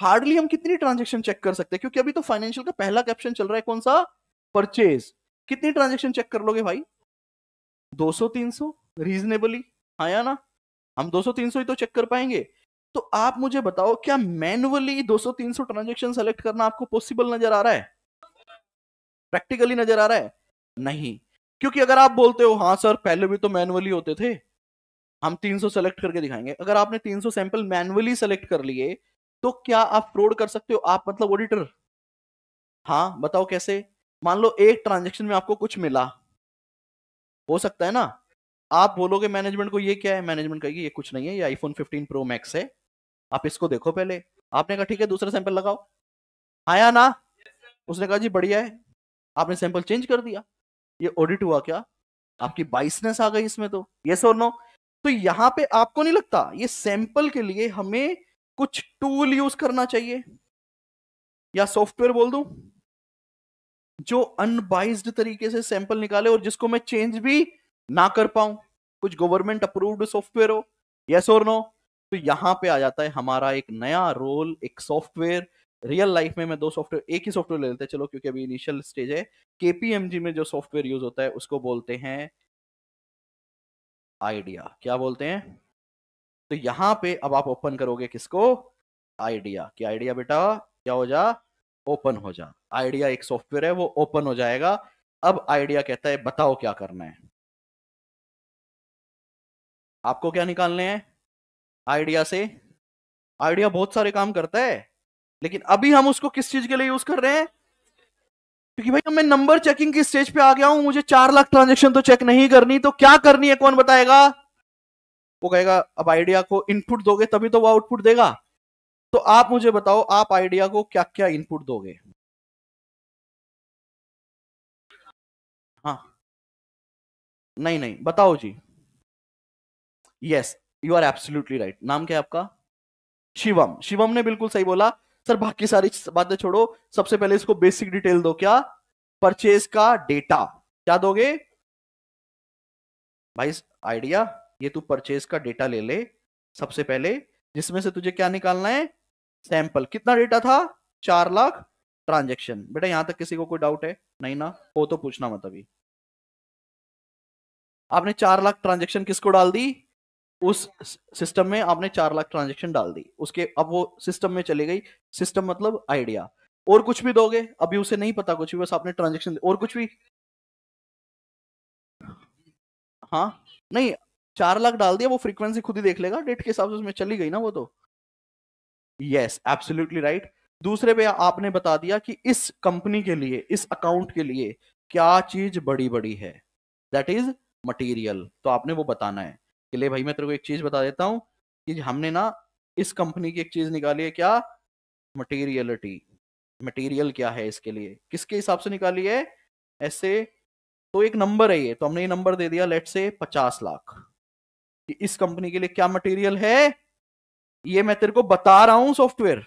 हार्डली हम कितनी ट्रांजेक्शन चेक कर सकते हैं क्योंकि अभी तो फाइनेंशियल का पहला कैप्शन चल रहा है कौन सा परचेज कितनी ट्रांजेक्शन चेक कर लोगे भाई दो सौ तीन सौ रीजनेबली हाँ या ना हम 200-300 ही तो चेक कर पाएंगे तो आप मुझे बताओ क्या मैनुअली 200-300 ट्रांजेक्शन सेलेक्ट करना आपको पॉसिबल नजर आ रहा है प्रैक्टिकली नजर आ रहा है नहीं क्योंकि अगर आप बोलते हो हाँ सर पहले भी तो मैनुअली होते थे हम 300 सेलेक्ट करके दिखाएंगे अगर आपने 300 सैंपल मैनुअली सेलेक्ट कर लिए तो क्या आप फ्रॉड कर सकते हो आप मतलब ऑडिटर हाँ बताओ कैसे मान लो एक ट्रांजेक्शन में आपको कुछ मिला हो सकता है ना आप बोलोगे मैनेजमेंट को ये क्या है मैनेजमेंट कहेगी ये कुछ नहीं है ये आईफोन 15 प्रो मैक्स है आप इसको देखो पहले आपने कहा ठीक है दूसरा सैंपल लगाओ आया ना उसने कहा जी बढ़िया है आपने सैंपल चेंज कर दिया ये ऑडिट हुआ क्या आपकी बाइसनेस आ गई इसमें तो ये सो नो तो यहाँ पे आपको नहीं लगता ये सैंपल के लिए हमें कुछ टूल यूज करना चाहिए या सॉफ्टवेयर बोल दू जो अनबाइज तरीके से सैंपल निकाले और जिसको मैं चेंज भी ना कर पाऊं कुछ गवर्नमेंट अप्रूव्ड सॉफ्टवेयर हो यस और नो तो यहाँ पे आ जाता है हमारा एक नया रोल एक सॉफ्टवेयर रियल लाइफ में मैं दो सॉफ्टवेयर एक ही सॉफ्टवेयर ले लेते हैं चलो क्योंकि अभी इनिशियल स्टेज है केपीएमजी में जो सॉफ्टवेयर यूज होता है उसको बोलते हैं आइडिया क्या बोलते हैं तो यहां पे अब आप ओपन करोगे किसको आइडिया कि आइडिया बेटा क्या हो जा ओपन हो जा आइडिया एक सॉफ्टवेयर है वो ओपन हो जाएगा अब आइडिया कहता है बताओ क्या करना है आपको क्या निकालने हैं आइडिया से आइडिया बहुत सारे काम करता है लेकिन अभी हम उसको किस चीज के लिए यूज कर रहे हैं क्योंकि भाई मैं नंबर चेकिंग की स्टेज पे आ गया हूं मुझे चार लाख ट्रांजेक्शन तो चेक नहीं करनी तो क्या करनी है कौन बताएगा वो कहेगा अब आइडिया को इनपुट दोगे तभी तो वो आउटपुट देगा तो आप मुझे बताओ आप आइडिया को क्या क्या इनपुट दोगे हाँ नहीं नहीं बताओ जी yes you are absolutely right नाम क्या है आपका शिवम शिवम ने बिल्कुल सही बोला सर बाकी सारी बातें छोड़ो सबसे पहले इसको बेसिक डिटेल दो क्या परचेज का डेटा क्या दोगे भाई आइडिया ये तू परचेज का डेटा ले ले सबसे पहले जिसमें से तुझे क्या निकालना है सैंपल कितना डेटा था चार लाख ट्रांजेक्शन बेटा यहां तक किसी को कोई डाउट है नहीं ना हो तो पूछना मत अभी आपने चार लाख ट्रांजेक्शन किसको डाल दी उस सिस्टम में आपने चार लाख ट्रांजेक्शन डाल दी उसके अब वो सिस्टम में चली गई सिस्टम मतलब आइडिया और कुछ भी दोगे अभी उसे नहीं पता कुछ भी बस आपने ट्रांजेक्शन और कुछ भी हाँ नहीं चार लाख डाल दिया वो फ्रीक्वेंसी खुद ही देख लेगा डेट के हिसाब से उसमें चली गई ना वो तो यस एब्सोल्युटली राइट दूसरे पे आपने बता दिया कि इस कंपनी के लिए इस अकाउंट के लिए क्या चीज बड़ी बड़ी है दैट इज मटेरियल तो आपने वो बताना है कि ले भाई मैं तेरे को एक चीज बता देता हूँ कि हमने ना इस कंपनी की एक चीज निकाली है क्या मटेरियलिटी मटेरियल क्या है इसके लिए किसके हिसाब से निकाली है ऐसे तो एक नंबर है ये तो हमने ये नंबर दे दिया लेट से पचास लाख कि इस कंपनी के लिए क्या मटेरियल है ये मैं तेरे को बता रहा हूं सॉफ्टवेयर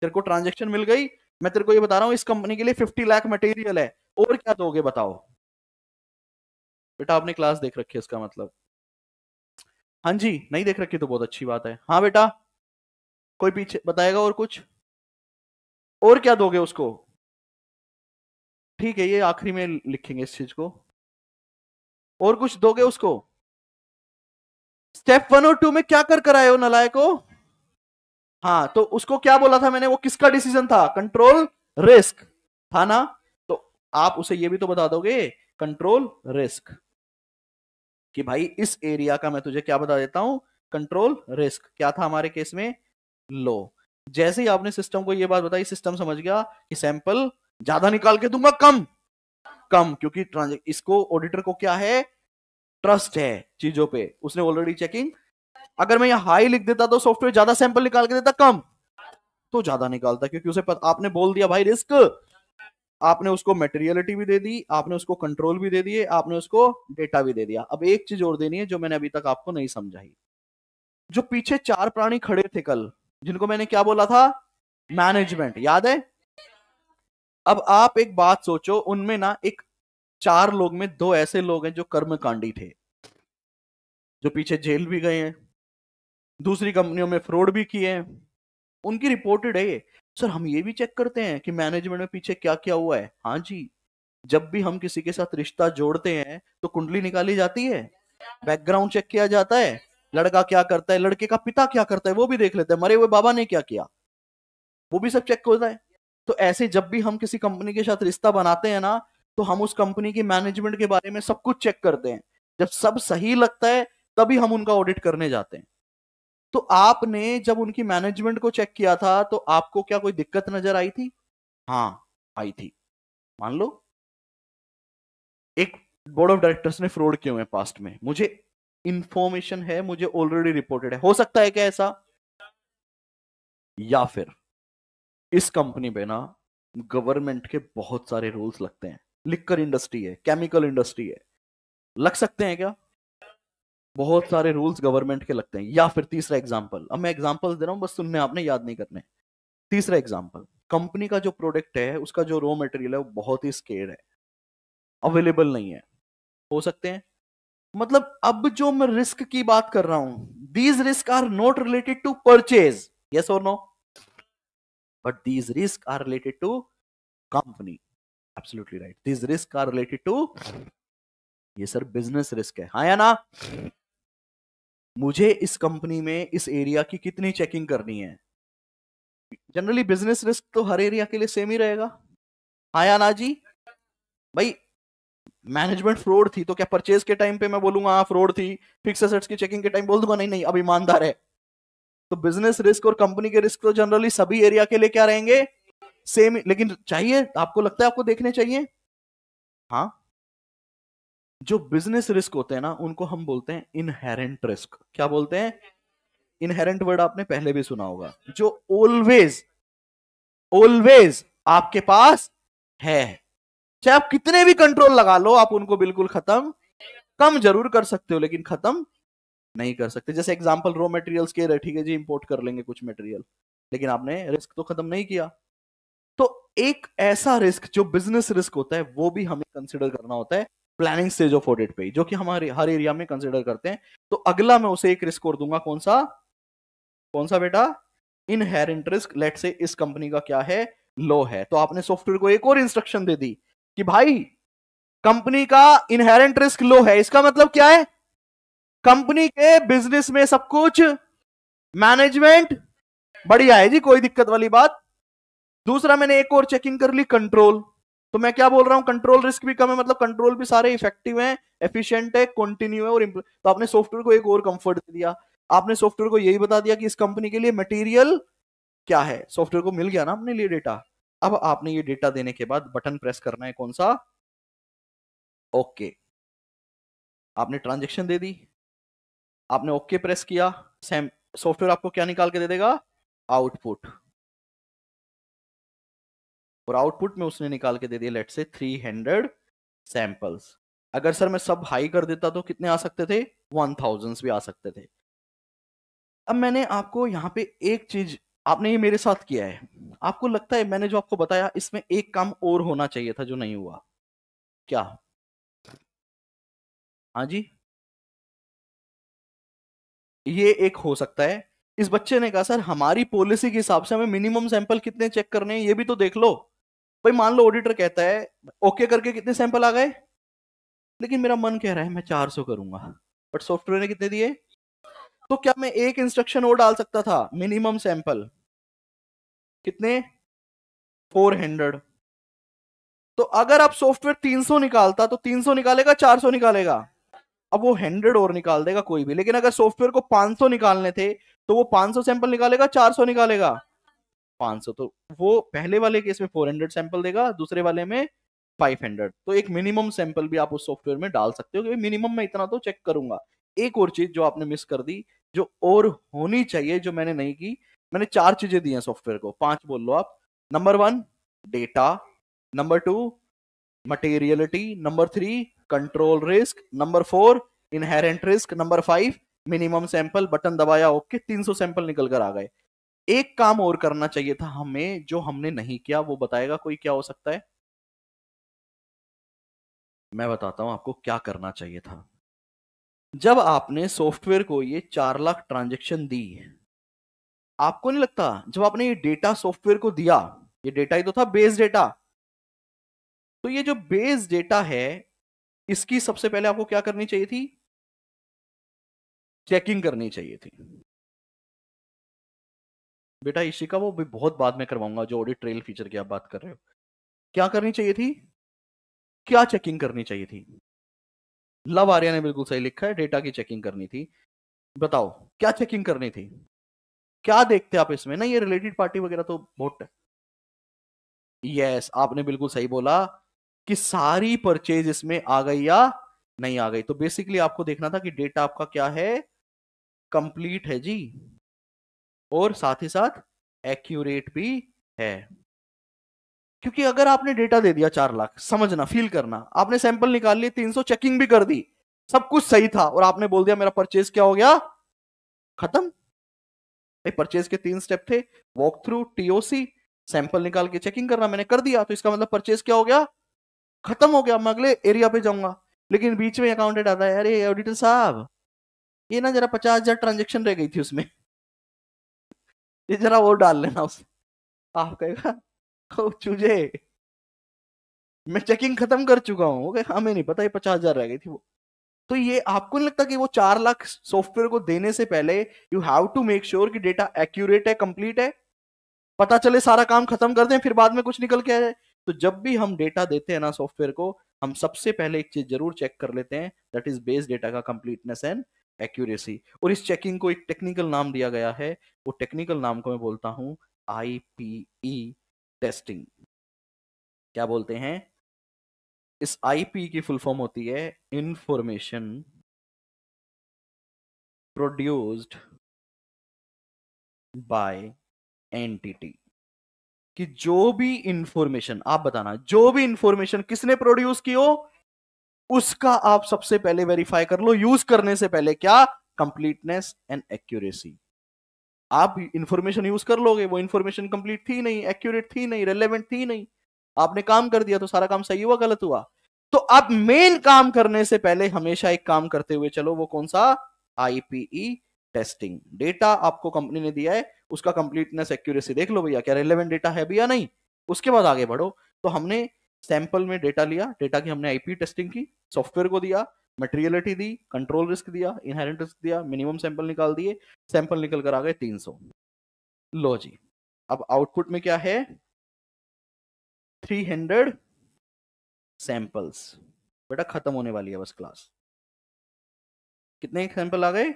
तेरे को ट्रांजेक्शन मिल गई मैं तेरे को ये बता रहा हूँ इस कंपनी के लिए फिफ्टी लाख मटेरियल है और क्या दोगे बताओ बेटा आपने क्लास देख रखी है इसका मतलब हाँ जी नहीं देख रखी तो बहुत अच्छी बात है हाँ बेटा कोई पीछे बताएगा और कुछ और क्या दोगे उसको ठीक है ये आखिरी में लिखेंगे इस चीज को और कुछ दोगे उसको स्टेप वन और टू में क्या कर कर आए हो नलाय को हाँ तो उसको क्या बोला था मैंने वो किसका डिसीजन था कंट्रोल रिस्क था ना तो आप उसे ये भी तो बता दोगे कंट्रोल रिस्क कि भाई इस एरिया का मैं तुझे क्या बता देता हूँ कंट्रोल रिस्क क्या था हमारे केस में लो जैसे ही आपने सिस्टम को यह बात बताई सिस्टम समझ गया कि सैंपल ज्यादा निकाल के दूंगा कम कम क्योंकि इसको ऑडिटर को क्या है ट्रस्ट है चीजों पे उसने ऑलरेडी चेकिंग अगर मैं यहाँ हाई लिख देता तो सॉफ्टवेयर ज्यादा सैंपल निकाल के देता कम तो ज्यादा निकालता क्योंकि उसे पत, आपने बोल दिया भाई रिस्क आपने उसको मेटेरियलिटी भी दे दी आपने उसको कंट्रोल भी दे दिए आपने उसको डेटा भी दे दिया अब एक चीज और देनी है जो मैंने अभी तक आपको नहीं समझाई जो पीछे चार प्राणी खड़े थे कल जिनको मैंने क्या बोला था मैनेजमेंट याद है अब आप एक बात सोचो उनमें ना एक चार लोग में दो ऐसे लोग हैं जो कर्मकांडी थे जो पीछे जेल भी गए हैं दूसरी कंपनियों में फ्रॉड भी किए हैं उनकी रिपोर्टेड है ये सर हम ये भी चेक करते हैं कि मैनेजमेंट में पीछे क्या क्या हुआ है हाँ जी जब भी हम किसी के साथ रिश्ता जोड़ते हैं तो कुंडली निकाली जाती है बैकग्राउंड चेक किया जाता है लड़का क्या करता है लड़के का पिता क्या करता है वो भी देख लेते हैं मरे हुए बाबा ने क्या किया वो भी सब चेक होता है तो ऐसे जब भी हम किसी कंपनी के साथ रिश्ता बनाते हैं ना तो हम उस कंपनी की मैनेजमेंट के बारे में सब कुछ चेक करते हैं जब सब सही लगता है तभी हम उनका ऑडिट करने जाते हैं तो आपने जब उनकी मैनेजमेंट को चेक किया था तो आपको क्या कोई दिक्कत नजर आई थी हाँ आई थी मान लो एक बोर्ड ऑफ डायरेक्टर्स ने फ्रॉड किए हुए पास्ट में मुझे इंफॉर्मेशन है मुझे ऑलरेडी रिपोर्टेड है हो सकता है क्या ऐसा या फिर इस कंपनी पे ना गवर्नमेंट के बहुत सारे रूल्स लगते हैं लिक्कर इंडस्ट्री है केमिकल इंडस्ट्री है लग सकते हैं क्या बहुत सारे रूल्स गवर्नमेंट के लगते हैं या फिर तीसरा एग्जाम्पल अब मैं एग्जाम्पल दे रहा हूँ बस सुनने आपने याद नहीं करने तीसरा एग्जाम्पल कंपनी का जो प्रोडक्ट है उसका जो रॉ मटेरियल है वो बहुत ही स्केर है अवेलेबल नहीं है हो सकते हैं मतलब अब जो मैं रिस्क की बात कर रहा हूं these risk are not related to purchase yes और no but these risk are related to company absolutely right these risk are related to ये सर बिजनेस रिस्क है हाँ या ना मुझे इस कंपनी में इस एरिया की कितनी चेकिंग करनी है जनरली बिजनेस रिस्क तो हर एरिया के लिए सेम ही रहेगा हाँ या ना जी भाई मैनेजमेंट फ्रॉड थी तो क्या परचेज के टाइम पे मैं बोलूंगा हाँ फ्रॉड थी फिक्स एसेट्स की चेकिंग के टाइम बोल दूंगा नहीं नहीं अब ईमानदार है तो बिजनेस रिस्क और कंपनी के रिस्क तो जनरली सभी एरिया के लिए क्या रहेंगे सेम लेकिन चाहिए आपको लगता है आपको देखने चाहिए हाँ जो बिजनेस रिस्क होते हैं ना उनको हम बोलते हैं इनहेरेंट रिस्क क्या बोलते हैं इनहेरेंट वर्ड आपने पहले भी सुना होगा जो ऑलवेज ऑलवेज आपके पास है चाहे आप कितने भी कंट्रोल लगा लो आप उनको बिल्कुल खत्म कम जरूर कर सकते हो लेकिन खत्म नहीं कर सकते जैसे एग्जाम्पल रॉ मटेरियल्स के ठीक है जी इंपोर्ट कर लेंगे कुछ मटेरियल लेकिन आपने रिस्क तो खत्म नहीं किया तो एक ऐसा रिस्क जो बिजनेस रिस्क होता है वो भी हमें कंसिडर करना होता है प्लानिंग स्टेज ऑफ ऑडिट पे जो कि हमारे हर एरिया में कंसिडर करते हैं तो अगला मैं उसे एक रिस्क और दूंगा कौन सा कौन सा बेटा इनहेरेंट रिस्क लेट से इस कंपनी का क्या है लो है तो आपने सॉफ्टवेयर को एक और इंस्ट्रक्शन दे दी कि भाई कंपनी का इनहेरेंट रिस्क लो है इसका मतलब क्या है कंपनी के बिजनेस में सब कुछ मैनेजमेंट बढ़िया है जी कोई दिक्कत वाली बात दूसरा मैंने एक और चेकिंग कर ली कंट्रोल तो मैं क्या बोल रहा हूँ कंट्रोल रिस्क भी कम है मतलब कंट्रोल भी सारे इफेक्टिव हैं एफिशिएंट है कंटिन्यू है और तो आपने सॉफ्टवेयर को एक और कंफर्ट दे दिया आपने सॉफ्टवेयर को यही बता दिया कि इस कंपनी के लिए मटेरियल क्या है सॉफ्टवेयर को मिल गया ना अपने लिए डेटा अब आपने ये डेटा देने के बाद बटन प्रेस करना है कौन सा ओके okay. आपने ट्रांजेक्शन दे दी आपने ओके okay प्रेस किया सॉफ्टवेयर आपको क्या निकाल के दे देगा आउटपुट और आउटपुट में उसने निकाल के दे दिया let say three hundred samples अगर सर मैं सब हाई कर देता तो कितने आ सकते थे वन थाउजेंड्स भी आ सकते थे अब मैंने आपको यहाँ पे एक चीज आपने ये मेरे साथ किया है आपको लगता है मैंने जो आपको बताया इसमें एक काम और होना चाहिए था जो नहीं हुआ क्या हाँ जी ये एक हो सकता है इस बच्चे ने कहा सर हमारी पॉलिसी के हिसाब से हमें मिनिमम सैंपल कितने चेक करने हैं ये भी तो देख लो भाई मान लो ऑडिटर कहता है ओके करके कितने सैंपल आ गए लेकिन मेरा मन कह रहा है मैं चार सौ करूंगा बट सॉफ्टवेयर ने कितने दिए तो क्या मैं एक इंस्ट्रक्शन और डाल सकता था मिनिमम सैंपल कितने फोर हंड्रेड तो अगर आप सॉफ्टवेयर तीन सौ निकालता तो तीन सौ निकालेगा चार सौ निकालेगा अब वो हंड्रेड और निकाल देगा कोई भी लेकिन अगर सॉफ्टवेयर को पांच सौ निकालने थे तो वो पांच सौ सैंपल निकालेगा चार सौ निकालेगा पांच सौ तो वो पहले वाले केस में फोर हंड्रेड सैंपल देगा दूसरे वाले में फाइव हंड्रेड तो एक मिनिमम सैंपल भी आप उस सॉफ्टवेयर में डाल सकते हो कि मिनिमम मैं इतना तो चेक करूंगा एक और चीज जो आपने मिस कर दी जो और होनी चाहिए जो मैंने नहीं की मैंने चार चीजें दी हैं सॉफ्टवेयर को पांच बोल लो आप number one data number two materiality number three control risk number four inherent risk number five minimum sample button दबाया ओके तीन सौ सैंपल निकल कर आ गए एक काम और करना चाहिए था हमें जो हमने नहीं किया वो बताएगा कोई क्या हो सकता है मैं बताता हूं आपको क्या करना चाहिए था जब आपने सॉफ्टवेयर को ये चार लाख ट्रांजेक्शन दी आपको नहीं लगता जब आपने ये डेटा सॉफ्टवेयर को दिया ये डेटा ही तो था बेस डेटा तो ये जो बेस डेटा है इसकी सबसे पहले आपको क्या करनी चाहिए थी चेकिंग करनी चाहिए थी बेटा इसी का वो भी बहुत बाद में करवाऊंगा जो ऑडिट ट्रेल फीचर की आप बात कर रहे हो क्या करनी चाहिए थी क्या चेकिंग करनी चाहिए थी लव आर्या ने बिल्कुल सही लिखा है डेटा की चेकिंग करनी थी बताओ क्या चेकिंग करनी थी क्या देखते आप इसमें ना ये रिलेटेड पार्टी वगैरह तो बहुत यस आपने बिल्कुल सही बोला कि सारी परचेज इसमें आ गई या नहीं आ गई तो बेसिकली आपको देखना था कि डेटा आपका क्या है कंप्लीट है जी और साथ ही साथ एक्यूरेट भी है क्योंकि अगर आपने डेटा दे दिया चार लाख समझना फील करना आपने सैंपल निकाल लिए तीन सौ चेकिंग भी कर दी सब कुछ सही था और आपने बोल दिया मेरा परचेज क्या हो गया खत्म भाई परचेज के तीन स्टेप थे वॉक थ्रू टीओसी सैंपल निकाल के चेकिंग करना मैंने कर दिया तो इसका मतलब परचेज क्या हो गया खत्म हो गया मैं अगले एरिया पे जाऊंगा लेकिन बीच में अकाउंटेंट आता है अरे ऑडिटर साहब ये ना जरा पचास हजार ट्रांजेक्शन रह गई थी उसमें ये जरा वो डाल लेना उसे आप कहेगा चूजे मैं चेकिंग खत्म कर चुका हूँ हमें नहीं पता ये पचास हजार रह गई थी वो तो ये आपको नहीं लगता कि वो चार लाख सॉफ्टवेयर को देने से पहले you have to make sure कि डेटा एक्यूरेट है कंप्लीट है पता चले सारा काम खत्म कर दें फिर बाद में कुछ निकल के आ जाए तो जब भी हम डेटा देते हैं ना सॉफ्टवेयर को हम सबसे पहले एक चीज जरूर चेक कर लेते हैं दैट इज बेस डेटा का कंप्लीटनेस एंड एक्यूरेसी और इस चेकिंग को एक टेक्निकल नाम दिया गया है वो टेक्निकल नाम को मैं बोलता हूँ आईपीई टेस्टिंग e क्या बोलते हैं इस आईपी e की फुल फॉर्म होती है इंफॉर्मेशन प्रोड्यूस्ड बाय एंटिटी कि जो भी इंफॉर्मेशन आप बताना जो भी इंफॉर्मेशन किसने प्रोड्यूस की हो उसका आप सबसे पहले वेरीफाई कर लो यूज करने से पहले क्या कंप्लीटनेस एंड एक्यूरेसी आप इंफॉर्मेशन यूज कर लोगे वो इंफॉर्मेशन कंप्लीट थी नहीं एक्यूरेट थी नहीं रेलेवेंट थी नहीं आपने काम कर दिया तो सारा काम सही हुआ गलत हुआ तो आप मेन काम करने से पहले हमेशा एक काम करते हुए चलो वो कौन सा आईपीई टेस्टिंग डेटा आपको कंपनी ने दिया है उसका कंप्लीटनेस एक्यूरेसी देख लो भैया क्या रेलिवेंट डेटा है भैया नहीं उसके बाद आगे बढ़ो तो हमने सैंपल में डेटा लिया डेटा की हमने आईपी टेस्टिंग की सॉफ्टवेयर को दिया मटेरियलिटी दी कंट्रोल रिस्क दिया इनहेरेंट रिस्क दिया मिनिमम सैंपल निकाल दिए सैंपल निकल कर आ गए 300 लो जी अब आउटपुट में क्या है 300 सैंपल्स बेटा खत्म होने वाली है बस क्लास कितने सैंपल आ गए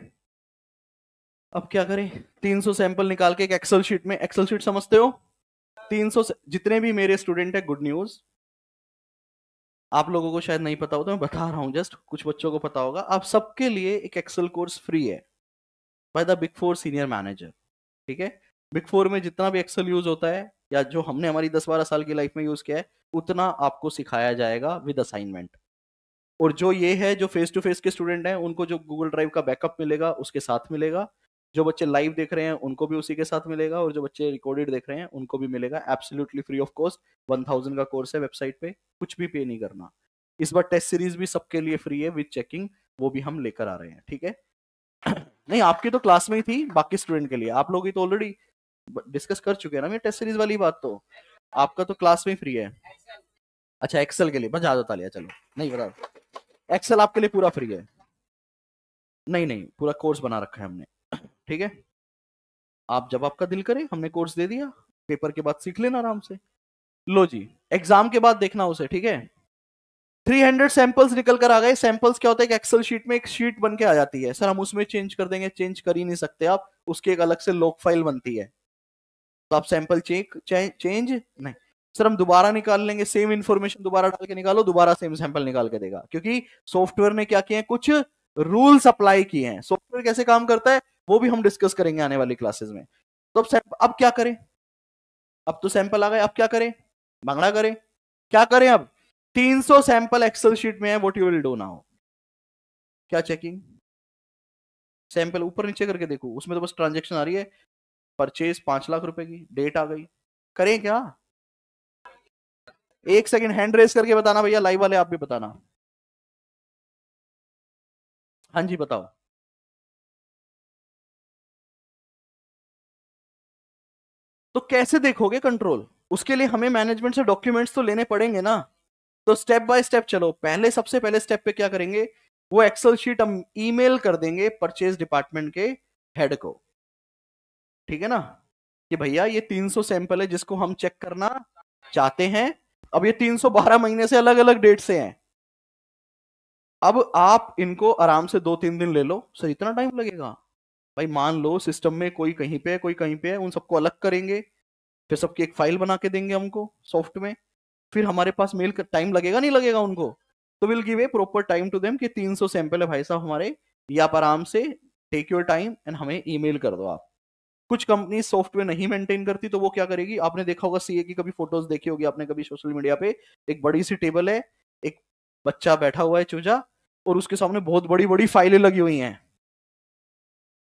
अब क्या करें 300 सैंपल निकाल के एक एक्सेल शीट में एक्सेल शीट समझते हो 300 जितने भी मेरे स्टूडेंट है गुड न्यूज आप लोगों को शायद नहीं पता हो तो मैं बता रहा हूँ जस्ट कुछ बच्चों को पता होगा आप सबके लिए एक एक्सेल कोर्स फ्री है by the big four senior manager ठीक है बिग फोर में जितना भी एक्सेल यूज होता है या जो हमने हमारी दस बारह साल की लाइफ में यूज किया है उतना आपको सिखाया जाएगा विद असाइनमेंट और जो ये है जो फेस टू फेस के स्टूडेंट हैं उनको जो गूगल ड्राइव का बैकअप मिलेगा उसके साथ मिलेगा जो बच्चे लाइव देख रहे हैं उनको भी उसी के साथ मिलेगा और जो बच्चे रिकॉर्डेड देख रहे हैं उनको भी मिलेगा absolutely free of cost one thousand का कोर्स है वेबसाइट पे कुछ भी पे नहीं करना इस बार टेस्ट सीरीज भी सबके लिए फ्री है विद चेकिंग वो भी हम लेकर आ रहे हैं ठीक है नहीं आपकी तो क्लास में ही थी बाकी स्टूडेंट के लिए आप लोग ही तो ऑलरेडी डिस्कस कर चुके हैं ना ये टेस्ट सीरीज वाली बात तो आपका तो क्लास में ही फ्री है अच्छा एक्सेल के लिए बस ज्यादा तालिया चलो नहीं बता एक्सेल आपके लिए पूरा फ्री है नहीं नहीं पूरा कोर्स बना रखा है हमने ठीक है आप जब आपका दिल करे हमने कोर्स दे दिया पेपर के बाद सीख लेना आराम से लो जी एग्जाम के बाद देखना उसे ठीक है 300 सैंपल्स निकल कर आ गए सैंपल्स क्या होता है एक्सेल शीट में एक शीट बन के आ जाती है सर हम उसमें चेंज कर देंगे चेंज कर ही नहीं सकते आप उसकी एक अलग से लॉक फाइल बनती है तो आप सैंपल चेक चेंज नहीं सर हम दोबारा निकाल लेंगे सेम इन्फॉर्मेशन दोबारा डाल के निकालो दोबारा सेम सैंपल निकाल के देगा क्योंकि सॉफ्टवेयर ने क्या किया है कुछ रूल्स अप्लाई किए हैं सॉफ्टवेयर कैसे काम करता है वो भी हम डिस्कस करेंगे आने वाली क्लासेस में तो अब अब क्या करें अब तो सैंपल आ गए अब क्या करें भंगड़ा करें क्या करें अब 300 सैंपल एक्सेल शीट में है what you will do now क्या चेकिंग सैंपल ऊपर नीचे करके देखो उसमें तो बस ट्रांजेक्शन आ रही है परचेज पांच लाख रुपए की डेट आ गई करें क्या एक सेकंड हैंड रेस करके बताना भैया लाइव वाले आप भी बताना हाँ जी बताओ तो कैसे देखोगे कंट्रोल उसके लिए हमें मैनेजमेंट से डॉक्यूमेंट्स तो लेने पड़ेंगे ना तो स्टेप बाय स्टेप चलो पहले सबसे पहले स्टेप पे क्या करेंगे वो एक्सेल शीट हम ईमेल कर देंगे परचेज डिपार्टमेंट के हेड को ठीक है ना कि भैया ये 300 सैंपल है जिसको हम चेक करना चाहते हैं अब ये 312 महीने से अलग अलग डेट से हैं अब आप इनको आराम से दो तीन दिन ले लो सर इतना टाइम लगेगा भाई मान लो सिस्टम में कोई कहीं पे है कोई कहीं पे है उन सबको अलग करेंगे फिर सबकी एक फाइल बना के देंगे हमको सॉफ्ट में फिर हमारे पास मेल टाइम लगेगा नहीं लगेगा उनको तो will give a proper time to them कि 300 सैंपल है भाई साहब हमारे ये आप आराम से टेक योर टाइम एंड हमें ईमेल कर दो आप कुछ कंपनी सॉफ्टवेयर नहीं मेंटेन करती तो वो क्या करेगी आपने देखा होगा सीए की कभी फोटोज देखी होगी आपने कभी सोशल मीडिया पे एक बड़ी सी टेबल है एक बच्चा बैठा हुआ है चूजा और उसके सामने बहुत बड़ी बड़ी फाइलें लगी हुई हैं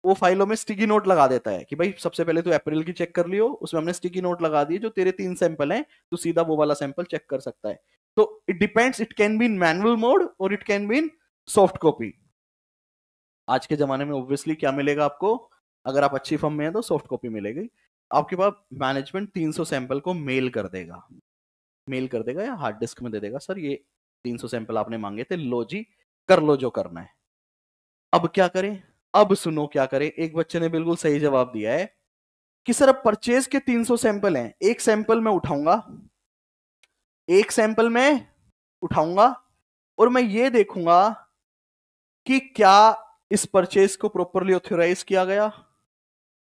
वो फाइलों में स्टिकी नोट लगा देता है कि भाई सबसे पहले तो अप्रैल की चेक कर लियो उसमें हमने स्टिकी नोट लगा दिए जो तेरे तीन सैंपल हैं तो सीधा वो वाला सैंपल चेक कर सकता है तो it depends it can be in manual mode और it can be in soft copy आज के जमाने में ऑब्वियसली क्या मिलेगा आपको अगर आप अच्छी फॉर्म में हैं तो सॉफ्ट कॉपी मिलेगी आपके पास मैनेजमेंट 300 सैंपल को मेल कर देगा मेल कर देगा या हार्ड डिस्क में दे देगा सर ये 300 सैंपल आपने मांगे थे लो जी कर लो जो करना है अब क्या करें अब सुनो क्या करें एक बच्चे ने बिल्कुल सही जवाब दिया है कि सर अब परचेज के 300 सैंपल हैं एक सैंपल मैं उठाऊंगा एक सैंपल में उठाऊंगा और मैं ये देखूंगा कि क्या इस परचेज को प्रॉपरली ऑथोराइज किया गया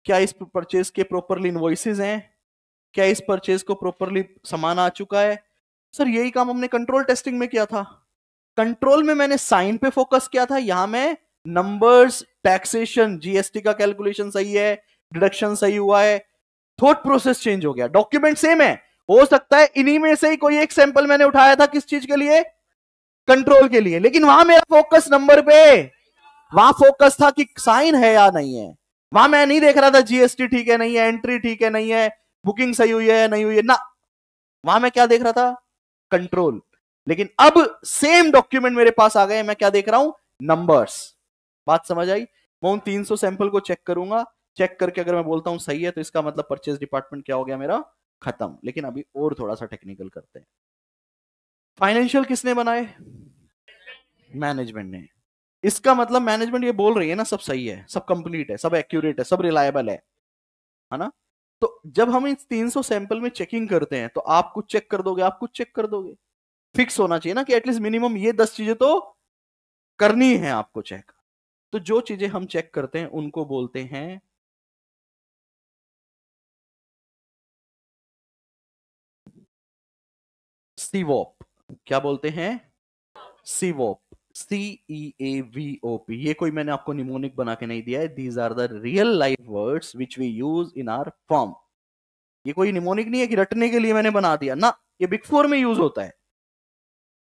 क्या इस परचेज के प्रॉपरली इन्वॉइसिस हैं क्या इस परचेज को प्रॉपरली सामान आ चुका है सर यही काम हमने कंट्रोल टेस्टिंग में किया था कंट्रोल में मैंने साइन पे फोकस किया था यहां मैं नंबर्स टैक्सेशन जीएसटी का कैलकुलेशन सही है डिडक्शन सही हुआ है थोट प्रोसेस चेंज हो गया डॉक्यूमेंट सेम है हो सकता है इन्हीं में से ही कोई एक सैंपल मैंने उठाया था किस चीज के लिए कंट्रोल के लिए लेकिन वहां मेरा फोकस नंबर पे वहां फोकस था कि साइन है या नहीं है वहां मैं नहीं देख रहा था जीएसटी ठीक है नहीं है एंट्री ठीक है नहीं है बुकिंग सही हुई है नहीं हुई है ना वहां मैं क्या देख रहा था कंट्रोल लेकिन अब सेम डॉक्यूमेंट मेरे पास आ गए मैं क्या देख रहा हूं नंबर्स बात समझ आई मैं उन सौ सैंपल को चेक करूंगा चेक करके अगर मैं बोलता हूँ सही है तो इसका मतलब परचेज डिपार्टमेंट क्या हो गया मेरा खत्म लेकिन अभी और थोड़ा सा टेक्निकल करते हैं फाइनेंशियल किसने बनाए मैनेजमेंट ने इसका मतलब मैनेजमेंट ये बोल रही है ना सब सही है सब कंप्लीट है सब एक्यूरेट है सब रिलायबल है है ना तो जब हम तीन 300 सैंपल में चेकिंग करते हैं तो आप कुछ चेक कर दोगे आप कुछ चेक कर दोगे फिक्स होना चाहिए ना कि एटलीस्ट मिनिमम ये दस चीजें तो करनी है आपको चेक तो जो चीजें हम चेक करते हैं उनको बोलते हैं सीवोप क्या बोलते हैं सीवोप सी ई ए वी ओ पी ये कोई मैंने आपको निमोनिक बना के नहीं दिया है these are the real life words which we use in our form ये कोई निमोनिक नहीं है कि रटने के लिए मैंने बना दिया ना ये बिग फोर में यूज होता है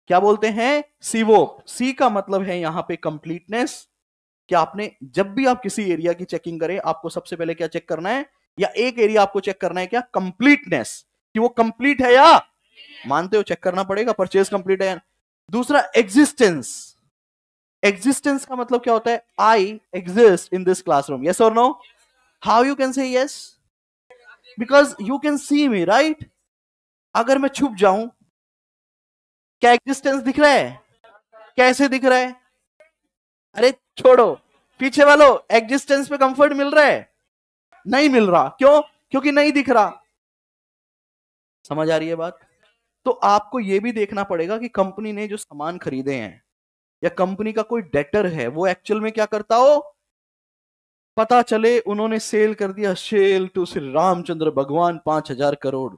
क्या बोलते हैं सीवोप सी का मतलब है यहां पे कंप्लीटनेस कि आपने जब भी आप किसी एरिया की चेकिंग करें आपको सबसे पहले क्या चेक करना है या एक एरिया आपको चेक करना है क्या कंप्लीटनेस कि वो कंप्लीट है या मानते हो चेक करना पड़ेगा परचेज कंप्लीट है दूसरा एग्जिस्टेंस एग्जिस्टेंस का मतलब क्या होता है I exist in this classroom yes और no how you can say yes because you can see me right अगर मैं छुप जाऊं क्या एग्जिस्टेंस दिख रहा है कैसे दिख रहा है अरे छोड़ो पीछे वालों एग्जिस्टेंस पे कंफर्ट मिल रहा है नहीं मिल रहा क्यों क्योंकि नहीं दिख रहा समझ आ रही है बात तो आपको यह भी देखना पड़ेगा कि कंपनी ने जो सामान खरीदे हैं या कंपनी का कोई डेटर है वो एक्चुअल में क्या करता हो पता चले उन्होंने सेल कर दिया सेल टू श्री रामचंद्र भगवान पांच हजार करोड़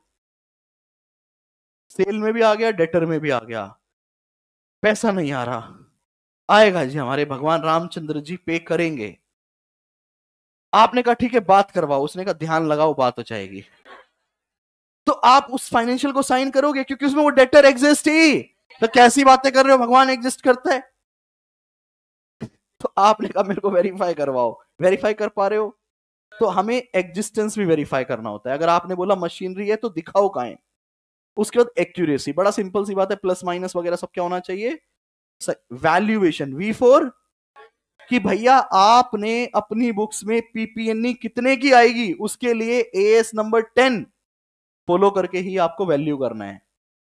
सेल में भी आ गया डेटर में भी आ गया पैसा नहीं आ रहा आएगा जी हमारे भगवान रामचंद्र जी पे करेंगे आपने कहा ठीक है बात करवाओ उसने कहा ध्यान लगाओ बात हो जाएगी तो आप उस फाइनेंशियल को साइन करोगे क्योंकि उसमें वो डेटर एग्जिस्ट ही तो कैसी बातें कर रहे हो भगवान एग्जिस्ट करता है तो आपने कहा मेरे को वेरीफाई करवाओ वेरीफाई कर पा रहे हो तो हमें एग्जिस्टेंस भी वेरीफाई करना होता है अगर आपने बोला मशीनरी है तो दिखाओ का उसके बाद एक्यूरेसी बड़ा सिंपल सी बात है प्लस माइनस वगैरह सब क्या होना चाहिए वैल्यूएशन वी फोर कि भैया आपने अपनी बुक्स में पीपीएनई e कितने की आएगी उसके लिए एस नंबर टेन फॉलो करके ही आपको वैल्यू करना है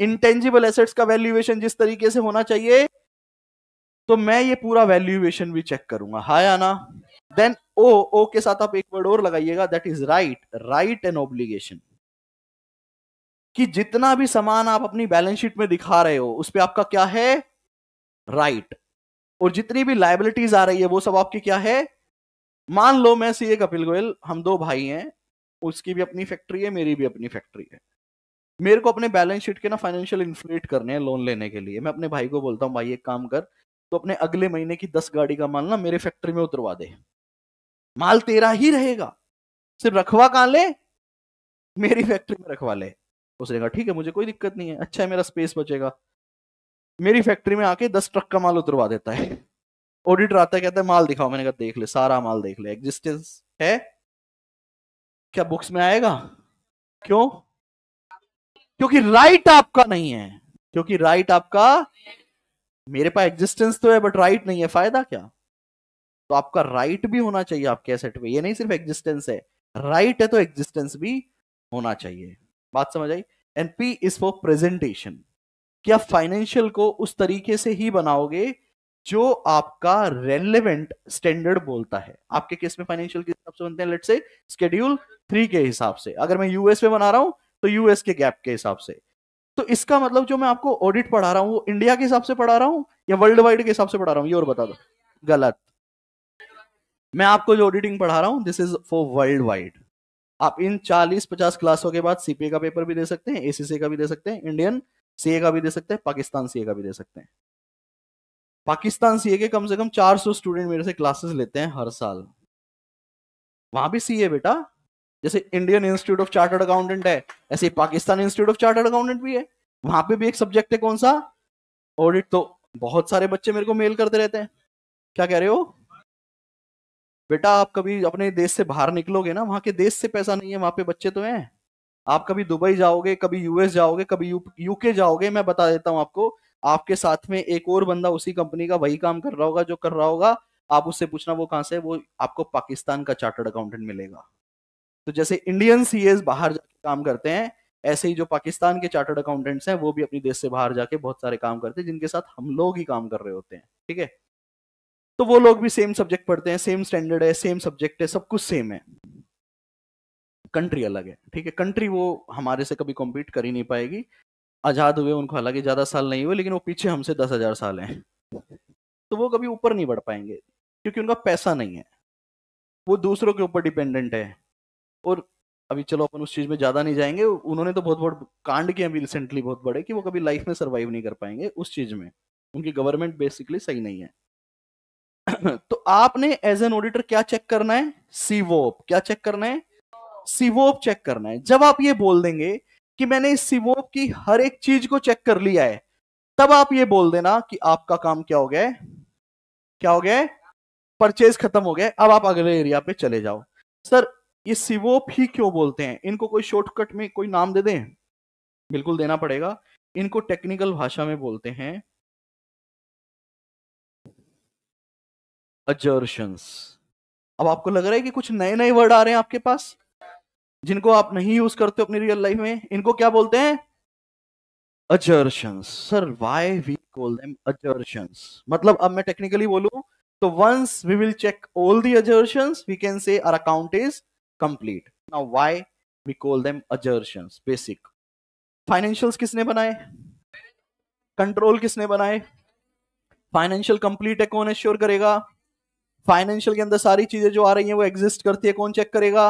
इंटेंजिबल एसेट्स का वैल्यूएशन जिस तरीके से होना चाहिए तो मैं ये पूरा वैल्यूएशन भी चेक करूंगा हाय आना देन ओ ओ के साथ आप एक वर्ड और लगाइएगा that is right right and obligation कि जितना भी सामान आप अपनी बैलेंस शीट में दिखा रहे हो उस पर आपका क्या है राइट और जितनी भी लाइबिलिटीज आ रही है वो सब आपकी क्या है मान लो मैं सी ए कपिल गोयल हम दो भाई हैं उसकी भी अपनी फैक्ट्री है मेरी भी अपनी फैक्ट्री है मेरे को अपने बैलेंस शीट के ना फाइनेंशियल इन्फ्लेट करने हैं लोन लेने के लिए मैं अपने भाई को बोलता हूँ भाई एक काम कर तो अपने अगले महीने की दस गाड़ी का माल ना मेरे फैक्ट्री में उतरवा दे माल तेरा ही रहेगा सिर्फ रखवा कहाँ ले मेरी फैक्ट्री में रखवा ले उसने कहा ठीक है मुझे कोई दिक्कत नहीं है अच्छा है मेरा स्पेस बचेगा मेरी फैक्ट्री में आके दस ट्रक का माल उतरवा देता है ऑडिटर आता है कहता है माल दिखाओ मैंने कहा देख ले सारा माल देख ले एग्जिस्टेंस है क्या बुक्स में आएगा क्यों क्योंकि राइट आपका नहीं है क्योंकि राइट आपका मेरे पास एग्जिस्टेंस तो है बट राइट नहीं है फायदा क्या तो आपका राइट भी होना चाहिए आपके एसेट पे ये नहीं सिर्फ एग्जिस्टेंस है राइट है तो एग्जिस्टेंस भी होना चाहिए बात समझ आई एनपी इज फॉर प्रेजेंटेशन कि आप फाइनेंशियल को उस तरीके से ही बनाओगे जो आपका रेलिवेंट स्टैंडर्ड बोलता है आपके केस में फाइनेंशियल के हिसाब से बनते हैं लेट से स्केड्यूल थ्री के हिसाब से अगर मैं यूएस में बना रहा हूं तो यूएस के गैप के हिसाब से तो इसका मतलब जो मैं आपको ऑडिट पढ़ा रहा हूँ वो इंडिया के हिसाब से पढ़ा रहा हूँ या वर्ल्ड वाइड के हिसाब से पढ़ा रहा हूँ ये और बता दो गलत मैं आपको जो ऑडिटिंग पढ़ा रहा हूँ this is for world wide आप इन 40-50 क्लासों के बाद सीपीए का पेपर भी दे सकते हैं एसीसी का भी दे सकते हैं इंडियन सीए का भी दे सकते हैं पाकिस्तान सीए का भी दे सकते हैं पाकिस्तान सीए के कम से कम 400 स्टूडेंट मेरे से क्लासेस लेते हैं हर साल वहां भी सीए बेटा जैसे Indian Institute of Chartered Accountant है ऐसे Pakistan Institute of Chartered Accountant भी है वहां पे भी एक सब्जेक्ट है कौन सा ऑडिट तो बहुत सारे बच्चे मेरे को मेल करते रहते हैं क्या कह रहे हो बेटा आप कभी अपने देश से बाहर निकलोगे ना वहां के देश से पैसा नहीं है वहां पे बच्चे तो हैं आप कभी दुबई जाओगे कभी यूएस जाओगे कभी यूके जाओगे मैं बता देता हूँ आपको आपके साथ में एक और बंदा उसी कंपनी का वही काम कर रहा होगा जो कर रहा होगा आप उससे पूछना वो कहाँ से वो आपको पाकिस्तान का चार्टर्ड अकाउंटेंट मिलेगा तो जैसे इंडियन सी बाहर जाके काम करते हैं ऐसे ही जो पाकिस्तान के चार्टर्ड अकाउंटेंट्स हैं वो भी अपने देश से बाहर जाके बहुत सारे काम करते हैं जिनके साथ हम लोग ही काम कर रहे होते हैं ठीक है तो वो लोग भी सेम सब्जेक्ट पढ़ते हैं सेम स्टैंडर्ड है सेम सब्जेक्ट है सब कुछ सेम है कंट्री अलग है ठीक है कंट्री वो हमारे से कभी कॉम्पीट कर ही नहीं पाएगी आज़ाद हुए उनको हालांकि ज़्यादा साल नहीं हुए लेकिन वो पीछे हमसे दस हज़ार साल हैं तो वो कभी ऊपर नहीं बढ़ पाएंगे क्योंकि उनका पैसा नहीं है वो दूसरों के ऊपर डिपेंडेंट है और अभी चलो अपन उस चीज़ में ज़्यादा नहीं जाएंगे उन्होंने तो बहुत बहुत कांड किए अभी रिसेंटली बहुत बड़े कि वो कभी लाइफ में सर्वाइव नहीं कर पाएंगे उस चीज़ में उनकी गवर्नमेंट बेसिकली सही नहीं है तो आपने एज एन ऑडिटर क्या चेक करना है सी वो क्या चेक करना है सिवोप चेक करना है जब आप ये बोल देंगे कि मैंने इस सिवोप की हर एक चीज को चेक कर लिया है तब आप ये बोल देना कि आपका काम क्या हो गया क्या हो गया परचेज खत्म हो गया अब आप अगले एरिया पे चले जाओ सर ये सिवोप ही क्यों बोलते हैं इनको कोई शॉर्टकट में कोई नाम दे दें बिल्कुल देना पड़ेगा इनको टेक्निकल भाषा में बोलते हैं अजर्शंस अब आपको लग रहा है कि कुछ नए नए वर्ड आ रहे हैं आपके पास जिनको आप नहीं यूज करते अपनी रियल लाइफ में इनको क्या बोलते हैं assertions sir why we call them assertions मतलब अब मैं टेक्निकली बोलू तो once we will check all the assertions we can say our account is complete now why we call them assertions basic financials किसने बनाए कंट्रोल किसने बनाए financial complete है कौन एश्योर करेगा फाइनेंशियल के अंदर सारी चीजें जो आ रही हैं वो एग्जिस्ट करती है कौन चेक करेगा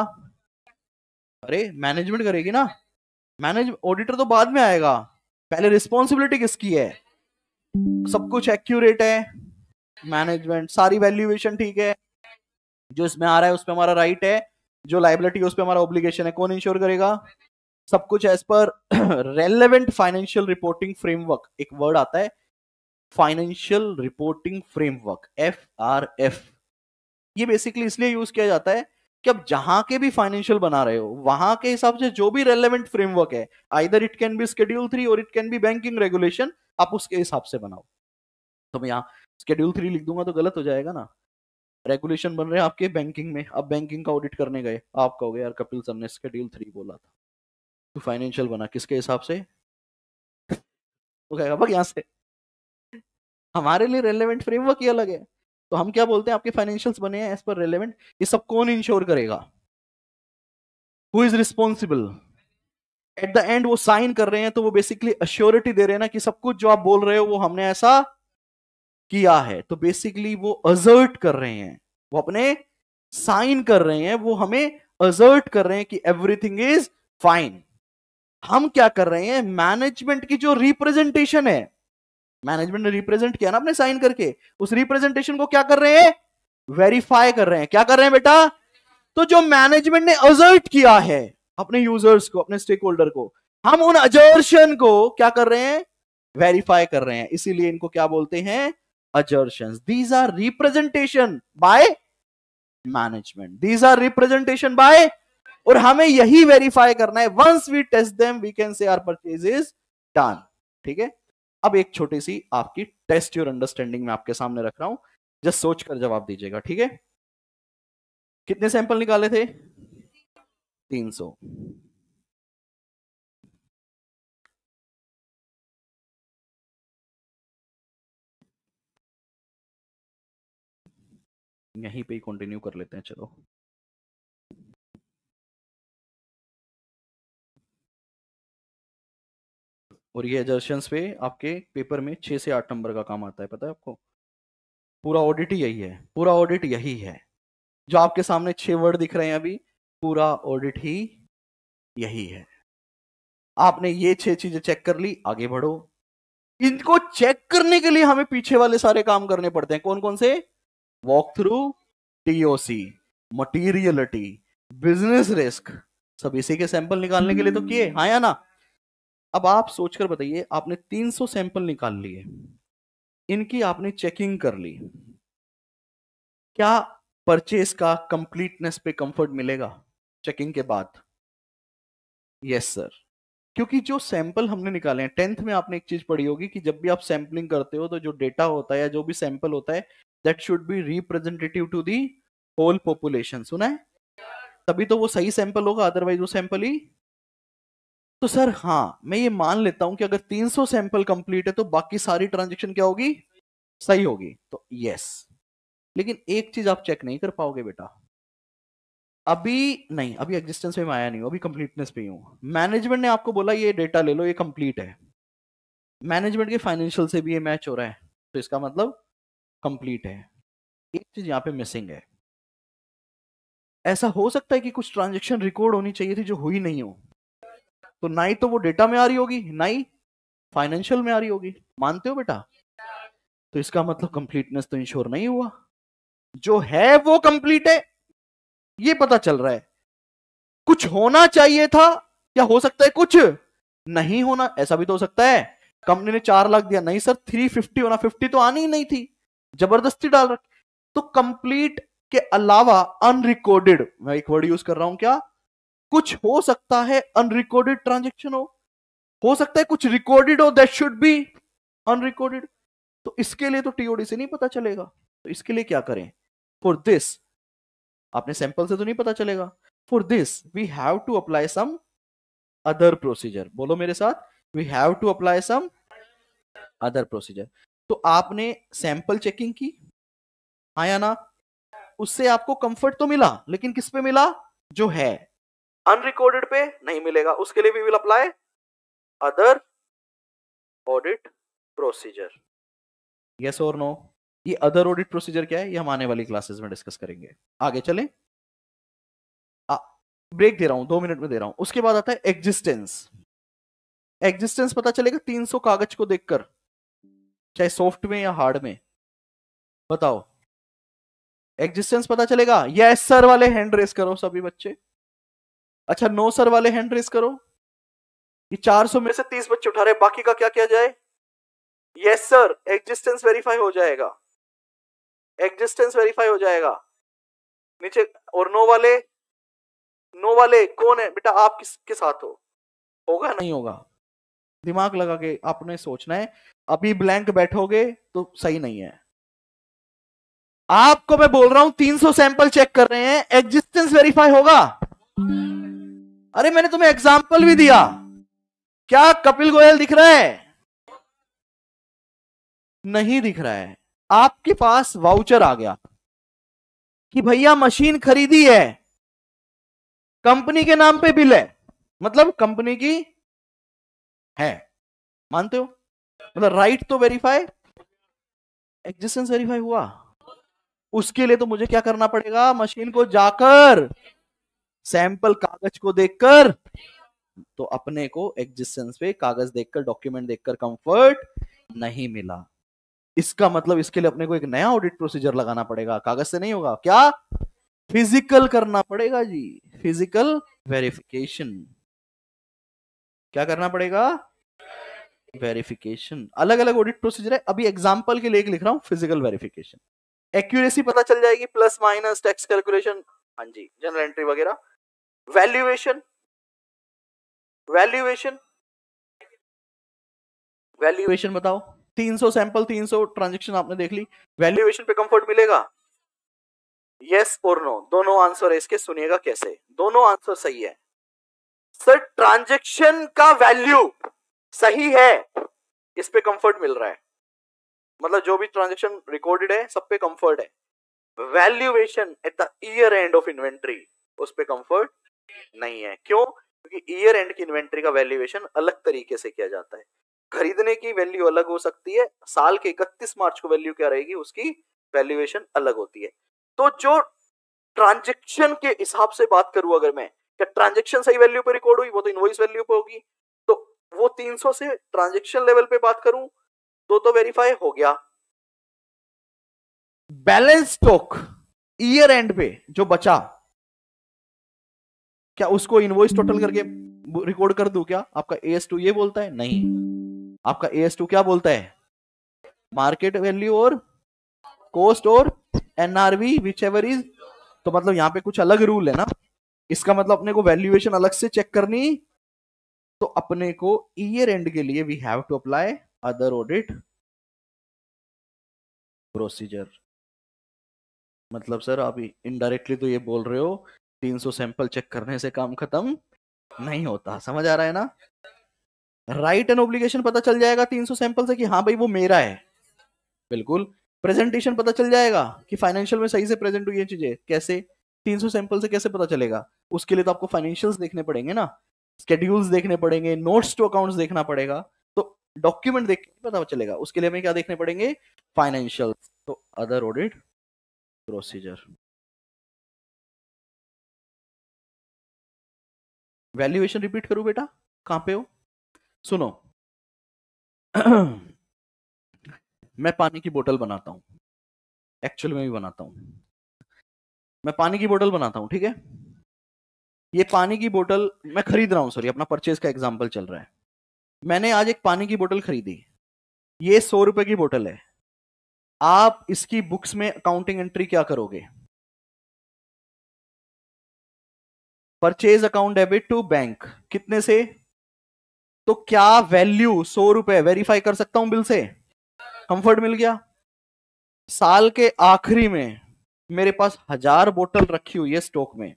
अरे मैनेजमेंट करेगी ना मैनेज ऑडिटर तो बाद में आएगा पहले रिस्पॉन्सिबिलिटी किसकी है सब कुछ एक्यूरेट है मैनेजमेंट सारी वैल्यूएशन ठीक है जो इसमें आ रहा है उसमें हमारा राइट है जो लाइबिलिटी है उस पर हमारा ऑब्लिगेशन है कौन इंश्योर करेगा सब कुछ एज पर रेलेवेंट फाइनेंशियल रिपोर्टिंग फ्रेमवर्क एक वर्ड आता है financial reporting framework F R F ये बेसिकली इसलिए यूज किया जाता है कि आप जहां के भी फाइनेंशियल बना रहे हो वहां के हिसाब से जो भी रेलेवेंट फ्रेमवर्क है either it can be schedule three और it can be banking regulation आप उसके हिसाब से बनाओ तो मैं यहाँ स्केड्यूल थ्री लिख दूंगा तो गलत हो जाएगा ना रेगुलेशन बन रहे हैं आपके बैंकिंग में आप बैंकिंग का ऑडिट करने गए आप कहोगे यार कपिल सर ने स्केड्यूल थ्री बोला था तो फाइनेंशियल बना किसके हिसाब से वो कहेगा भाग यहाँ से हमारे लिए रेलेवेंट फ्रेमवर्क ही अलग है तो हम क्या बोलते हैं आपके फाइनेंशियल बने हैं एज पर रेलिवेंट ये सब कौन इंश्योर करेगा who is responsible at the end वो साइन कर रहे हैं तो वो बेसिकली अश्योरिटी दे रहे हैं ना कि सब कुछ जो आप बोल रहे हो वो हमने ऐसा किया है तो बेसिकली वो अजर्ट कर रहे हैं वो अपने साइन कर रहे हैं वो हमें अजर्ट कर रहे हैं कि एवरीथिंग इज फाइन हम क्या कर रहे हैं मैनेजमेंट की जो रिप्रेजेंटेशन है मैनेजमेंट ने रिप्रेजेंट किया ना अपने साइन करके उस रिप्रेजेंटेशन को क्या कर रहे हैं वेरीफाई कर रहे हैं क्या कर रहे हैं बेटा तो जो मैनेजमेंट ने अजर्ट किया है अपने यूजर्स को अपने स्टेक होल्डर को हम उन अजर्शन को क्या कर रहे हैं वेरीफाई कर रहे हैं इसीलिए इनको क्या बोलते हैं assertion these are representation by management these are representation by और हमें यही वेरीफाई करना है once we test them we can say our purchase is done ठीक है अब एक छोटी सी आपकी टेस्ट योर अंडरस्टैंडिंग में आपके सामने रख रहा हूं जस्ट सोच कर जवाब दीजिएगा ठीक है कितने सैंपल निकाले थे 300 यहीं पे ही कंटिन्यू कर लेते हैं चलो और ये एजर्शंस पे आपके पेपर में छः से आठ नंबर का काम आता है पता है आपको पूरा ऑडिट यही है पूरा ऑडिट यही है जो आपके सामने छः वर्ड दिख रहे हैं अभी पूरा ऑडिट ही यही है आपने ये छह चीजें चेक कर ली आगे बढ़ो इनको चेक करने के लिए हमें पीछे वाले सारे काम करने पड़ते हैं कौन कौन से walk through TOC materiality business risk सब इसी के सैंपल निकालने के लिए तो किए हाँ या ना अब आप सोचकर बताइए आपने 300 सैंपल निकाल लिए इनकी आपने चेकिंग कर ली क्या परचेस का कंप्लीटनेस पे कंफर्ट मिलेगा चेकिंग के बाद यस सर क्योंकि जो सैंपल हमने निकाले हैं टेंथ में आपने एक चीज पढ़ी होगी कि जब भी आप सैंपलिंग करते हो तो जो डेटा होता है या जो भी सैंपल होता है that should be representative to the whole population सुना है तभी तो वो सही सैंपल होगा अदरवाइज वो सैंपल ही तो सर हाँ मैं ये मान लेता हूं कि अगर 300 सैंपल कंप्लीट है तो बाकी सारी ट्रांजेक्शन क्या होगी सही होगी तो यस लेकिन एक चीज आप चेक नहीं कर पाओगे बेटा अभी नहीं अभी एग्जिस्टेंस में आया नहीं हूं अभी कंप्लीटनेस पे हूं मैनेजमेंट ने आपको बोला ये डेटा ले लो ये कंप्लीट है मैनेजमेंट के फाइनेंशियल से भी ये मैच हो रहा है तो इसका मतलब कंप्लीट है एक चीज यहाँ पे मिसिंग है ऐसा हो सकता है कि कुछ ट्रांजेक्शन रिकॉर्ड होनी चाहिए थी जो हुई नहीं हो तो ना ही तो वो डेटा में आ रही होगी ना ही फाइनेंशियल में आ रही होगी मानते हो बेटा तो इसका मतलब कंप्लीटनेस तो इंश्योर नहीं हुआ जो है वो कंप्लीट है ये पता चल रहा है कुछ होना चाहिए था या हो सकता है कुछ नहीं होना ऐसा भी तो हो सकता है कंपनी ने चार लाख दिया नहीं सर थ्री फिफ्टी होना फिफ्टी तो आनी ही नहीं थी जबरदस्ती डाल रखी तो कंप्लीट के अलावा अनरिकॉर्डेड मैं एक वर्ड यूज कर रहा हूं क्या कुछ हो सकता है अनरिकॉर्डेड ट्रांजेक्शन हो हो सकता है कुछ रिकॉर्डेड हो दैट शुड बी अनरिकॉर्डेड तो इसके लिए तो टीओडी से नहीं पता चलेगा तो इसके लिए क्या करें फॉर दिस आपने सैंपल से तो नहीं पता चलेगा for this we have to apply some other procedure बोलो मेरे साथ we have to apply some other procedure तो आपने सैंपल चेकिंग की हाँ या ना उससे आपको कंफर्ट तो मिला लेकिन किस पे मिला जो है अनरिकॉर्डेड पे नहीं मिलेगा उसके लिए we will apply other audit procedure yes और नो ये अदर ऑडिट प्रोसीजर क्या है ये हम आने वाली क्लासेस में डिस्कस करेंगे आगे चले ब्रेक दे रहा हूं दो मिनट में दे रहा हूं उसके बाद आता है एग्जिस्टेंस एग्जिस्टेंस पता चलेगा 300 कागज को देखकर चाहे सॉफ्ट में या हार्ड में बताओ एग्जिस्टेंस पता चलेगा यस सर वाले हैंड रेस करो सभी बच्चे अच्छा नो सर वाले हैंड रेस करो ये 400 में से 30 बच्चे उठा रहे बाकी का क्या किया जाए यस सर एग्जिस्टेंस वेरीफाई हो जाएगा एग्जिस्टेंस वेरीफाई हो जाएगा नीचे और नो वाले नो वाले कौन है बेटा आप किसके साथ हो होगा नहीं होगा दिमाग लगा के आपने सोचना है अभी ब्लैंक बैठोगे तो सही नहीं है आपको मैं बोल रहा हूं 300 सैंपल चेक कर रहे हैं एग्जिस्टेंस वेरीफाई होगा अरे मैंने तुम्हें एग्जाम्पल भी दिया क्या कपिल गोयल दिख रहा है नहीं दिख रहा है आपके पास वाउचर आ गया कि भैया मशीन खरीदी है कंपनी के नाम पे बिल है मतलब कंपनी की है मानते हो मतलब राइट तो वेरीफाई एग्जिस्टेंस वेरीफाई हुआ उसके लिए तो मुझे क्या करना पड़ेगा मशीन को जाकर सैंपल कागज को देखकर तो अपने को एग्जिस्टेंस पे कागज देखकर डॉक्यूमेंट देखकर कंफर्ट नहीं मिला इसका मतलब इसके लिए अपने को एक नया ऑडिट प्रोसीजर लगाना पड़ेगा कागज से नहीं होगा क्या फिजिकल करना पड़ेगा जी फिजिकल वेरिफिकेशन क्या करना पड़ेगा वेरिफिकेशन अलग अलग ऑडिट प्रोसीजर है अभी एग्जाम्पल के लिए लिख रहा हूँ फिजिकल वेरिफिकेशन एक्यूरेसी पता चल जाएगी प्लस माइनस टैक्स कैलकुलेशन हाँ जी जनरल एंट्री वगैरह वैल्यूएशन वैल्यूएशन वैल्यूएशन बताओ 300 सैंपल 300 ट्रांजेक्शन आपने देख ली वैल्यूएशन पे कंफर्ट मिलेगा यस और नो दोनों आंसर है इसके सुनिएगा कैसे दोनों आंसर सही है सर ट्रांजेक्शन का वैल्यू सही है इस पे कंफर्ट मिल रहा है मतलब जो भी ट्रांजेक्शन रिकॉर्डेड है सब पे कंफर्ट है valuation at the year end of inventory उस पे कंफर्ट नहीं है क्यों क्योंकि ईयर एंड की इन्वेंट्री का वैल्यूएशन अलग तरीके से किया जाता है खरीदने की वैल्यू अलग हो सकती है साल के इकतीस मार्च को वैल्यू क्या रहेगी उसकी वैल्यूएशन अलग होती है तो जो ट्रांजेक्शन के हिसाब से बात करूं अगर मैं क्या ट्रांजेक्शन सही वैल्यू पर रिकॉर्ड हुई वो तो इनवॉइस वैल्यू पर होगी तो वो 300 से ट्रांजेक्शन लेवल पे बात करूं तो तो वेरीफाई हो गया बैलेंस स्टॉक ईयर एंड पे जो बचा क्या उसको इनवॉइस टोटल करके रिकॉर्ड कर दू क्या आपका ए एस टू ये बोलता है नहीं आपका ए एस टू क्या बोलता है मार्केट वैल्यू और कोस्ट और एनआरवी विच एवर इज तो मतलब यहाँ पे कुछ अलग रूल है ना इसका मतलब अपने को वैल्यूएशन अलग से चेक करनी तो अपने को ईयर एंड के लिए we have to apply other audit procedure मतलब सर आप इनडायरेक्टली तो ये बोल रहे हो सौ सैंपल चेक करने से काम खत्म नहीं होता समझ आ रहा है ना राइट एंड ऑब्लिगेशन पता चल जाएगा सौ सैंपल से कि हाँ भाई वो मेरा है बिल्कुल प्रेजेंटेशन पता चल जाएगा कि फाइनेंशियल में सही से प्रेजेंट हुई है चीजें कैसे सौ सैंपल से कैसे पता चलेगा उसके लिए तो आपको फाइनेंशियल देखने पड़ेंगे ना स्केड्यूल्स देखने पड़ेंगे नोट्स टू अकाउंट्स देखना पड़ेगा तो डॉक्यूमेंट देख के पता चलेगा उसके लिए हमें क्या देखने पड़ेंगे फाइनेंशियल तो other audit procedure valuation repeat करूं बेटा कहां पे हो सुनो मैं पानी की बोतल बनाता हूं एक्चुअल में भी बनाता हूं मैं पानी की बोतल बनाता हूं ठीक है ये पानी की बोतल मैं खरीद रहा हूं सॉरी अपना परचेज का एग्जाम्पल चल रहा है मैंने आज एक पानी की बोतल खरीदी ये सौ रुपए की बोतल है आप इसकी बुक्स में अकाउंटिंग एंट्री क्या करोगे purchase account debit to bank कितने से तो क्या वैल्यू सौ रुपए वेरीफाई कर सकता हूं बिल से कंफर्ट मिल गया साल के आखिरी में मेरे पास हजार बोतल रखी हुई है स्टॉक में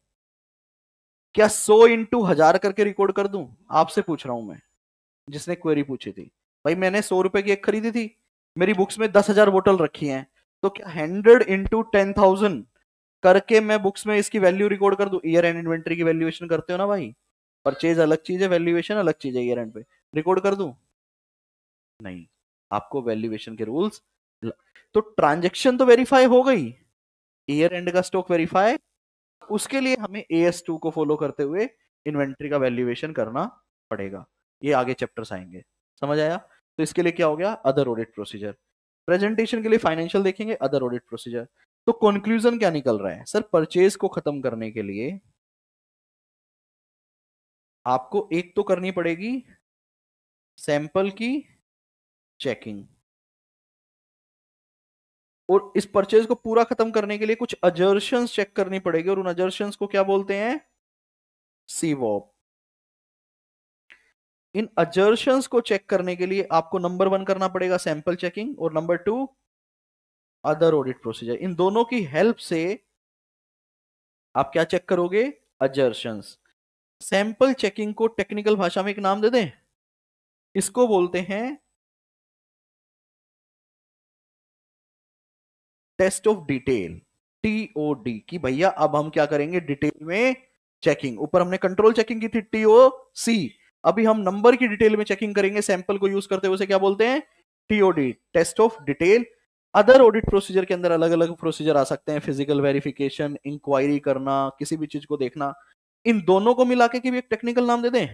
क्या सौ इंटू हजार करके रिकॉर्ड कर दूं आपसे पूछ रहा हूं मैं जिसने क्वेरी पूछी थी भाई मैंने सौ रुपए की एक खरीदी थी मेरी बुक्स में दस हजार बोतल रखी हैं तो क्या हंड्रेड इंटू टेन थाउजेंड करके मैं बुक्स में इसकी वैल्यू रिकॉर्ड कर दू ईयर एंड इन्वेंट्री की वैल्यूएशन करते हो ना भाई परचेज अलग चीज है वैल्यूएशन अलग चीज है ईयर एंड पे रिकॉर्ड कर दू नहीं आपको वैल्यूएशन के रूल्स तो ट्रांजेक्शन तो वेरीफाई हो गई ईयर एंड का स्टॉक वेरीफाई उसके लिए हमें ए एस टू को फॉलो करते हुए इन्वेंट्री का वैल्यूएशन करना पड़ेगा ये आगे चैप्टर्स आएंगे समझ आया तो इसके लिए क्या हो गया अदर ऑडिट प्रोसीजर प्रेजेंटेशन के लिए फाइनेंशियल देखेंगे अदर ऑडिट प्रोसीजर तो कंक्लूजन क्या निकल रहा है सर परचेज को खत्म करने के लिए आपको एक तो करनी पड़ेगी सैंपल की चेकिंग और इस परचेज को पूरा खत्म करने के लिए कुछ अजर्शन चेक करनी पड़ेगी और उन अजर्शन को क्या बोलते हैं सीवॉप इन अजर्शन को चेक करने के लिए आपको नंबर वन करना पड़ेगा सैंपल चेकिंग और number two other audit procedure इन दोनों की हेल्प से आप क्या चेक करोगे अजर्शंस सैंपल चेकिंग को टेक्निकल भाषा में एक नाम दे दें इसको बोलते हैं टेस्ट ऑफ डिटेल टीओडी की भैया अब हम क्या करेंगे डिटेल में चेकिंग ऊपर हमने कंट्रोल चेकिंग की थी टीओ सी अभी हम नंबर की डिटेल में चेकिंग करेंगे सैंपल को यूज करते हुए उसे क्या बोलते हैं TOD test of detail other audit procedure के अंदर अलग अलग प्रोसीजर आ सकते हैं फिजिकल वेरिफिकेशन इंक्वायरी करना किसी भी चीज को देखना इन दोनों को मिला के भी एक टेक्निकल नाम दे दें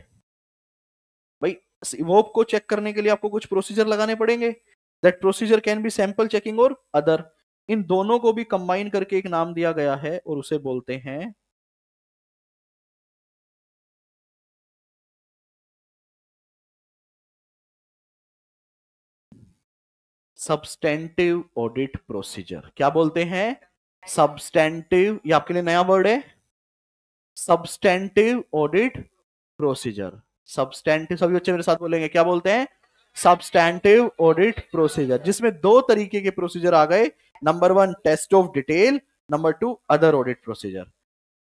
भाई इवोप को चेक करने के लिए आपको कुछ प्रोसीजर लगाने पड़ेंगे that procedure can be sample checking और अदर इन दोनों को भी कंबाइन करके एक नाम दिया गया है और उसे बोलते हैं सबस्टेंटिव ऑडिट प्रोसीजर क्या बोलते हैं सबस्टेंटिव ये आपके लिए नया वर्ड है सबस्टेंटिव ऑडिट प्रोसीजर सबस्टेंटिव सभी बच्चे मेरे साथ बोलेंगे क्या बोलते हैं सबस्टेंटिव ऑडिट प्रोसीजर जिसमें दो तरीके के प्रोसीजर आ गए number one test of detail number two other audit procedure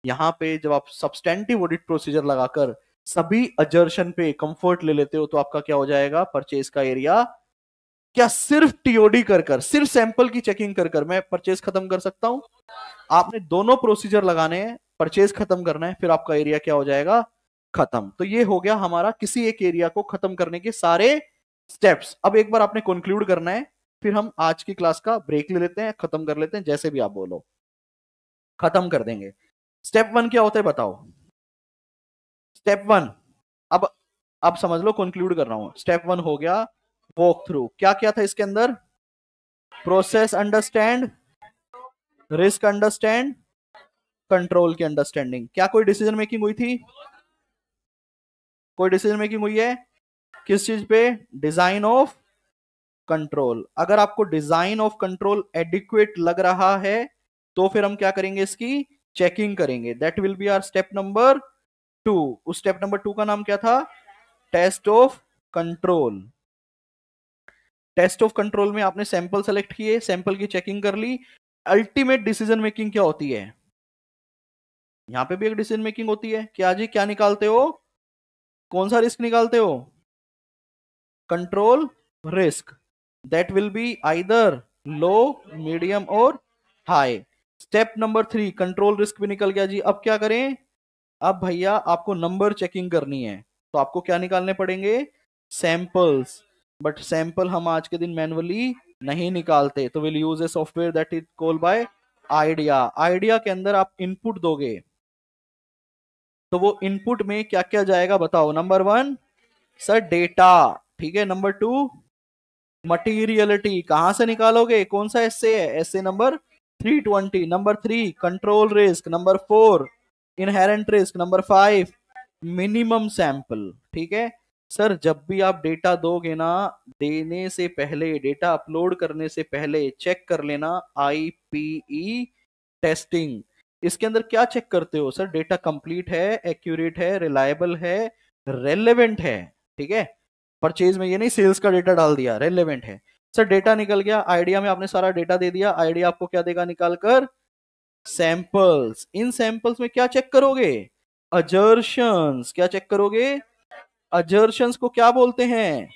यहां पे जब आप सबस्टेंटिव ऑडिट प्रोसीजर लगाकर सभी अजर्शन पे कंफर्ट ले लेते हो तो आपका क्या हो जाएगा परचेज का एरिया क्या सिर्फ टीओडी कर कर सिर्फ सैंपल की चेकिंग कर कर मैं परचेज खत्म कर सकता हूं आपने दोनों प्रोसीजर लगाने हैं परचेज खत्म करना है फिर आपका एरिया क्या हो जाएगा खत्म तो ये हो गया हमारा किसी एक एरिया को खत्म करने के सारे स्टेप्स अब एक बार आपने कंक्लूड करना है फिर हम आज की क्लास का ब्रेक ले लेते हैं खत्म कर लेते हैं जैसे भी आप बोलो खत्म कर देंगे स्टेप वन क्या होता है बताओ स्टेप वन अब अब समझ लो कंक्लूड कर रहा हूं स्टेप वन हो गया वॉक थ्रू क्या क्या था इसके अंदर process understand risk understand control की अंडरस्टैंडिंग क्या कोई डिसीजन मेकिंग हुई थी कोई डिसीजन मेकिंग हुई है किस चीज पे डिजाइन ऑफ कंट्रोल अगर आपको डिजाइन ऑफ कंट्रोल एडिक्वेट लग रहा है तो फिर हम क्या करेंगे इसकी चेकिंग करेंगे that will be our step number two उस स्टेप नंबर टू का नाम क्या था test of control test of control में आपने सैंपल सेलेक्ट किए सैंपल की चेकिंग कर ली अल्टीमेट डिसीजन मेकिंग क्या होती है यहां पे भी एक डिसीजन मेकिंग होती है क्या जी क्या निकालते हो कौन सा रिस्क निकालते हो control risk that will be either low medium और high step number three control risk भी निकल गया जी अब क्या करें अब भैया आपको नंबर चेकिंग करनी है तो आपको क्या निकालने पड़ेंगे सैंपल्स बट सैंपल हम आज के दिन मैनुअली नहीं निकालते तो will use a software that is call by IDEA IDEA के अंदर आप इनपुट दोगे तो वो इनपुट में क्या क्या जाएगा बताओ नंबर वन सर डेटा ठीक है नंबर टू मटीरियलिटी कहां से निकालोगे कौन सा एस है S number three twenty number three control risk number four inherent risk number five minimum sample ठीक है सर जब भी आप डेटा दोगे ना देने से पहले डेटा अपलोड करने से पहले चेक कर लेना आईपीई e टेस्टिंग इसके अंदर क्या चेक करते हो सर डेटा कंप्लीट है एक्यूरेट है रिलायबल है रेलेवेंट है ठीक है परचेज में ये नहीं सेल्स का डेटा डाल दिया रेलेवेंट है सर डेटा निकल गया आइडिया में आपने सारा डेटा दे दिया आइडिया आपको क्या देगा निकाल कर सैंपल्स इन सैंपल्स में क्या चेक करोगे अजर्शंस क्या चेक करोगे अजर्शंस को क्या बोलते हैं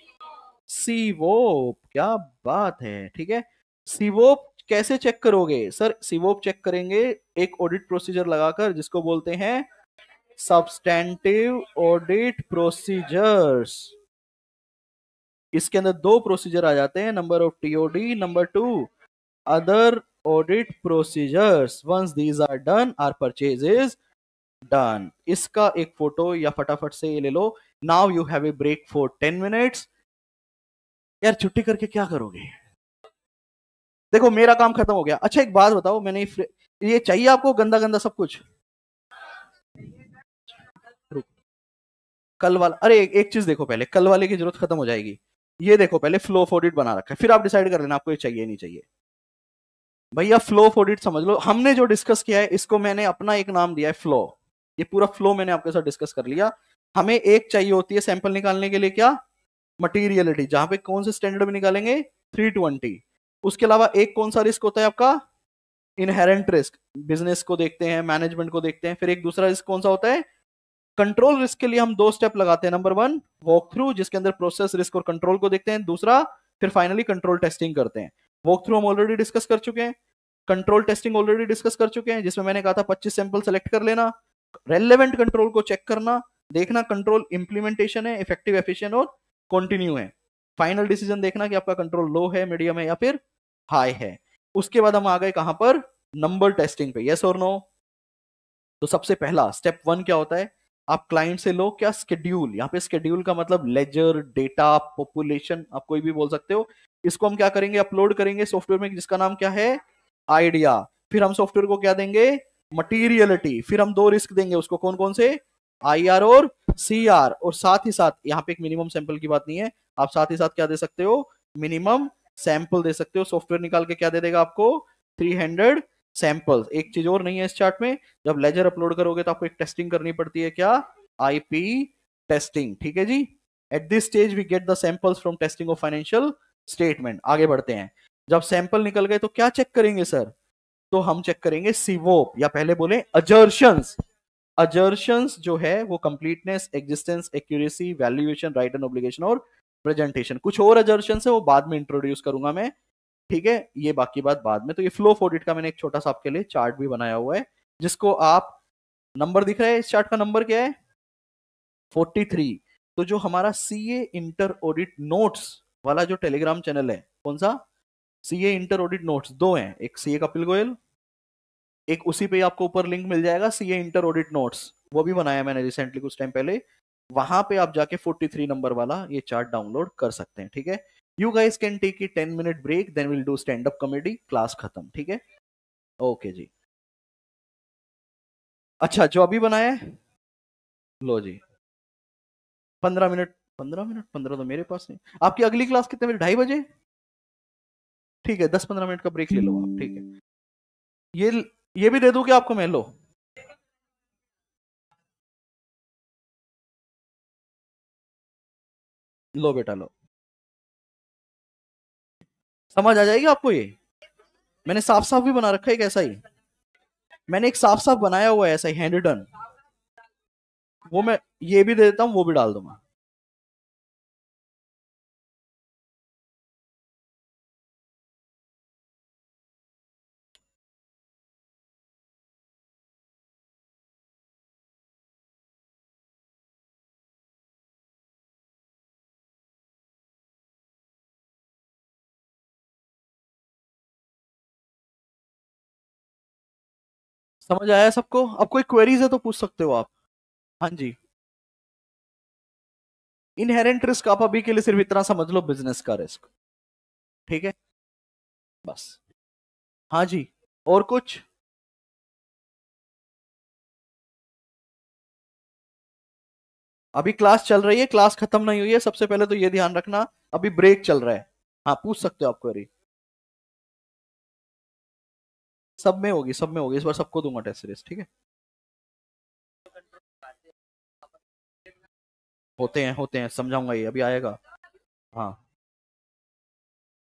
सीवोप क्या बात है ठीक है सीवोप कैसे चेक करोगे सर सीवोप चेक करेंगे एक ऑडिट प्रोसीजर लगाकर जिसको बोलते हैं सबस्टेंटिव ऑडिट प्रोसीजर्स इसके अंदर दो प्रोसीजर आ जाते हैं number of TOD number two other audit procedures once these are done are purchases done इसका एक फोटो या फटाफट से ये ले लो now you have a break for ten minutes यार छुट्टी करके क्या करोगे देखो मेरा काम खत्म हो गया अच्छा एक बात बताओ मैंने ये चाहिए आपको गंदा गंदा सब कुछ कल वाला अरे एक, चीज देखो पहले कल वाले की जरूरत खत्म हो जाएगी ये देखो पहले फ्लो फोडिट बना रखा है फिर आप डिसाइड कर लेना आपको ये चाहिए नहीं चाहिए भैया फ्लो फोडिट समझ लो हमने जो डिस्कस किया है इसको मैंने अपना एक नाम दिया है फ्लो ये पूरा फ्लो मैंने आपके साथ डिस्कस कर लिया हमें एक चाहिए होती है सैंपल निकालने के लिए क्या मटीरियलिटी जहां पे कौन से स्टैंडर्ड में निकालेंगे 320 उसके अलावा एक कौन सा रिस्क होता है आपका इनहेरेंट रिस्क बिजनेस को देखते हैं मैनेजमेंट को देखते हैं फिर एक दूसरा रिस्क कौन सा होता है कंट्रोल रिस्क के लिए हम दो स्टेप लगाते हैं नंबर वन वॉक थ्रू जिसके अंदर प्रोसेस रिस्क और कंट्रोल को देखते हैं दूसरा फिर फाइनली कंट्रोल टेस्टिंग करते हैं वॉक थ्रू हम ऑलरेडी डिस्कस कर चुके हैं कंट्रोल टेस्टिंग ऑलरेडी डिस्कस कर चुके हैं जिसमें मैंने कहा था 25 सैंपल सेलेक्ट कर लेना रेलिवेंट कंट्रोल को चेक करना देखना कंट्रोल इंप्लीमेंटेशन है इफेक्टिव एफिशिएंट और कंटिन्यू है फाइनल डिसीजन देखना कि आपका कंट्रोल लो है मीडियम है या फिर हाई है उसके बाद हम आ गए कहां पर नंबर टेस्टिंग पे यस और नो तो सबसे पहला स्टेप वन क्या होता है आप क्लाइंट से लो क्या स्केड्यूल यहाँ पे स्केड्यूल का मतलब लेजर डेटा पॉपुलेशन आप कोई भी बोल सकते हो इसको हम क्या करेंगे अपलोड करेंगे सॉफ्टवेयर में जिसका नाम क्या है आइडिया फिर हम सॉफ्टवेयर को क्या देंगे मटीरियलिटी फिर हम दो रिस्क देंगे उसको कौन कौन से आई आर और सी आर और साथ ही साथ यहाँ पे एक मिनिमम सैंपल की बात नहीं है आप साथ ही साथ क्या दे सकते हो मिनिमम सैंपल दे सकते हो सॉफ्टवेयर निकाल के क्या दे देगा आपको 300 सैंपल्स एक चीज और नहीं है इस चार्ट में जब लेजर अपलोड करोगे तो आपको एक टेस्टिंग करनी पड़ती है क्या आईपी टेस्टिंग ठीक है जी at this stage we get the samples from testing of financial statement आगे बढ़ते हैं जब सैंपल निकल गए तो क्या चेक करेंगे सर तो हम चेक करेंगे सीवोप या पहले बोले अजर्शंस अजर्शंस जो है वो completeness existence accuracy valuation right and obligation और प्रेजेंटेशन कुछ और अजर्शन है वो बाद में इंट्रोड्यूस करूंगा मैं ठीक है ये बाकी बात बाद में तो ये फ्लो फोडिट का मैंने एक छोटा सा आपके लिए चार्ट भी बनाया हुआ है जिसको आप नंबर दिख रहा है इस चार्ट का नंबर क्या है 43 तो जो हमारा C A inter audit notes वाला जो टेलीग्राम चैनल है कौन सा सीए इंटर ऑडिट नोट्स दो हैं एक सीए कपिल गोयल एक उसी पे आपको ऊपर लिंक मिल जाएगा सीए इंटर ऑडिट नोट्स वो भी बनाया मैंने रिसेंटली कुछ टाइम पहले वहां पे आप जाके 43 नंबर वाला ये चार्ट डाउनलोड कर सकते हैं ठीक है you guys can take a 10 minute break then will do stand up comedy class खत्म ठीक है ओके जी अच्छा जो अभी बनाया है लो जी पंद्रह मिनट पंद्रह मिनट पंद्रह तो मेरे पास नहीं आपकी अगली क्लास कितने बजे ढाई बजे ठीक है दस पंद्रह मिनट का ब्रेक ले लो आप ठीक है ये ये भी दे दू कि आपको मैं लो लो बेटा लो समझ आ जाएगी आपको ये मैंने साफ साफ भी बना रखा है एक ऐसा ही मैंने एक साफ साफ बनाया हुआ है ऐसा ही हैंड रिटर्न वो मैं ये भी दे देता हूँ वो भी डाल दूंगा समझ आया सबको अब कोई क्वेरीज है तो पूछ सकते हो आप हाँ जी इनहेरेंट रिस्क आप अभी के लिए सिर्फ इतना समझ लो बिजनेस का रिस्क ठीक है बस हाँ जी और कुछ अभी क्लास चल रही है क्लास खत्म नहीं हुई है सबसे पहले तो ये ध्यान रखना अभी ब्रेक चल रहा है हाँ पूछ सकते हो आप क्वेरी सब में होगी सब में होगी इस बार सबको दूंगा टेस्ट सीरीज ठीक है होते हैं होते हैं समझाऊंगा ये अभी आएगा हाँ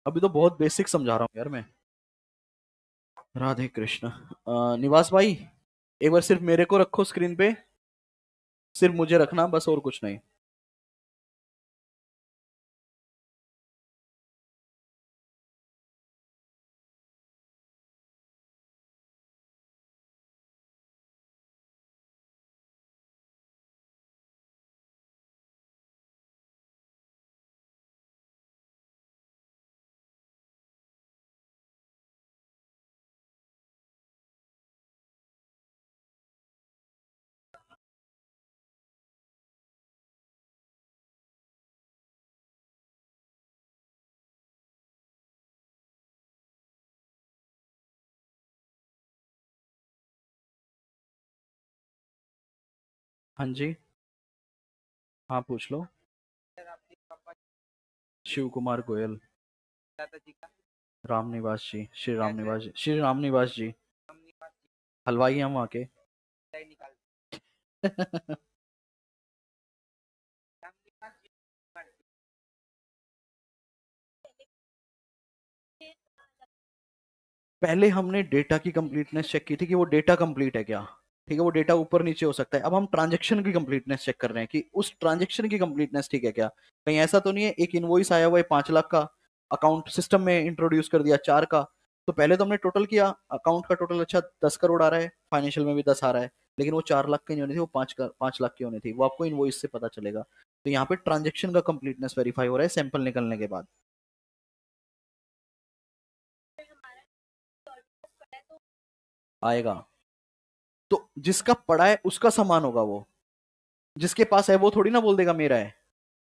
अभी तो बहुत बेसिक समझा रहा हूँ यार मैं राधे कृष्ण निवास भाई एक बार सिर्फ मेरे को रखो स्क्रीन पे सिर्फ मुझे रखना बस और कुछ नहीं हाँ जी हाँ पूछ लो शिव कुमार गोयल राम निवास जी श्री राम निवास जी श्री राम निवास जी हलवाई हम वहाँ के पहले हमने डेटा की कंप्लीटनेस चेक की थी कि वो डेटा कंप्लीट है क्या ठीक है वो डेटा ऊपर नीचे हो सकता है अब हम ट्रांजेक्शन की कम्प्लीटनेस चेक कर रहे हैं कि उस ट्रांजेक्शन की कम्प्लीटनेस ठीक है क्या कहीं ऐसा तो नहीं है एक इन्वॉइस आया हुआ है पांच लाख का अकाउंट सिस्टम में इंट्रोड्यूस कर दिया चार का तो पहले तो हमने टोटल किया अकाउंट का टोटल अच्छा दस करोड़ आ रहा है फाइनेंशियल में भी दस आ रहा है लेकिन वो चार लाख की नहीं होनी थी वो पांच का पांच लाख की होनी थी वो आपको इनवॉइस से पता चलेगा तो यहाँ पे ट्रांजेक्शन का कंप्लीटनेस वेरीफाई हो रहा है सैंपल निकलने के बाद आएगा जिसका पड़ा है उसका सामान होगा वो जिसके पास है वो थोड़ी ना बोल देगा मेरा है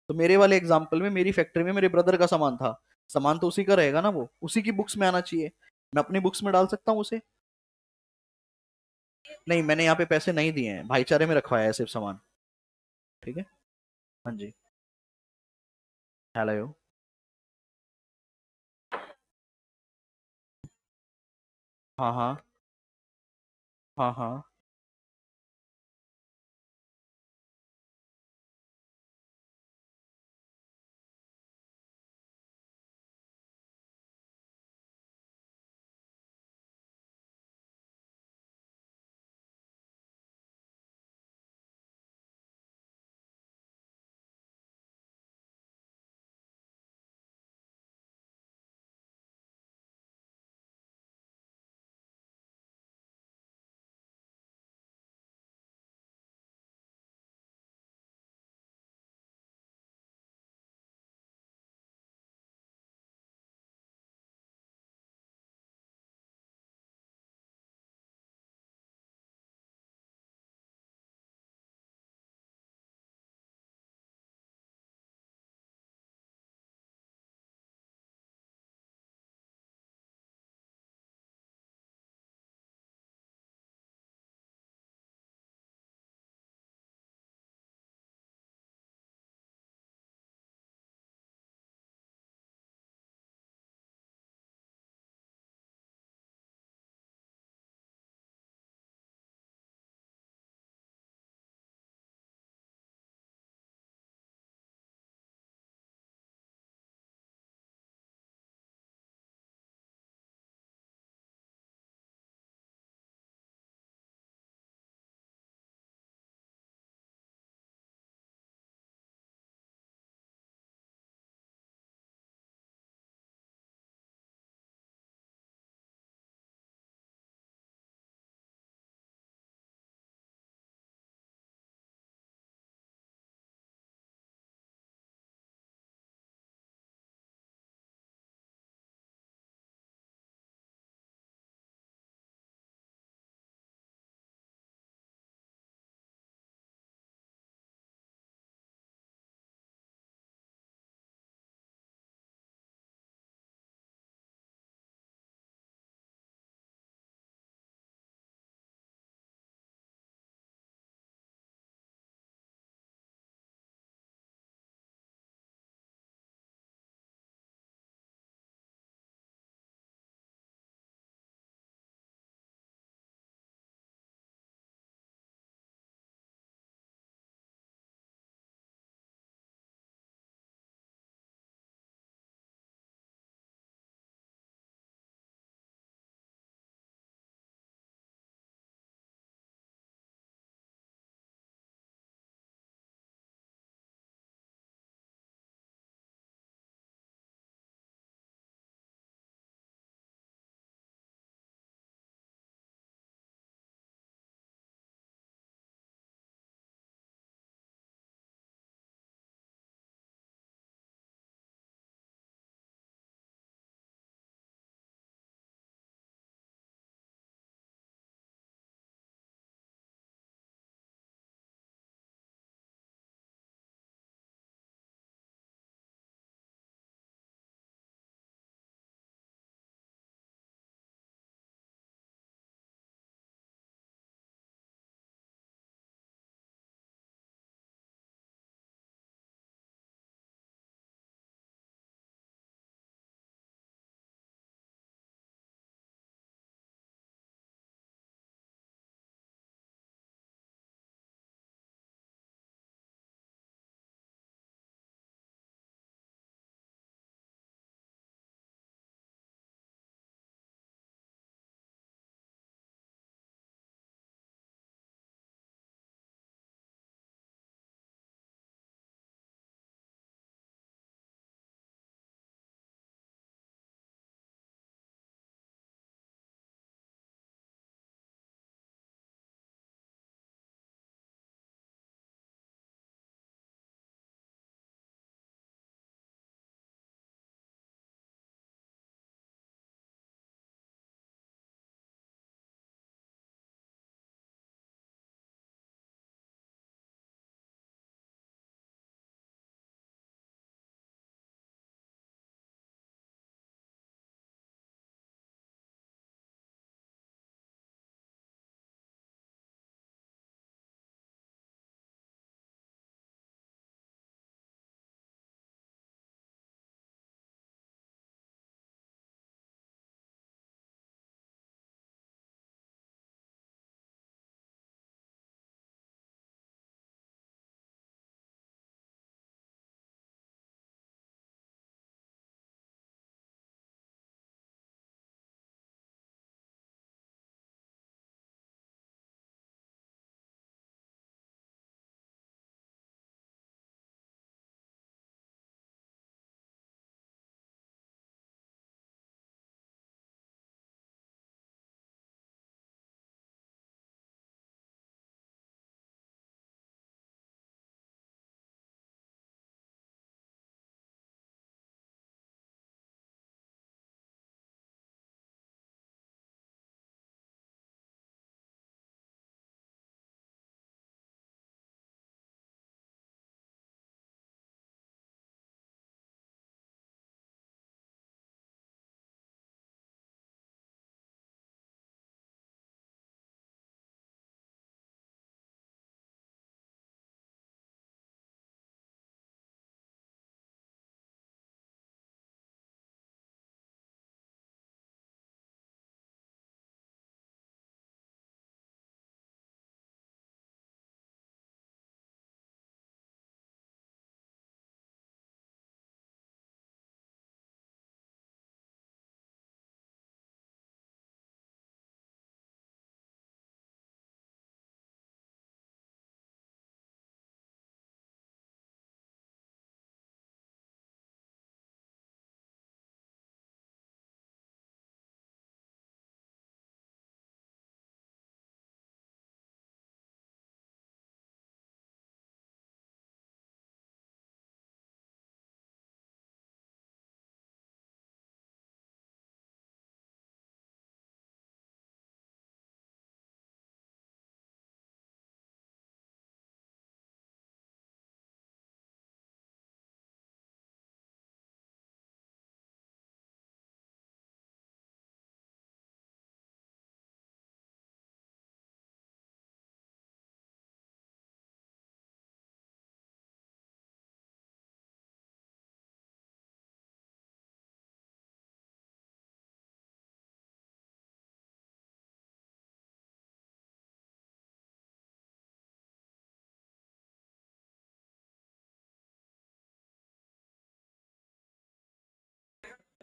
तो मेरे वाले एग्जाम्पल में मेरी फैक्ट्री में मेरे ब्रदर का सामान था सामान तो उसी का रहेगा ना वो उसी की बुक्स में आना चाहिए मैं अपनी बुक्स में डाल सकता हूँ उसे नहीं मैंने यहाँ पे पैसे नहीं दिए हैं भाईचारे में रखवाया है सिर्फ सामान ठीक है हाँ जी हेलो हाँ हाँ हाँ हाँ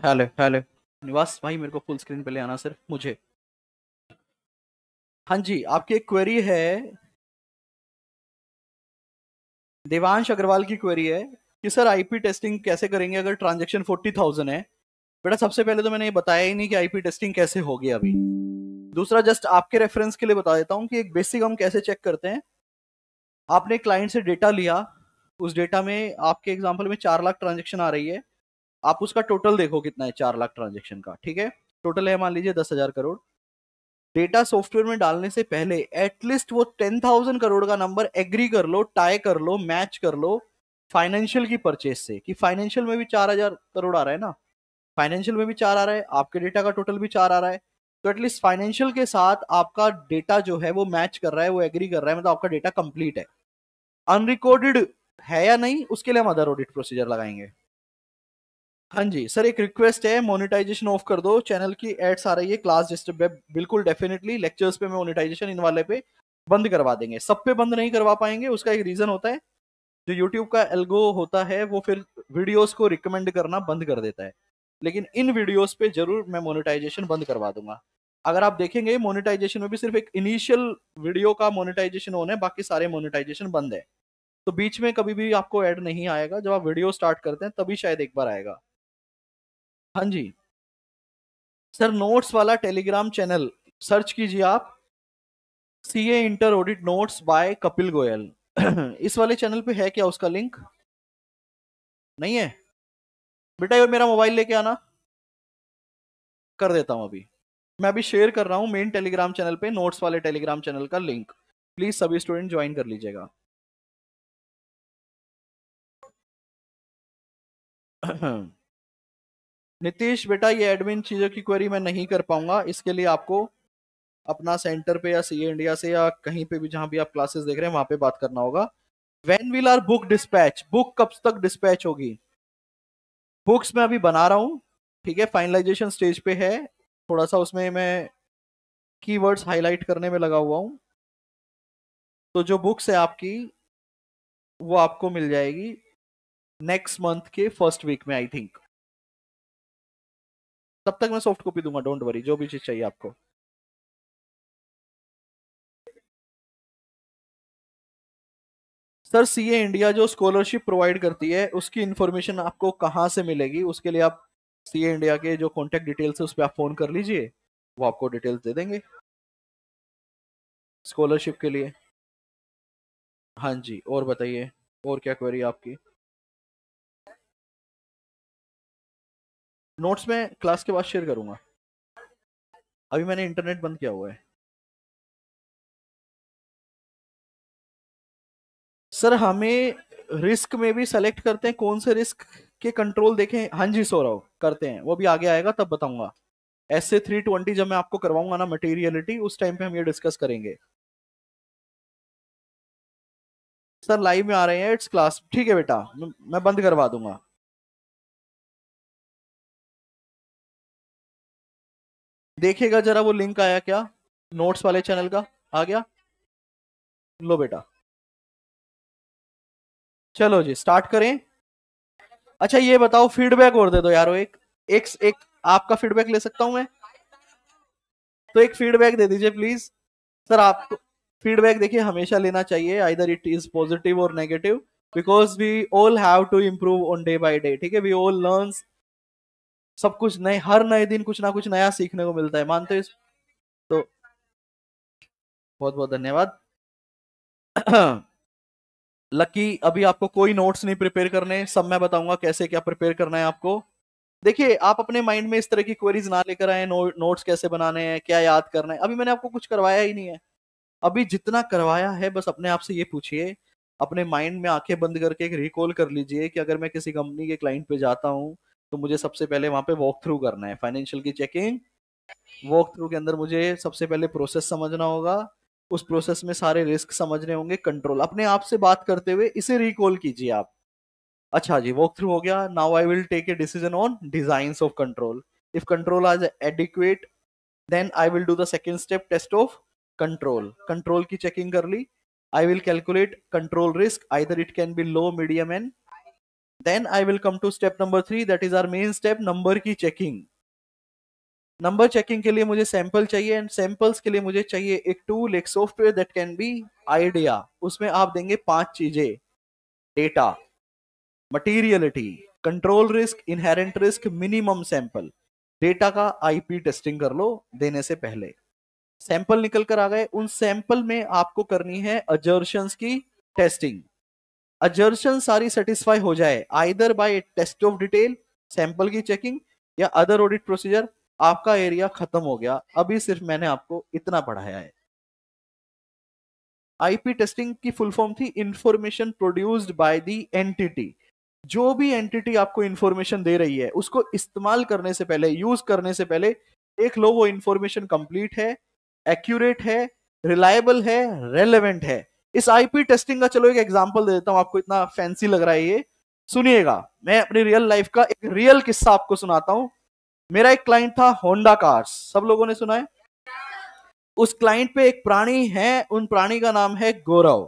हेलो हेलो निवास भाई मेरे को फुल स्क्रीन पे ले आना सर मुझे हाँ जी आपकी एक क्वेरी है देवांश अग्रवाल की क्वेरी है कि सर आईपी टेस्टिंग कैसे करेंगे अगर ट्रांजेक्शन फोर्टी थाउजेंड है बेटा सबसे पहले तो मैंने ये बताया ही नहीं कि आईपी टेस्टिंग कैसे होगी अभी दूसरा जस्ट आपके रेफरेंस के लिए बता देता हूँ कि एक बेसिक हम कैसे चेक करते हैं आपने क्लाइंट से डेटा लिया उस डेटा में आपके एग्जाम्पल में चार लाख ट्रांजेक्शन आ रही है आप उसका टोटल देखो कितना है चार लाख ट्रांजेक्शन का ठीक है टोटल है मान लीजिए दस हजार करोड़ डेटा सॉफ्टवेयर में डालने से पहले एटलीस्ट वो टेन थाउजेंड करोड़ का नंबर एग्री कर लो टाई कर लो मैच कर लो फाइनेंशियल की परचेज से कि फाइनेंशियल में भी चार हजार करोड़ आ रहा है ना फाइनेंशियल में भी चार आ रहा है आपके डेटा का टोटल भी चार आ रहा है तो एटलीस्ट फाइनेंशियल के साथ आपका डेटा जो है वो मैच कर रहा है वो एग्री कर रहा है मतलब आपका डेटा कंप्लीट है अनरिकॉर्डेड है या नहीं उसके लिए हम अदर ऑडिट प्रोसीजर लगाएंगे हाँ जी सर एक रिक्वेस्ट है मोनेटाइजेशन ऑफ कर दो चैनल की एड्स आ रही है क्लास डिस्टर्ब है बिल्कुल डेफिनेटली लेक्चर्स पे मोनेटाइजेशन इन वाले पे बंद करवा देंगे सब पे बंद नहीं करवा पाएंगे उसका एक रीज़न होता है जो यूट्यूब का एल्गो होता है वो फिर वीडियोस को रिकमेंड करना बंद कर देता है लेकिन इन वीडियोस पे जरूर मैं मोनिटाइजेशन बंद करवा दूंगा अगर आप देखेंगे मोनिटाइजेशन में भी सिर्फ एक इनिशियल वीडियो का मोनिटाइजेशन होना है बाकी सारे मोनिटाइजेशन बंद है तो बीच में कभी भी आपको ऐड नहीं आएगा जब आप वीडियो स्टार्ट करते हैं तभी शायद एक बार आएगा हाँ जी सर नोट्स वाला टेलीग्राम चैनल सर्च कीजिए आप C A inter audit notes by Kapil Goyal इस वाले चैनल पे है क्या उसका लिंक नहीं है बेटा ये मेरा मोबाइल लेके आना कर देता हूँ अभी मैं अभी शेयर कर रहा हूँ मेन टेलीग्राम चैनल पे नोट्स वाले टेलीग्राम चैनल का लिंक प्लीज सभी स्टूडेंट ज्वाइन कर लीजिएगा नीतीश बेटा ये एडमिन चीज़ों की क्वेरी मैं नहीं कर पाऊंगा इसके लिए आपको अपना सेंटर पे या सी इंडिया से या कहीं पे भी जहां भी आप क्लासेस देख रहे हैं वहां पे बात करना होगा when will our book dispatch book कब तक डिस्पैच होगी बुक्स मैं अभी बना रहा हूँ ठीक है फाइनलाइजेशन स्टेज पे है थोड़ा सा उसमें मैं वर्ड्स हाईलाइट करने में लगा हुआ हूँ तो जो बुक्स है आपकी वो आपको मिल जाएगी नेक्स्ट मंथ के फर्स्ट वीक में आई थिंक तब तक मैं सॉफ्ट कॉपी दूंगा डोंट वरी जो भी चीज चाहिए आपको सर सी इंडिया जो स्कॉलरशिप प्रोवाइड करती है उसकी इन्फॉर्मेशन आपको कहाँ से मिलेगी उसके लिए आप सी इंडिया के जो कॉन्टेक्ट डिटेल्स है उस पर आप फ़ोन कर लीजिए वो आपको डिटेल्स दे देंगे स्कॉलरशिप के लिए हाँ जी और बताइए और क्या क्वेरी आपकी नोट्स में क्लास के बाद शेयर करूंगा अभी मैंने इंटरनेट बंद किया हुआ है सर हमें रिस्क में भी सेलेक्ट करते हैं कौन से रिस्क के कंट्रोल देखें हाँ जी सौरव करते हैं वो भी आगे आएगा तब बताऊंगा एस ए थ्री ट्वेंटी जब मैं आपको करवाऊंगा ना मटेरियलिटी उस टाइम पे हम ये डिस्कस करेंगे सर लाइव में आ रहे हैं इट्स क्लास ठीक है बेटा मैं बंद करवा दूंगा देखेगा जरा वो लिंक आया क्या नोट्स वाले चैनल का आ गया लो बेटा चलो जी स्टार्ट करें अच्छा ये बताओ फीडबैक और दे दो यारो एक एक एक आपका फीडबैक ले सकता हूं मैं तो एक फीडबैक दे दीजिए प्लीज सर आपको फीडबैक देखिए हमेशा लेना चाहिए आइदर इट इज पॉजिटिव और negative because we all have to improve on day by day ठीक है वी ऑल लर्न सब कुछ नए हर नए दिन कुछ ना कुछ नया सीखने को मिलता है मानते हो इस तो बहुत बहुत धन्यवाद लकी अभी आपको कोई नोट्स नहीं प्रिपेयर करने सब मैं बताऊंगा कैसे क्या प्रिपेयर करना है आपको देखिए आप अपने माइंड में इस तरह की क्वेरीज ना लेकर आए नो, नोट्स कैसे बनाने हैं क्या याद करना है अभी मैंने आपको कुछ करवाया ही नहीं है अभी जितना करवाया है बस अपने आप से ये पूछिए अपने माइंड में आंखें बंद करके एक रिकॉल कर लीजिए कि अगर मैं किसी कंपनी के क्लाइंट पे जाता हूँ तो मुझे सबसे पहले वहां पे वॉक थ्रू करना है फाइनेंशियल की चेकिंग वॉक थ्रू के अंदर मुझे सबसे पहले प्रोसेस समझना होगा उस प्रोसेस में सारे रिस्क समझने होंगे कंट्रोल अपने आप से बात करते हुए इसे रिकॉल कीजिए आप अच्छा जी वॉक थ्रू हो गया now I will take a decision on design of control if control आज adequate then I will do the second step test of control control की चेकिंग कर ली I will calculate control risk either it can be low medium and then i will come to step number three that is our main step number की checking number checking के लिए मुझे sample चाहिए and samples के लिए मुझे चाहिए एक टूल एक software that can be IDEA उसमें आप देंगे पांच चीजें data materiality control risk inherent risk minimum sample data का आईपी टेस्टिंग कर लो देने से पहले सैंपल निकल कर आ गए उन सैंपल में आपको करनी है अजर्शंस की टेस्टिंग अजर्शन सारी सेटिस्फाई हो जाए either by test of detail sample की चेकिंग या अदर ऑडिट प्रोसीजर आपका एरिया खत्म हो गया अभी सिर्फ मैंने आपको इतना पढ़ाया है आईपी टेस्टिंग की फुल फॉर्म थी information produced by the entity जो भी एंटिटी आपको इंफॉर्मेशन दे रही है उसको इस्तेमाल करने से पहले यूज करने से पहले देख लो वो इंफॉर्मेशन कंप्लीट है एक्यूरेट है रिलायबल है रेलेवेंट है इस आईपी टेस्टिंग का चलो एक एग्जाम्पल दे देता हूँ आपको इतना फैंसी लग रहा है ये सुनिएगा मैं अपनी रियल लाइफ का एक रियल किस्सा आपको सुनाता हूँ मेरा एक क्लाइंट था होंडा कार्स सब लोगों ने सुना है उस क्लाइंट पे एक प्राणी है उन प्राणी का नाम है गौरव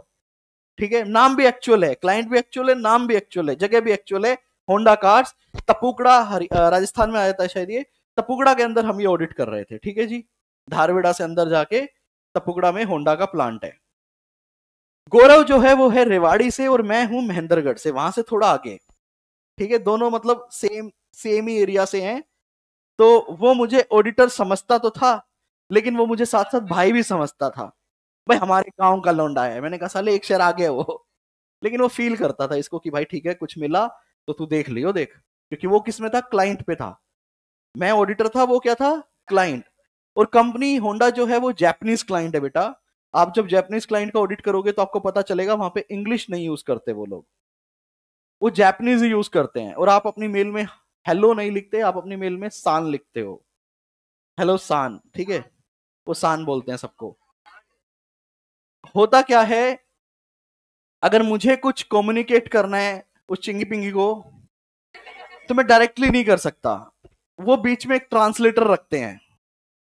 ठीक है नाम भी एक्चुअल है क्लाइंट भी एक्चुअल है नाम भी एक्चुअल है जगह भी एक्चुअल है होंडा कार्स तपुकड़ा राजस्थान में आ जाता है शायद ये तपुकड़ा के अंदर हम ये ऑडिट कर रहे थे ठीक है जी धारवेड़ा से अंदर जाके तपुकड़ा में होंडा का प्लांट है गौरव जो है वो है रेवाड़ी से और मैं हूँ महेंद्रगढ़ से वहां से थोड़ा आगे ठीक है दोनों मतलब सेम सेम ही एरिया से हैं तो वो मुझे ऑडिटर समझता तो था लेकिन वो मुझे साथ साथ भाई भी समझता था भाई हमारे गांव का लौंडा है मैंने कहा साले एक शहर आगे वो लेकिन वो फील करता था इसको कि भाई ठीक है कुछ मिला तो तू देख लियो देख क्योंकि वो किस में था क्लाइंट पे था मैं ऑडिटर था वो क्या था क्लाइंट और कंपनी होंडा जो है वो जैपनीज क्लाइंट है बेटा आप जब जैपनीज क्लाइंट का ऑडिट करोगे तो आपको पता चलेगा वहां पे इंग्लिश नहीं यूज करते वो लोग वो जैपनीज ही यूज करते हैं और आप अपनी मेल में हेलो नहीं लिखते आप अपनी मेल में सान लिखते हो हेलो सान ठीक है वो सान बोलते हैं सबको होता क्या है अगर मुझे कुछ कम्युनिकेट करना है उस चिंगी पिंगी को तो मैं डायरेक्टली नहीं कर सकता वो बीच में एक ट्रांसलेटर रखते हैं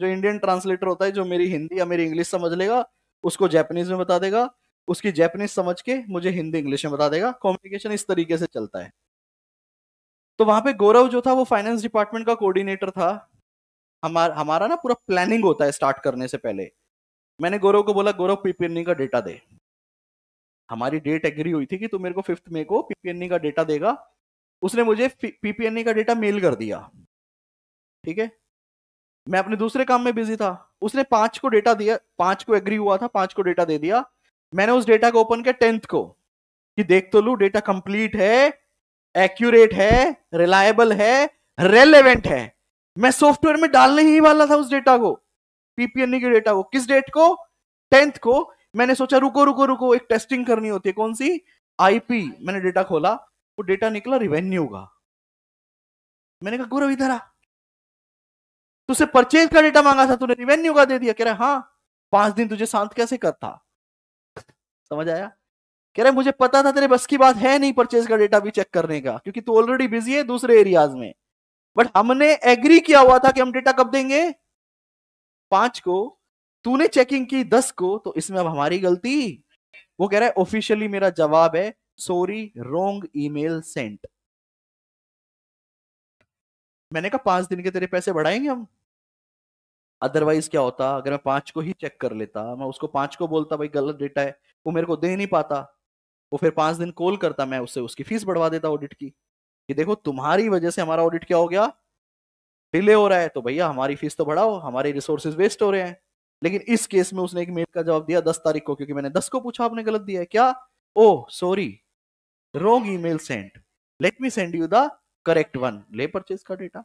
जो इंडियन ट्रांसलेटर होता है जो मेरी हिंदी या मेरी इंग्लिश समझ लेगा उसको जैपनीज में बता देगा उसकी जैपनीज समझ के मुझे हिंदी इंग्लिश में बता देगा कम्युनिकेशन इस तरीके से चलता है तो वहां पे गौरव जो था वो फाइनेंस डिपार्टमेंट का कोऑर्डिनेटर था हमार, हमारा ना पूरा प्लानिंग होता है स्टार्ट करने से पहले मैंने गौरव को बोला गौरव पीपीएनई का डेटा दे हमारी डेट एग्री हुई थी कि तू मेरे को फिफ्थ मे को पीपीएनई का डेटा देगा उसने मुझे पीपीएनई का डेटा मेल कर दिया ठीक है मैं अपने दूसरे काम में बिजी था उसने पांच को डेटा दिया पांच को एग्री हुआ था पांच को डेटा दे दिया मैंने उस डेटा को ओपन किया टेंथ को कि देख तो लू डेटा कंप्लीट है एक्यूरेट है रिलायबल है रेलेवेंट है मैं सॉफ्टवेयर में डालने ही वाला था उस डेटा को पीपीएन के डेटा को किस डेट को टेंथ को मैंने सोचा रुको रुको रुको एक टेस्टिंग करनी होती है कौन सी आईपी मैंने डेटा खोला वो डेटा निकला रिवेन्यू का मैंने कहा गुरु इधर आ तुझसे परचेज का डेटा मांगा था तूने रिवेन्यू का दे दिया कह रहे हाँ पांच दिन तुझे शांत कैसे कर था समझ आया कह रहे मुझे पता था तेरे बस की बात है नहीं परचेज का डेटा भी चेक करने का क्योंकि तू ऑलरेडी बिजी है दूसरे एरियाज में बट हमने एग्री किया हुआ था कि हम डेटा कब देंगे पांच को तूने चेकिंग की दस को तो इसमें अब हमारी गलती वो कह रहा है ऑफिशियली मेरा जवाब है सॉरी रोंग ईमेल सेंट मैंने कहा पांच दिन के तेरे पैसे बढ़ाएंगे हम अदरवाइज क्या होता अगर मैं पांच को ही चेक कर लेता मैं उसको पांच को बोलता भाई गलत डेटा है वो मेरे को दे नहीं पाता वो फिर पांच दिन कॉल करता मैं उससे उसकी फीस बढ़वा देता ऑडिट की कि देखो तुम्हारी वजह से हमारा ऑडिट क्या हो गया डिले हो रहा है तो भैया हमारी फीस तो बढ़ाओ हमारे रिसोर्सेज वेस्ट हो रहे हैं लेकिन इस केस में उसने एक मेल का जवाब दिया दस तारीख को क्योंकि मैंने दस को पूछा आपने गलत दिया है क्या oh sorry wrong email send let me send you the correct one ले परचेज का डेटा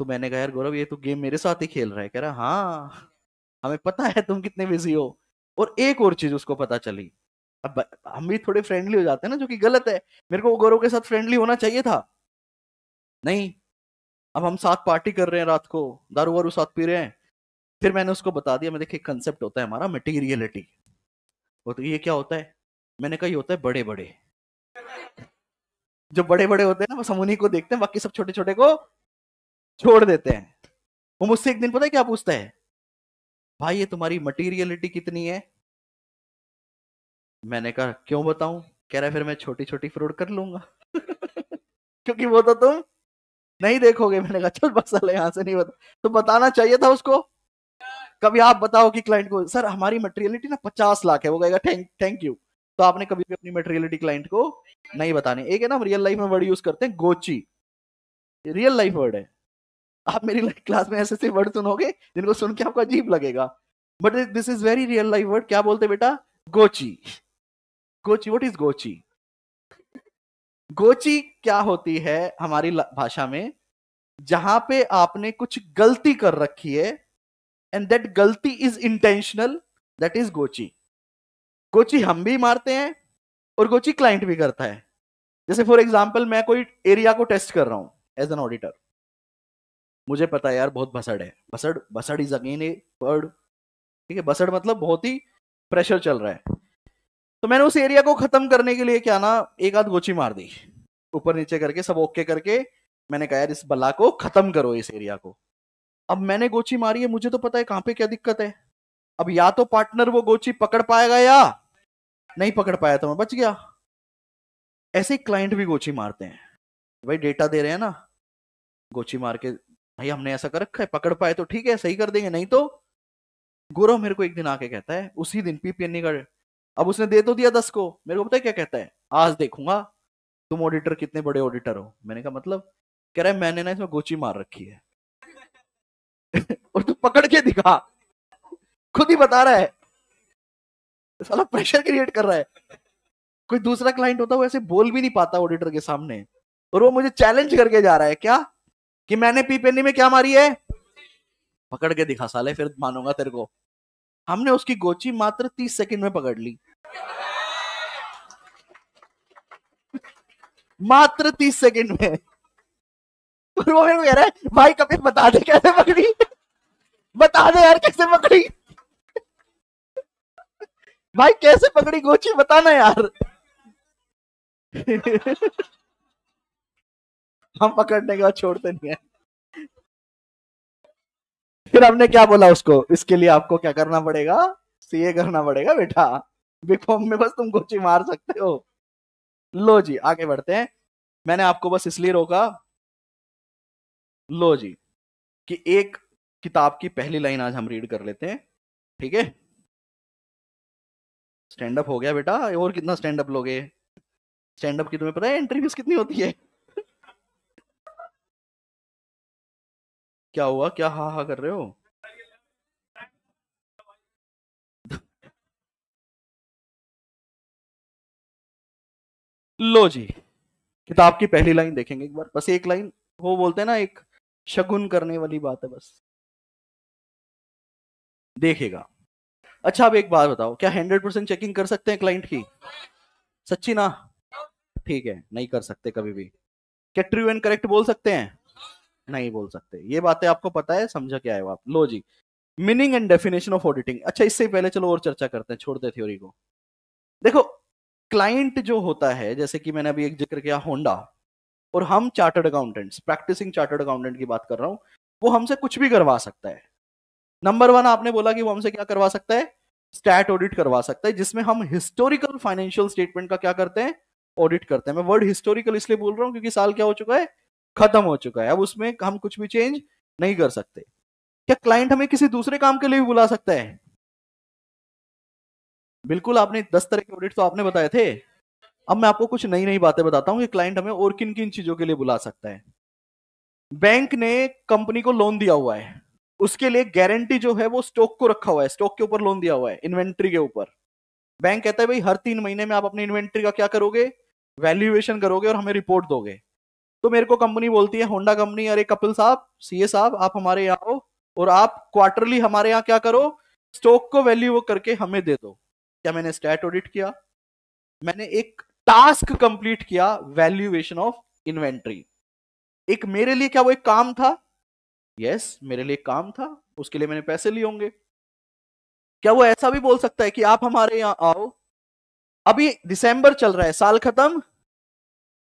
तो मैंने कहा यार गौरव ये तो गेम मेरे साथ ही खेल रहा है कह रहा हाँ हमें पता है तुम कितने बिजी हो और एक और चीज उसको पता चली अब हम भी थोड़े फ्रेंडली हो जाते हैं ना जो कि गलत है मेरे को गौरव के साथ फ्रेंडली होना चाहिए था नहीं अब हम साथ पार्टी कर रहे हैं रात को दारू वारू साथ पी रहे हैं फिर मैंने उसको बता दिया मैं देखिए कंसेप्ट होता है हमारा मटेरियलिटी वो तो ये क्या होता है मैंने कहा ये होता है बड़े बड़े जो बड़े बड़े होते हैं ना बस हम उन्हीं को देखते हैं बाकी सब छोटे छोटे को छोड़ देते हैं वो मुझसे एक दिन पता है क्या पूछता है भाई ये तुम्हारी मटेरियलिटी कितनी है मैंने कहा क्यों बताऊं कह रहा फिर मैं छोटी छोटी फ्रॉड कर लूंगा क्योंकि वो तो तुम नहीं देखोगे मैंने कहा चल बस यहां से नहीं बता तो बताना चाहिए था उसको कभी आप बताओ कि क्लाइंट को सर हमारी मटेरियलिटी ना पचास लाख है वो कहेगा थैंक थैंक यू तो आपने कभी भी अपनी मटेरियलिटी क्लाइंट को नहीं बतानी एक है ना हम रियल लाइफ में वर्ड यूज करते हैं गोची रियल लाइफ वर्ड है आप मेरी क्लास में ऐसे ऐसे वर्ड सुनोगे जिनको सुन के आपको अजीब लगेगा but this is very real life word क्या बोलते बेटा गोची गोची वट इज गोची गोची क्या होती है हमारी भाषा में जहां पे आपने कुछ गलती कर रखी है एंड दैट गलती is intentional that is gotcha gotcha हम भी मारते हैं और गोची क्लाइंट भी करता है जैसे फॉर एग्जाम्पल मैं कोई एरिया को टेस्ट कर रहा हूं एज एन ऑडिटर मुझे पता है यार बहुत भसड़ है भसड़ भसड़ इज अगेन ए वर्ड ठीक है भसड़ मतलब बहुत ही प्रेशर चल रहा है तो मैंने उस एरिया को खत्म करने के लिए क्या ना एक आध गोची मार दी ऊपर नीचे करके सब ओके करके मैंने कहा यार इस बला को खत्म करो इस एरिया को अब मैंने गोची मारी है मुझे तो पता है कहां पे क्या दिक्कत है अब या तो पार्टनर वो गोची पकड़ पाएगा या नहीं पकड़ पाया तो मैं बच गया ऐसे क्लाइंट भी गोची मारते हैं भाई डेटा दे रहे हैं ना गोची मार के भाई हमने ऐसा कर रखा है पकड़ पाए तो ठीक है सही कर देंगे नहीं तो गौरव मेरे को एक दिन आके कहता है उसी दिन पीपीएन e का अब उसने दे तो दिया दस को मेरे को पता है क्या कहता है आज देखूंगा तुम ऑडिटर कितने बड़े ऑडिटर हो मैंने कहा मतलब कह रहा है मैंने ना इसमें गोची मार रखी है और तू पकड़ के दिखा खुद ही बता रहा है साला प्रेशर क्रिएट कर रहा है कोई दूसरा क्लाइंट होता वो ऐसे बोल भी नहीं पाता ऑडिटर के सामने और वो मुझे चैलेंज करके जा रहा है क्या कि मैंने पी पेनी में क्या मारी है पकड़ के दिखा साले फिर मानूंगा तेरे को हमने उसकी गोची मात्र तीस सेकंड में पकड़ ली मात्र तीस सेकंड में पर वो मेरे को कह रहा है भाई कभी बता दे कैसे पकड़ी बता दे यार कैसे पकड़ी भाई कैसे पकड़ी गोची बताना यार हम पकड़ने के बाद छोड़ते नहीं है फिर हमने क्या बोला उसको इसके लिए आपको क्या करना पड़ेगा सीए करना पड़ेगा बेटा बिग फॉर्म में बस तुम कोची मार सकते हो लो जी आगे बढ़ते हैं मैंने आपको बस इसलिए रोका लो जी कि एक किताब की पहली लाइन आज हम रीड कर लेते हैं ठीक है स्टैंड अप हो गया बेटा और कितना स्टैंड अप लोगे स्टैंड अप की तुम्हें पता है एंट्री फीस कितनी होती है क्या हुआ क्या हा हा कर रहे हो लो जी किताब की पहली लाइन देखेंगे एक बार बस एक लाइन वो बोलते हैं ना एक शगुन करने वाली बात है बस देखेगा अच्छा अब एक बात बताओ क्या हंड्रेड परसेंट चेकिंग कर सकते हैं क्लाइंट की सच्ची ना ठीक है नहीं कर सकते कभी भी क्या ट्रू एंड करेक्ट बोल सकते हैं नहीं बोल सकते ये बातें आपको पता है समझा क्या है आप लो जी meaning and definition of auditing अच्छा इससे पहले चलो और चर्चा करते हैं छोड़ दे थ्योरी को देखो क्लाइंट जो होता है जैसे कि मैंने अभी एक जिक्र किया होंडा और हम chartered accountants practicing chartered accountant की बात कर रहा हूं वो हमसे कुछ भी करवा सकता है नंबर वन आपने बोला कि वो हमसे क्या करवा सकता है स्टैट ऑडिट करवा सकता है जिसमें हम हिस्टोरिकल फाइनेंशियल स्टेटमेंट का क्या करते हैं ऑडिट करते हैं मैं वर्ड हिस्टोरिकल इसलिए बोल रहा हूँ क्योंकि साल क्या हो चुका है खत्म हो चुका है अब उसमें हम कुछ भी चेंज नहीं कर सकते क्या क्लाइंट हमें किसी दूसरे काम के लिए भी बुला सकता है बिल्कुल आपने दस तरह के ऑडिट तो आपने बताए थे अब मैं आपको कुछ नई नई बातें बताता हूँ कि क्लाइंट हमें और किन किन चीजों के लिए बुला सकता है बैंक ने कंपनी को लोन दिया हुआ है उसके लिए गारंटी जो है वो स्टॉक को रखा हुआ है स्टॉक के ऊपर लोन दिया हुआ है इन्वेंट्री के ऊपर बैंक कहता है भाई हर तीन महीने में आप अपनी इन्वेंट्री का क्या करोगे वैल्यूएशन करोगे और हमें रिपोर्ट दोगे तो मेरे को कंपनी बोलती है होंडा कंपनी अरे कपिल साहब सीए साहब आप हमारे यहाँ आओ और आप क्वार्टरली हमारे यहाँ क्या करो स्टॉक को वैल्यू करके हमें दे दो क्या मैंने स्टैट ऑडिट किया मैंने एक टास्क कंप्लीट किया वैल्यूएशन ऑफ इन्वेंट्री एक मेरे लिए क्या वो एक काम था यस yes, मेरे लिए काम था उसके लिए मैंने पैसे लिए होंगे क्या वो ऐसा भी बोल सकता है कि आप हमारे यहाँ आओ अभी दिसंबर चल रहा है साल खत्म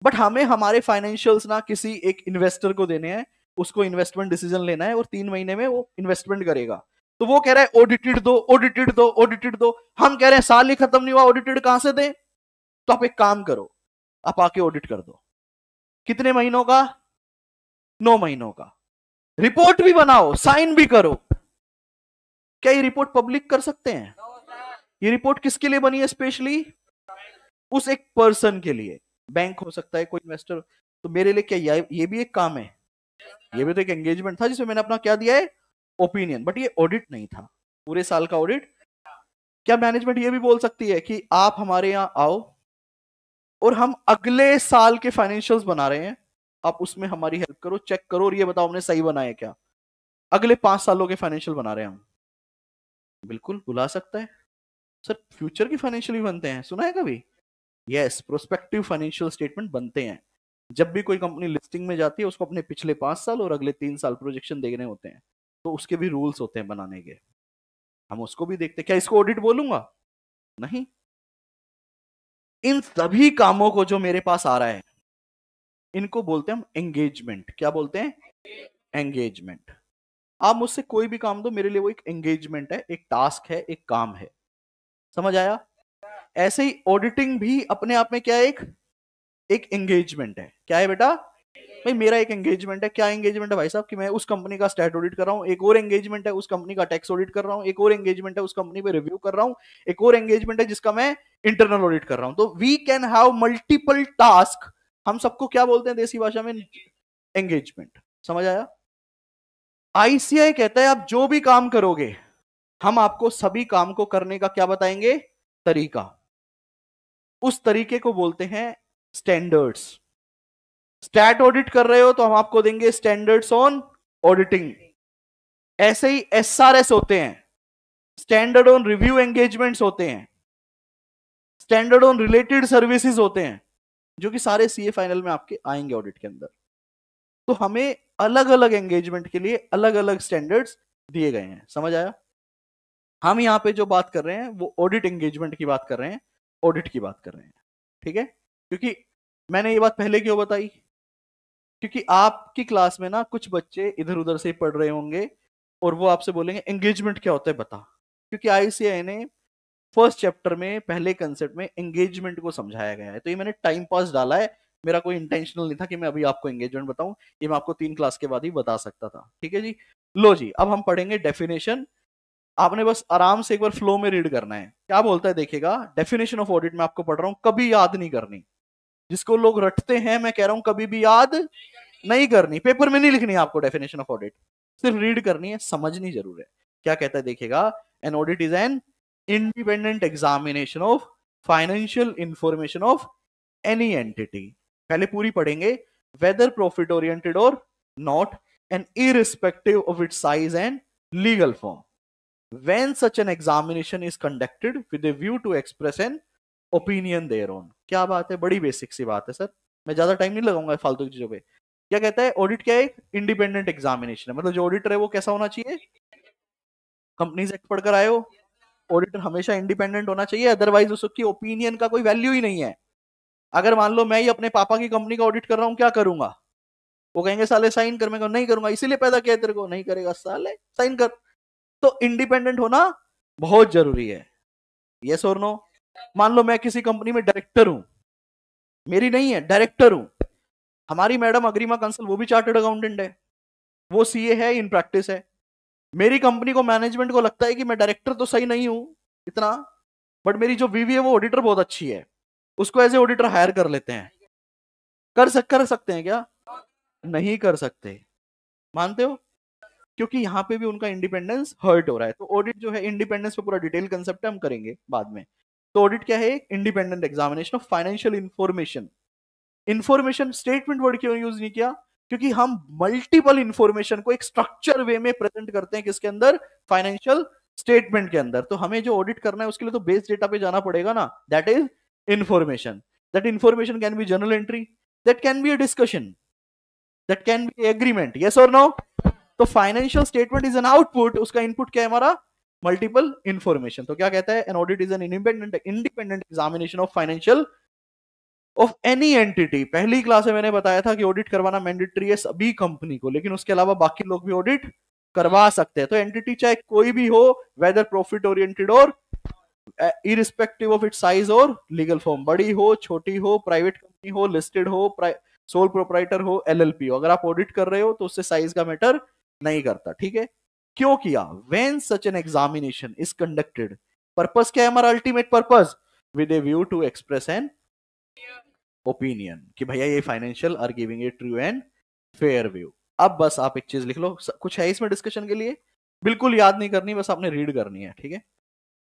बट हमें हमारे फाइनेंशियल्स ना किसी एक इन्वेस्टर को देने हैं उसको इन्वेस्टमेंट डिसीजन लेना है और तीन महीने में वो इन्वेस्टमेंट करेगा तो वो कह रहा है ऑडिटेड दो ऑडिटेड दो ऑडिटेड दो हम कह रहे हैं साल ही खत्म नहीं हुआ ऑडिटेड कहां से दें तो आप एक काम करो आप आके ऑडिट कर दो कितने महीनों का नौ महीनों का रिपोर्ट भी बनाओ साइन भी करो क्या ये रिपोर्ट पब्लिक कर सकते हैं ये रिपोर्ट किसके लिए बनी है स्पेशली उस एक पर्सन के लिए बैंक हो सकता है कोई इन्वेस्टर तो मेरे लिए क्या ये भी एक काम है ये भी तो एक एंगेजमेंट था जिसमें मैंने अपना क्या दिया है ओपिनियन बट ये ऑडिट नहीं था पूरे साल का ऑडिट क्या मैनेजमेंट ये भी बोल सकती है कि आप हमारे यहाँ आओ और हम अगले साल के फाइनेंशियल्स बना रहे हैं आप उसमें हमारी हेल्प करो चेक करो और ये बताओ हमने सही बनाया क्या अगले पांच सालों के फाइनेंशियल बना रहे हैं हम बिल्कुल बुला सकता है सर फ्यूचर की फाइनेंशियल भी बनते हैं सुना है कभी यस प्रोस्पेक्टिव फाइनेंशियल स्टेटमेंट बनते हैं जब भी कोई कंपनी लिस्टिंग में जाती है उसको अपने पिछले पांच साल और अगले तीन साल प्रोजेक्शन देखने होते हैं तो उसके भी रूल्स होते हैं बनाने के हम उसको भी देखते क्या इसको ऑडिट बोलूंगा नहीं इन सभी कामों को जो मेरे पास आ रहा है इनको बोलते हैं हम एंगेजमेंट क्या बोलते हैं एंगेजमेंट आप मुझसे कोई भी काम दो मेरे लिए वो एक एंगेजमेंट है एक टास्क है एक काम है समझ आया ऐसे ही ऑडिटिंग भी अपने आप में क्या है एक एक एंगेजमेंट है क्या है बेटा भाई मेरा एक एंगेजमेंट है क्या एंगेजमेंट है भाई साहब कि मैं उस कंपनी का स्टैट ऑडिट कर रहा हूँ एक और एंगेजमेंट है उस कंपनी का टैक्स ऑडिट कर रहा हूँ एक और एंगेजमेंट है उस कंपनी पे रिव्यू कर रहा हूँ एक और एंगेजमेंट है जिसका मैं इंटरनल ऑडिट कर रहा हूँ तो we can have multiple task हम सबको क्या बोलते हैं देसी भाषा में एंगेजमेंट समझ आया आईसीआई कहता है आप जो भी काम करोगे हम आपको सभी काम को करने का क्या बताएंगे तरीका उस तरीके को बोलते हैं स्टैंडर्ड्स स्टैट ऑडिट कर रहे हो तो हम आपको देंगे स्टैंडर्ड्स ऑन ऑडिटिंग ऐसे ही एसआरएस होते हैं स्टैंडर्ड ऑन रिव्यू एंगेजमेंट्स होते हैं स्टैंडर्ड ऑन रिलेटेड सर्विसेज होते हैं जो कि सारे सीए फाइनल में आपके आएंगे ऑडिट के अंदर तो हमें अलग अलग एंगेजमेंट के लिए अलग अलग स्टैंडर्ड्स दिए गए हैं समझ आया हम यहां पे जो बात कर रहे हैं वो ऑडिट एंगेजमेंट की बात कर रहे हैं ऑडिट की बात कर रहे हैं ठीक है क्योंकि मैंने ये बात पहले क्यों बताई क्योंकि आपकी क्लास में ना कुछ बच्चे इधर उधर से पढ़ रहे होंगे और वो आपसे बोलेंगे एंगेजमेंट क्या होता है बता क्योंकि आईसीआई ने फर्स्ट चैप्टर में पहले कंसेप्ट में एंगेजमेंट को समझाया गया है तो ये मैंने टाइम पास डाला है मेरा कोई इंटेंशनल नहीं था कि मैं अभी आपको एंगेजमेंट बताऊं ये मैं आपको तीन क्लास के बाद ही बता सकता था ठीक है जी लो जी अब हम पढ़ेंगे डेफिनेशन आपने बस आराम से एक बार फ्लो में रीड करना है क्या बोलता है देखेगा डेफिनेशन ऑफ ऑडिट मैं आपको पढ़ रहा हूँ कभी याद नहीं करनी जिसको लोग रटते हैं मैं कह रहा हूँ कभी भी याद नहीं करनी पेपर में नहीं लिखनी आपको डेफिनेशन ऑफ ऑडिट सिर्फ रीड करनी है समझनी जरूर है क्या कहता है देखेगा an audit is an independent examination of financial information of any entity पहले पूरी पढ़ेंगे वेदर प्रॉफिट ओरिएंटेड और not and irrespective of it size and legal form when such an examination is conducted with a view to express an opinion thereon क्या बात है बड़ी basic सी बात है सर मैं ज्यादा टाइम नहीं लगाऊंगा फालतू की चीजों पे क्या कहता है ऑडिट क्या है इंडिपेंडेंट एग्जामिनेशन है मतलब जो ऑडिटर है वो कैसा होना चाहिए कंपनी से पढ़ कर आए हो ऑडिटर हमेशा इंडिपेंडेंट होना चाहिए अदरवाइज उसकी ओपिनियन का कोई वैल्यू ही नहीं है अगर मान लो मैं ही अपने पापा की कंपनी का ऑडिट कर रहा हूँ क्या करूंगा वो कहेंगे साले साइन कर मैं नहीं करूंगा इसीलिए पैदा किया तेरे को नहीं करेगा साले साइन कर तो इंडिपेंडेंट होना बहुत जरूरी है ये और नो मान लो मैं किसी कंपनी में डायरेक्टर हूं मेरी नहीं है डायरेक्टर हूं हमारी मैडम अग्रिमा कंसल वो भी चार्टर्ड अकाउंटेंट है वो सीए है इन प्रैक्टिस है मेरी कंपनी को मैनेजमेंट को लगता है कि मैं डायरेक्टर तो सही नहीं हूं इतना बट मेरी जो वीवी है वो ऑडिटर बहुत अच्छी है उसको एज ए ऑडिटर हायर कर लेते हैं कर सक कर सकते हैं क्या नहीं कर सकते मानते हो क्योंकि यहाँ पे भी उनका इंडिपेंडेंस हर्ट हो रहा है तो ऑडिट जो है इंडिपेंडेंस पे पूरा डिटेल कंसेप्ट हम करेंगे बाद में तो ऑडिट क्या है एक independent examination of financial information information statement word क्यों यूज नहीं किया क्योंकि हम मल्टीपल इन्फॉर्मेशन को एक स्ट्रक्चर वे में प्रेजेंट करते हैं किसके अंदर फाइनेंशियल स्टेटमेंट के अंदर तो हमें जो ऑडिट करना है उसके लिए तो बेस डेटा पे जाना पड़ेगा ना that is information that information can be journal entry that can be a discussion that can be agreement yes और नो तो financial statement is an output उसका इनपुट क्या है हमारा मल्टीपल इंफॉर्मेशन तो क्या कहता है an audit is an independent independent examination of financial of any entity पहली क्लास में मैंने बताया था कि ऑडिट करवाना मैंडेटरी है सभी कंपनी को लेकिन उसके अलावा बाकी लोग भी ऑडिट करवा सकते हैं तो एंटिटी चाहे कोई भी हो वेदर प्रॉफिट ओरिएंटेड और इरिस्पेक्टिव ऑफ इट साइज और लीगल फॉर्म बड़ी हो छोटी हो प्राइवेट कंपनी हो लिस्टेड हो सोल प्रोपराइटर हो एलएलपी हो अगर आप ऑडिट कर रहे हो तो उससे साइज का मैटर नहीं करता ठीक है क्यों किया when such an examination is conducted purpose क्या है हमारा ultimate purpose with a view to express an opinion कि भैया ये financial are giving a true and fair view अब बस आप एक चीज लिख लो कुछ है इसमें डिस्कशन के लिए बिल्कुल याद नहीं करनी बस आपने रीड करनी है ठीक है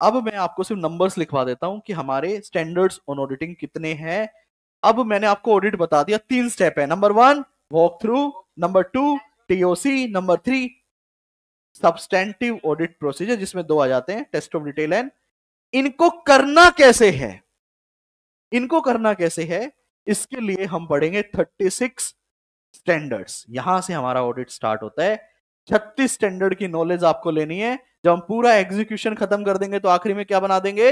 अब मैं आपको सिर्फ नंबर्स लिखवा देता हूं कि हमारे स्टैंडर्ड्स ऑन ऑडिटिंग कितने हैं अब मैंने आपको ऑडिट बता दिया तीन स्टेप है number one walk through number two TOC number three substantive audit procedure जिसमें दो आ जाते हैं टेस्ट ऑफ डिटेल एंड इनको करना कैसे है इनको करना कैसे है इसके लिए हम पढ़ेंगे 36 स्टैंडर्ड्स यहां से हमारा ऑडिट स्टार्ट होता है छत्तीस स्टैंडर्ड की नॉलेज आपको लेनी है जब हम पूरा एग्जीक्यूशन खत्म कर देंगे तो आखिरी में क्या बना देंगे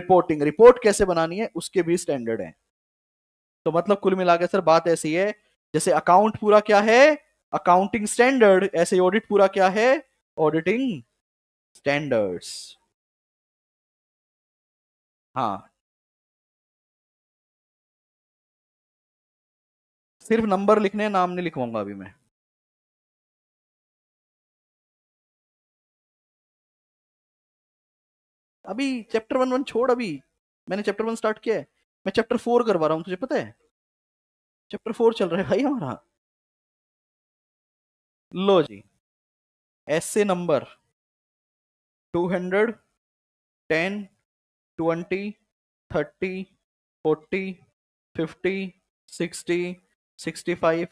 रिपोर्टिंग रिपोर्ट कैसे बनानी है उसके भी स्टैंडर्ड है तो मतलब कुल मिला के सर बात ऐसी है जैसे अकाउंट पूरा क्या है अकाउंटिंग स्टैंडर्ड ऐसे ऑडिट पूरा क्या है ऑडिटिंग स्टैंडर्ड्स हाँ सिर्फ नंबर लिखने नाम नहीं लिखवाऊंगा अभी मैं अभी चैप्टर वन वन छोड़ अभी मैंने चैप्टर वन स्टार्ट किया है मैं चैप्टर फोर करवा रहा हूँ तुझे पता है चैप्टर फोर चल रहा है भाई हमारा लो जी ऐसे number two hundred ten twenty thirty forty fifty sixty sixty five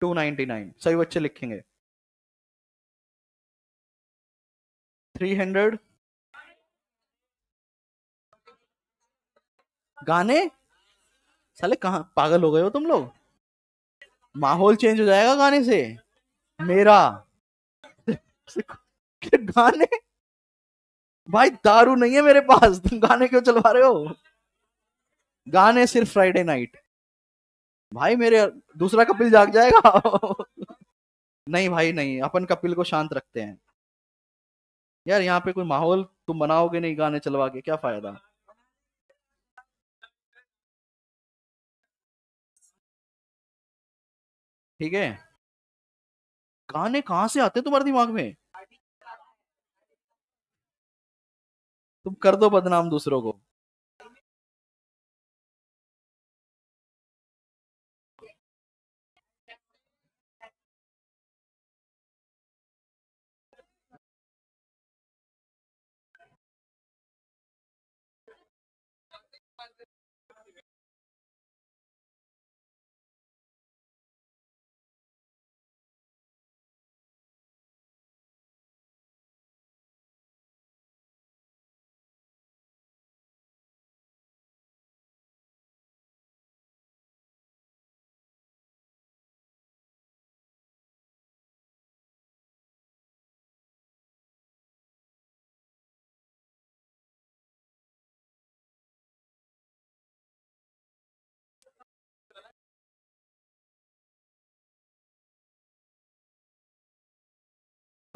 two ninety nine सही बच्चे लिखेंगे थ्री हंड्रेड गाने साले कहा पागल हो गए हो तुम लोग माहौल चेंज हो जाएगा गाने से मेरा गाने भाई दारू नहीं है मेरे पास तुम गाने क्यों चलवा रहे हो गाने सिर्फ फ्राइडे नाइट भाई मेरे दूसरा कपिल जाग जाएगा नहीं भाई नहीं अपन कपिल को शांत रखते हैं यार यहाँ पे कोई माहौल तुम बनाओगे नहीं गाने चलवा के क्या फायदा ठीक है गाने कहा से आते हैं तुम्हारे दिमाग में तुम कर दो बदनाम दूसरों को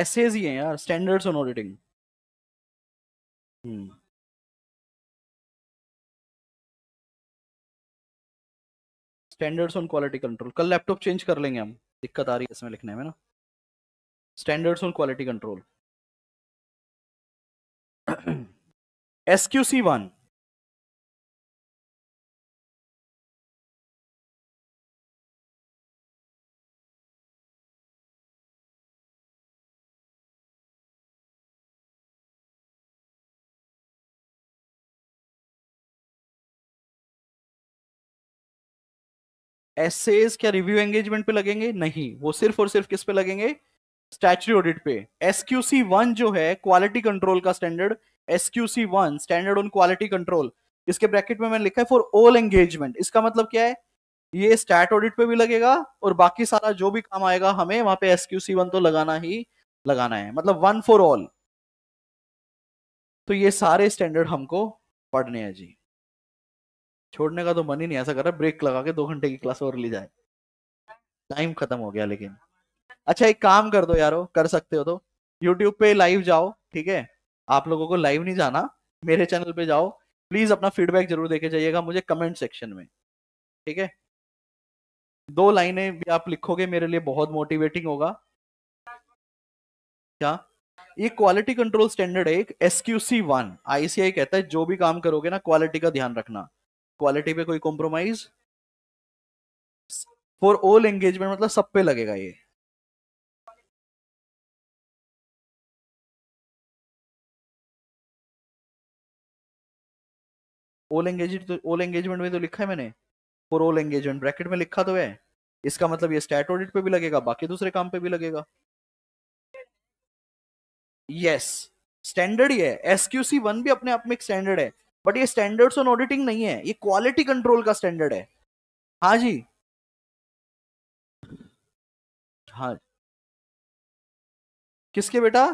एसेज ही हैं यार standards on auditing standards on quality control कल लैपटॉप चेंज कर लेंगे हम दिक्कत आ रही है इसमें लिखने में ना control on quality control one SAs क्या रिव्यू एंगेजमेंट पे लगेंगे नहीं वो सिर्फ और सिर्फ किस पे लगेंगे स्टैचरी ऑडिट पे एसक्यूसी वन जो है क्वालिटी कंट्रोल का standard SQC one standard on quality control इसके ब्रैकेट में मैंने लिखा है फॉर ऑल एंगेजमेंट इसका मतलब क्या है ये स्टैट ऑडिट पे भी लगेगा और बाकी सारा जो भी काम आएगा हमें वहां पे एसक्यूसी वन तो लगाना ही लगाना है मतलब वन फॉर ऑल तो ये सारे स्टैंडर्ड हमको पढ़ने हैं जी छोड़ने का तो मन ही नहीं ऐसा कर रहा ब्रेक लगा के दो घंटे की क्लास और ली जाए टाइम खत्म हो गया लेकिन अच्छा एक काम कर दो यारो कर सकते हो तो यूट्यूब पे लाइव जाओ ठीक है आप लोगों को लाइव नहीं जाना मेरे चैनल पे जाओ प्लीज अपना फीडबैक जरूर देके जाइएगा मुझे कमेंट सेक्शन में ठीक है दो लाइनें भी आप लिखोगे मेरे लिए बहुत मोटिवेटिंग होगा क्या ये क्वालिटी कंट्रोल स्टैंडर्ड है एक S Q C one ICAI कहता है जो भी काम करोगे ना क्वालिटी का ध्यान रखना क्वालिटी पे कोई कॉम्प्रोमाइज फॉर ऑल एंगेजमेंट मतलब सब पे लगेगा ये ऑल एंगेज तो ऑल एंगेजमेंट में तो लिखा है मैंने फॉर ऑल एंगेजमेंट ब्रैकेट में लिखा तो है इसका मतलब ये स्टैट ऑडिट पे भी लगेगा बाकी दूसरे काम पे भी लगेगा यस स्टैंडर्ड ही है एसक्यूसी वन भी अपने आप में एक स्टैंडर्ड है बट ये स्टैंडर्ड्स ऑन ऑडिटिंग नहीं है ये क्वालिटी कंट्रोल का स्टैंडर्ड है हा जी हाँ किसके बेटा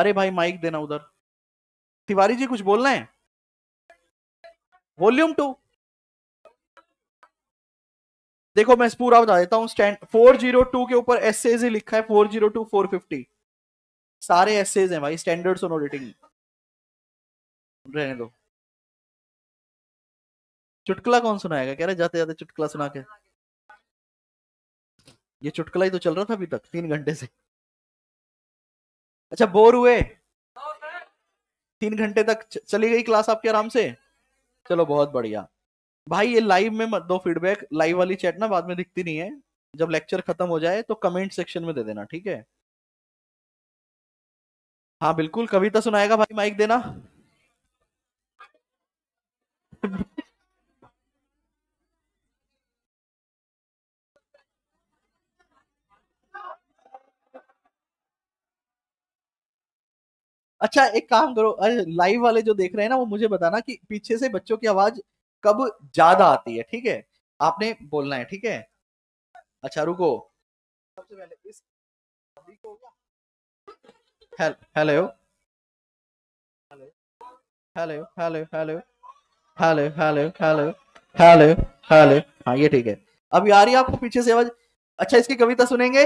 अरे भाई माइक देना उधर तिवारी जी कुछ बोलना है वॉल्यूम टू देखो मैं पूरा बता देता हूं स्टैंड 402 के ऊपर एसएज ही लिखा है 402 450 सारे एस एज है भाई स्टैंडर्ड सोनोरिटिंग रहने दो चुटकला कौन सुनाएगा कह रहे जाते जाते चुटकला सुना के ये चुटकला ही तो चल रहा था अभी तक तीन घंटे से अच्छा बोर हुए तीन घंटे तक चली गई क्लास आपके आराम से चलो बहुत बढ़िया भाई ये लाइव में मत दो फीडबैक लाइव वाली चैट ना बाद में दिखती नहीं है जब लेक्चर खत्म हो जाए तो कमेंट सेक्शन में दे देना ठीक है हाँ बिल्कुल कविता सुनाएगा भाई माइक देना अच्छा एक काम करो लाइव वाले जो देख रहे हैं ना वो मुझे बताना कि पीछे से बच्चों की आवाज कब ज्यादा आती है ठीक है आपने बोलना है ठीक है अच्छा रुको सबसे पहले hello hello hello hello hello hello hello hello hello हाँ ये ठीक है अब यार है आपको पीछे से आवाज अच्छा इसकी कविता सुनेंगे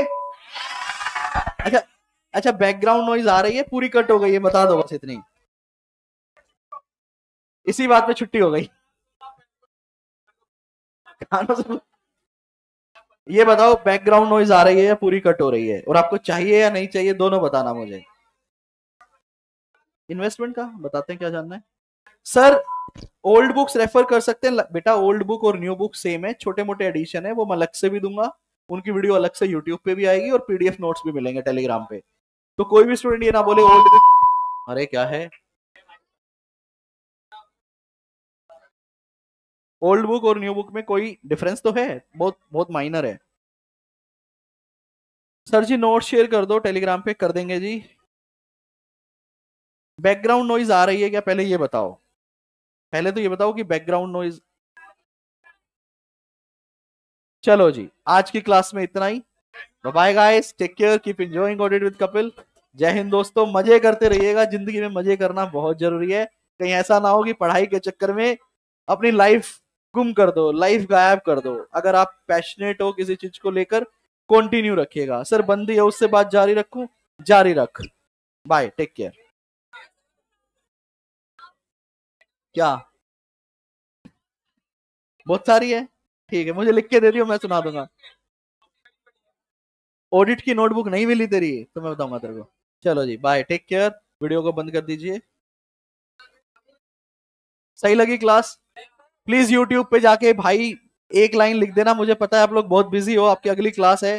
अच्छा अच्छा बैकग्राउंड नॉइज आ रही है पूरी कट हो गई है बता दो बस इतनी इसी बात पे छुट्टी हो गई ये बताओ बैकग्राउंड नॉइज आ रही है या पूरी कट हो रही है और आपको चाहिए या नहीं चाहिए दोनों बताना मुझे इन्वेस्टमेंट का बताते हैं क्या जानना है सर ओल्ड बुक्स रेफर कर सकते हैं बेटा ओल्ड बुक और न्यू बुक सेम है छोटे मोटे एडिशन है वो मैं अलग से भी दूंगा उनकी वीडियो अलग से यूट्यूब पे भी आएगी और पीडीएफ नोट्स भी मिलेंगे टेलीग्राम पे तो कोई भी स्टूडेंट ये ना बोले ओल्ड अरे क्या है ओल्ड बुक और न्यू बुक में कोई डिफरेंस तो है बहुत बहुत माइनर है सर जी नोट शेयर कर दो टेलीग्राम पे कर देंगे जी बैकग्राउंड नॉइज आ रही है क्या पहले ये बताओ पहले तो ये बताओ कि बैकग्राउंड नॉइज चलो जी आज की क्लास में इतना ही bye guys take care keep enjoying audit with Kapil जय हिंद दोस्तों मजे करते रहिएगा जिंदगी में मजे करना बहुत जरूरी है कहीं ऐसा ना हो कि पढ़ाई के चक्कर में अपनी लाइफ गुम कर दो लाइफ गायब कर दो अगर आप पैशनेट हो किसी चीज को लेकर कंटिन्यू रखिएगा सर बंदी है उससे बात जारी रखू जारी रख बाय टेक केयर क्या बहुत सारी है ठीक है मुझे लिख के दे दियो मैं सुना दूंगा ऑडिट की नोटबुक नहीं मिली तेरी तो मैं बताऊंगा तेरे को चलो जी बाय टेक केयर वीडियो को बंद कर दीजिए सही लगी क्लास प्लीज यूट्यूब पे जाके भाई एक लाइन लिख देना मुझे पता है आप लोग बहुत बिजी हो आपकी अगली क्लास है